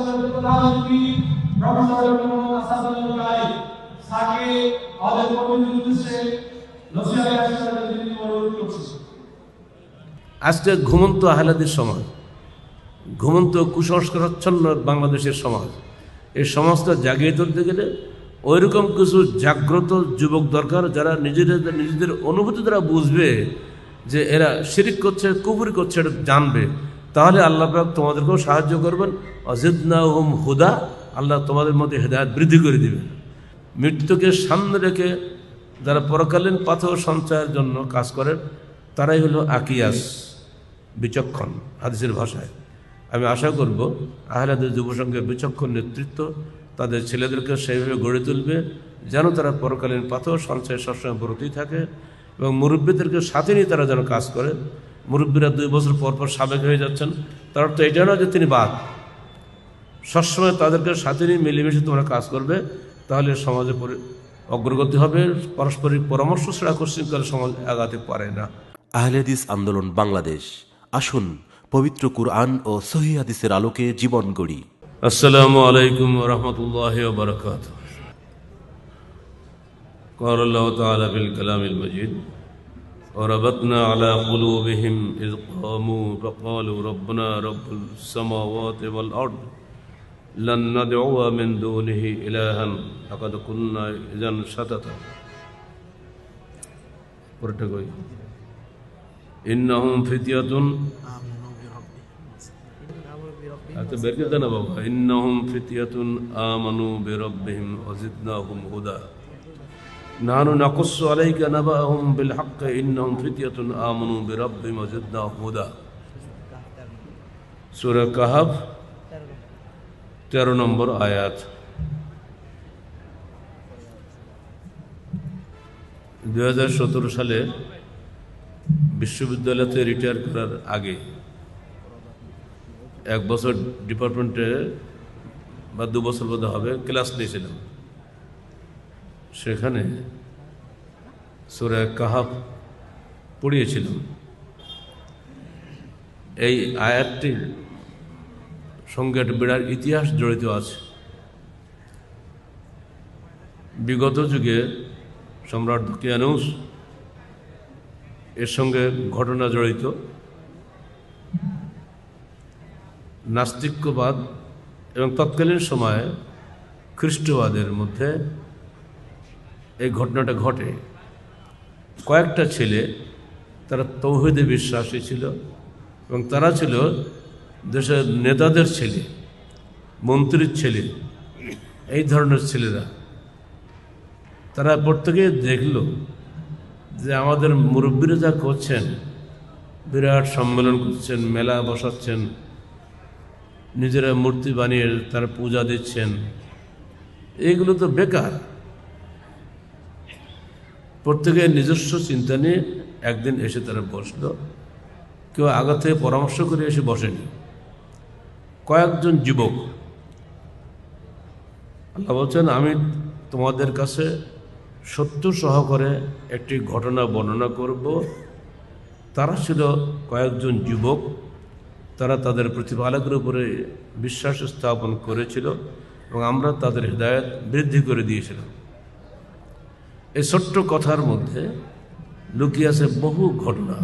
আজকে ঘুমন্ত আহলাদের সমাজ ঘুমন্ত কুসংস্কারচ্ছন্ন বাংলাদেশের সমাজ এই সমাজটা জাগিয়ে তুলতে গেলে ওইরকম কিছু জাগ্রত যুবক দরকার যারা নিজেদের নিজেদের অনুভূতি দ্বারা বুঝবে যে এরা শিরিক করছে কুবুরি করছে এটা জানবে তাহলে আল্লাহ পাক তোমাদেরকেও সাহায্য করবেন না হুম হুদা আল্লাহ তোমাদের মধ্যে হেদায়ত বৃদ্ধি করে দেবে মৃত্যুকে সামনে রেখে যারা পরকালীন পাথর সঞ্চয়ের জন্য কাজ করেন তারাই হলো আকিয়াস বিচক্ষণ হাদিসের ভাষায় আমি আশা করব আহলাদের যুবসংঘের বিচক্ষণ নেতৃত্ব তাদের ছেলেদেরকে সেইভাবে গড়ে তুলবে যেন তারা পরকালীন পাথর সঞ্চয় সবসময় ব্রতী থাকে এবং মুরব্বীদেরকে সাথে নিয়ে তারা যেন কাজ করে মুরব্বীরা দুই বছর পর পর সাবেক হয়ে যাচ্ছেন তার অর্থ এটা নয় যে তিনি বাদ সবসময় তাদেরকে সাথে নিয়ে মিলেমিশে তোমরা কাজ করবে তাহলে সমাজে অগ্রগতি হবে পারস্পরিক পরামর্শ ছাড়া কোশ্চিনকালে সমাজ আগাতে পারে না আহলেদিস আন্দোলন বাংলাদেশ আসুন পবিত্র কুরআন ও সহিদের আলোকে জীবন গড়ি আসসালাম আলাইকুম রহমতুল্লাহ বরকাত قال الله تعالى في الكلام المجيد وربطنا على قلوبهم إذ قاموا فقالوا ربنا رب السماوات والأرض لن ندعو من دونه إلها لقد كنا إذا شتتا إنهم فتية بركتنا بابا إنهم فتية آمنوا بربهم وزدناهم هدى نحن نقص عليك نبأهم بالحق إنهم فتية آمنوا بربهم وزدناهم هدى سورة كهف تیرہ نمبر آيات آیات شطر شلے বিশ্ববিদ্যালয়তে রিটায়ার করার আগে এক বছর ডিপার্টমেন্টে বা দু বছর বোধ হবে ক্লাস নিয়েছিলাম সেখানে সুরে কাহাব পড়িয়েছিলাম এই আয়াতটির সঙ্গে একটা বিরাট ইতিহাস জড়িত আছে বিগত যুগে সম্রাট দক্ষিয়ানুষ এর সঙ্গে ঘটনা জড়িত নাস্তিক্যবাদ এবং তৎকালীন সময়ে খ্রিস্টবাদের মধ্যে এই ঘটনাটা ঘটে কয়েকটা ছেলে তারা তৌহিদে বিশ্বাসী ছিল এবং তারা ছিল দেশের নেতাদের ছেলে মন্ত্রীর ছেলে এই ধরনের ছেলেরা তারা প্রত্যেকে দেখলো যে আমাদের মুরব্বীরা যা করছেন বিরাট সম্মেলন করছেন মেলা বসাচ্ছেন নিজেরা মূর্তি বানিয়ে তারা পূজা দিচ্ছেন এগুলো তো বেকার প্রত্যেকে নিজস্ব চিন্তা নিয়ে একদিন এসে তারা বসল কেউ আগা থেকে পরামর্শ করে এসে বসেনি কয়েকজন যুবক আল্লাহ বলছেন আমি তোমাদের কাছে সত্য সহকারে একটি ঘটনা বর্ণনা করব তারা ছিল কয়েকজন যুবক তারা তাদের প্রতিপালকের উপরে বিশ্বাস স্থাপন করেছিল এবং আমরা তাদের হৃদায়ত বৃদ্ধি করে দিয়েছিলাম এই ছোট্ট কথার মধ্যে লুকিয়ে আছে বহু ঘটনা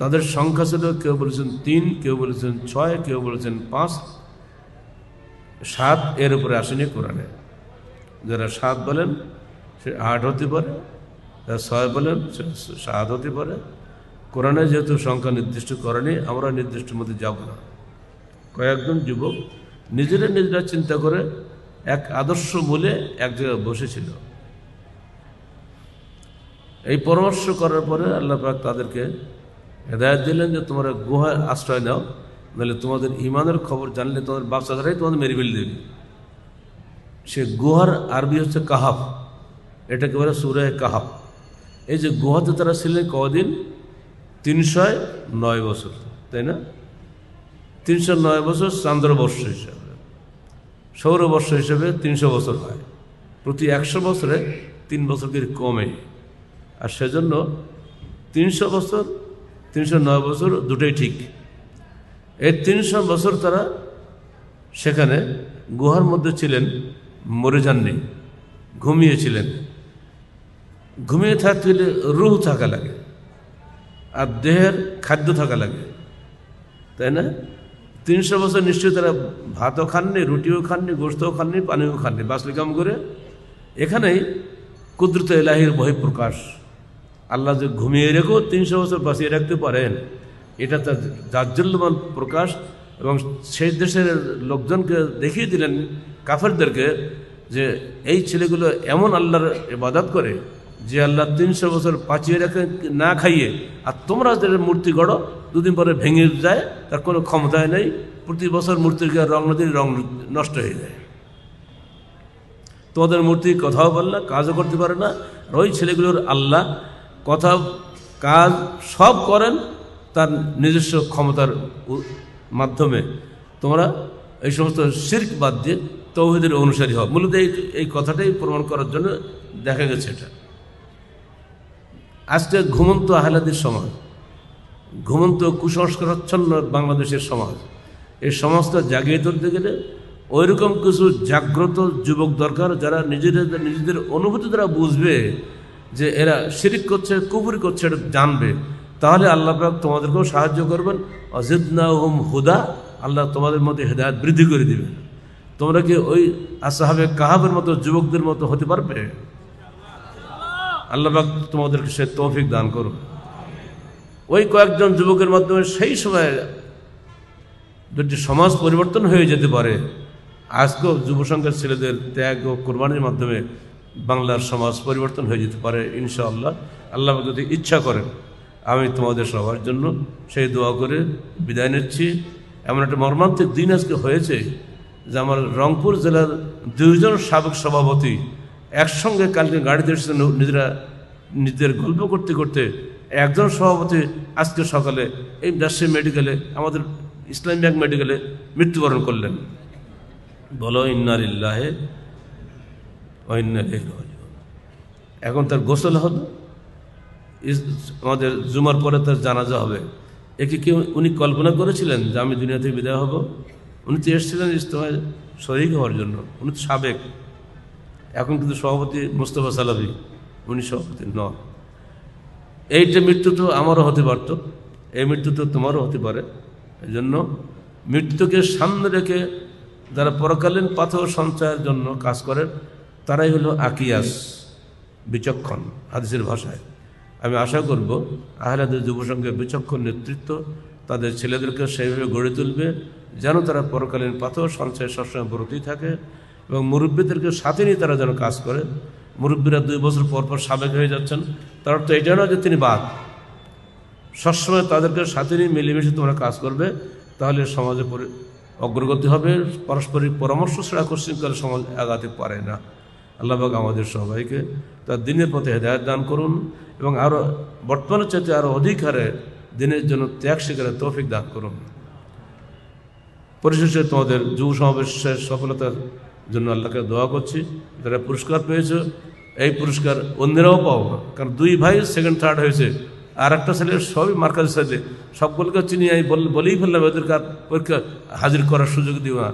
তাদের সংখ্যা ছিল কেউ বলেছেন তিন কেউ বলেছেন ছয় কেউ বলেছেন পাঁচ সাত এর উপরে আসেনি কোরআনে যারা সাত বলেন সে আট হতে পারে যারা ছয় বলেন সে সাত হতে পারে কোরআনে যেহেতু সংখ্যা নির্দিষ্ট করেনি আমরা নির্দিষ্ট মধ্যে যাব না কয়েকজন যুবক নিজেরা নিজেরা চিন্তা করে এক আদর্শ বলে এক জায়গায় বসেছিল এই পরামর্শ করার পরে আল্লাহ পাক তাদেরকে হেদায়ত দিলেন যে তোমরা গুহায় আশ্রয় নাও নাহলে তোমাদের ইমানের খবর জানলে তোমাদের বাচ্চাদেরাই তোমাদের মেরিবিল দেবে সে গুহার আরবি হচ্ছে কাহাফ এটাকে বলে সুরে কাহাফ এই যে গুহাতে তারা ছিলেন কদিন তিনশয় নয় বছর তাই না তিনশো নয় বছর চান্দ্রবর্ষ হিসাবে সৌরবর্ষ হিসেবে তিনশো বছর হয় প্রতি একশো বছরে তিন বছর কি কমে আর সেজন্য তিনশো বছর তিনশো নয় বছর দুটোই ঠিক এই তিনশো বছর তারা সেখানে গুহার মধ্যে ছিলেন মরে যাননি ঘুমিয়েছিলেন ঘুমিয়ে থাকতে রুহ থাকা লাগে আর দেহের খাদ্য থাকা লাগে তাই না তিনশো বছর নিশ্চয়ই তারা ভাতও খাননি রুটিও খাননি গোস্তও খাননি পানিও খাননি বাসলিকাম করে এখানেই কুদ্রত এলাহির বহিঃপ্রকাশ আল্লাহ যে ঘুমিয়ে রেখো তিনশো বছর বাঁচিয়ে রাখতে পারেন এটা তার জাজ্জল্যমান প্রকাশ এবং সেই দেশের লোকজনকে দেখিয়ে দিলেন কাফেরদেরকে যে এই ছেলেগুলো এমন আল্লাহর ইবাদত করে যে আল্লাহ তিনশো বছর পাঁচিয়ে রেখে না খাইয়ে আর তোমরা যেটা মূর্তি গড়ো দুদিন পরে ভেঙে যায় তার কোনো ক্ষমতায় নেই প্রতি বছর মূর্তির রং নদীর রং নষ্ট হয়ে যায় তোমাদের মূর্তি কথাও বল না কাজও করতে পারে না ওই ছেলেগুলোর আল্লাহ কথা কাজ সব করেন তার নিজস্ব ক্ষমতার মাধ্যমে তোমরা এই সমস্ত শির্ক বাদ দিয়ে তৌহিদের অনুসারী হওয়া মূলত এই এই কথাটাই প্রমাণ করার জন্য দেখা গেছে এটা আজকে ঘুমন্ত আহলাদের সমাজ ঘুমন্ত কুসংস্কারচ্ছন্ন বাংলাদেশের সমাজ এই সমাজটা জাগিয়ে তুলতে গেলে ওইরকম কিছু জাগ্রত যুবক দরকার যারা নিজেদের নিজেদের অনুভূতি দ্বারা বুঝবে যে এরা শিরিক করছে কুপুরি করছে এটা জানবে তাহলে আল্লাহ পাক তোমাদেরকেও সাহায্য করবেন অজিদনা হুম হুদা আল্লাহ তোমাদের মধ্যে হেদায়ত বৃদ্ধি করে দেবেন তোমরা কি ওই আসাহাবে কাহাবের মতো যুবকদের মতো হতে পারবে আল্লাহবাক তোমাদেরকে সে তৌফিক দান করো ওই কয়েকজন যুবকের মাধ্যমে সেই সময়ে দুটি সমাজ পরিবর্তন হয়ে যেতে পারে আজকেও সংঘের ছেলেদের ত্যাগ ও কোরবানির মাধ্যমে বাংলার সমাজ পরিবর্তন হয়ে যেতে পারে ইনশাআল্লাহ আল্লাহ যদি ইচ্ছা করেন আমি তোমাদের সবার জন্য সেই দোয়া করে বিদায় নিচ্ছি এমন একটা মর্মান্তিক দিন আজকে হয়েছে যে আমার রংপুর জেলার দুইজন সাবেক সভাপতি একসঙ্গে কালকে গাড়িতে এসেছে নিজেরা নিজেদের গল্প করতে করতে একজন সভাপতি আজকে সকালে এই রাজশাহী মেডিকেলে আমাদের ইসলাম ব্যাংক মেডিকেলে মৃত্যুবরণ করলেন বলো ইন্নার ইল্লাহে এখন তার গোসল হল আমাদের জুমার পরে তার জানাজা হবে একে কেউ উনি কল্পনা করেছিলেন যে আমি দুনিয়াতে বিদায় হব উনি তো এসেছিলেন ইস্তফায় শরিক হওয়ার জন্য উনি তো সাবেক এখন কিন্তু সভাপতি মুস্তফা সালাফি উনি সভাপতি নন এইটা মৃত্যু তো আমারও হতে পারত এই মৃত্যু তো তোমারও হতে পারে এই জন্য মৃত্যুকে সামনে রেখে যারা পরকালীন পাথর সঞ্চয়ের জন্য কাজ করেন তারাই হলো আকিয়াস বিচক্ষণ হাদিসের ভাষায় আমি আশা করব আহলাদের যুবসংঘের বিচক্ষণ নেতৃত্ব তাদের ছেলেদেরকে সেইভাবে গড়ে তুলবে যেন তারা পরকালীন পাথর সঞ্চয় সবসময় বরতেই থাকে এবং মুরব্বীদেরকে সাথে নিয়ে তারা যেন কাজ করে মুরব্বীরা দুই বছর পর পর সাবেক হয়ে যাচ্ছেন তার তো এটা নয় যে তিনি বাদ সবসময় তাদেরকে সাথে নিয়ে মিলেমিশে তোমরা কাজ করবে তাহলে সমাজে অগ্রগতি হবে পারস্পরিক পরামর্শ ছাড়া করে সমাজ আগাতে পারে না আল্লাহবাক আমাদের সবাইকে তার দিনের পথে হেদায়ত দান করুন এবং আরও বর্তমানের চাইতে আরও অধিক হারে দিনের জন্য ত্যাগ শিকারে তৌফিক দান করুন পরিশেষে তোমাদের যুব সমাবেশের সফলতার জন্য আল্লাহকে দোয়া করছি তারা পুরস্কার পেয়েছে এই পুরস্কার পাবো পাও কারণ দুই ভাই সেকেন্ড থার্ড হয়েছে আর একটা ছেলে সবই মার্কাজের সাথে সকলকে চিনি আমি বলেই ফেললাম ওদেরকে পরীক্ষা হাজির করার সুযোগ দিও না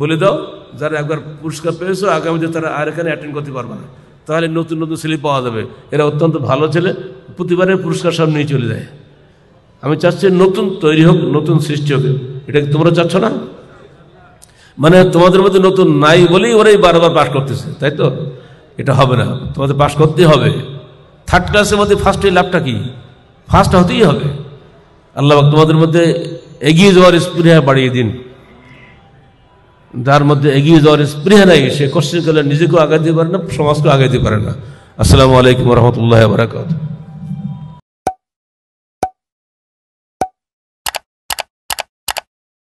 বলে দাও যারা একবার পুরস্কার পেয়েছো আগামীতে তারা আর এখানে অ্যাটেন্ড করতে পারবে না তাহলে নতুন নতুন ছেলে পাওয়া যাবে এরা অত্যন্ত ভালো ছেলে প্রতিবারে পুরস্কার সামনেই চলে যায় আমি চাচ্ছি নতুন তৈরি হোক নতুন সৃষ্টি হোক এটা কি তোমরা চাচ্ছ না মানে তোমাদের মধ্যে নতুন নাই বলেই ওরাই বারবার পাশ করতেছে তাই তো এটা হবে না তোমাদের পাশ করতেই হবে থার্ড ক্লাসের মধ্যে এই লাভটা কি ফার্স্ট হতেই হবে আল্লাহ তোমাদের মধ্যে এগিয়ে যাওয়ার স্পৃহা বাড়িয়ে দিন যার মধ্যে এগিয়ে যাওয়ার স্পৃহা নাই সে কোশ্চিন করলে নিজেকেও দিতে পারে না সমাজকেও আগাতে পারে না আসসালামু আলাইকুম রহমতুল্লাহ বারাকাতু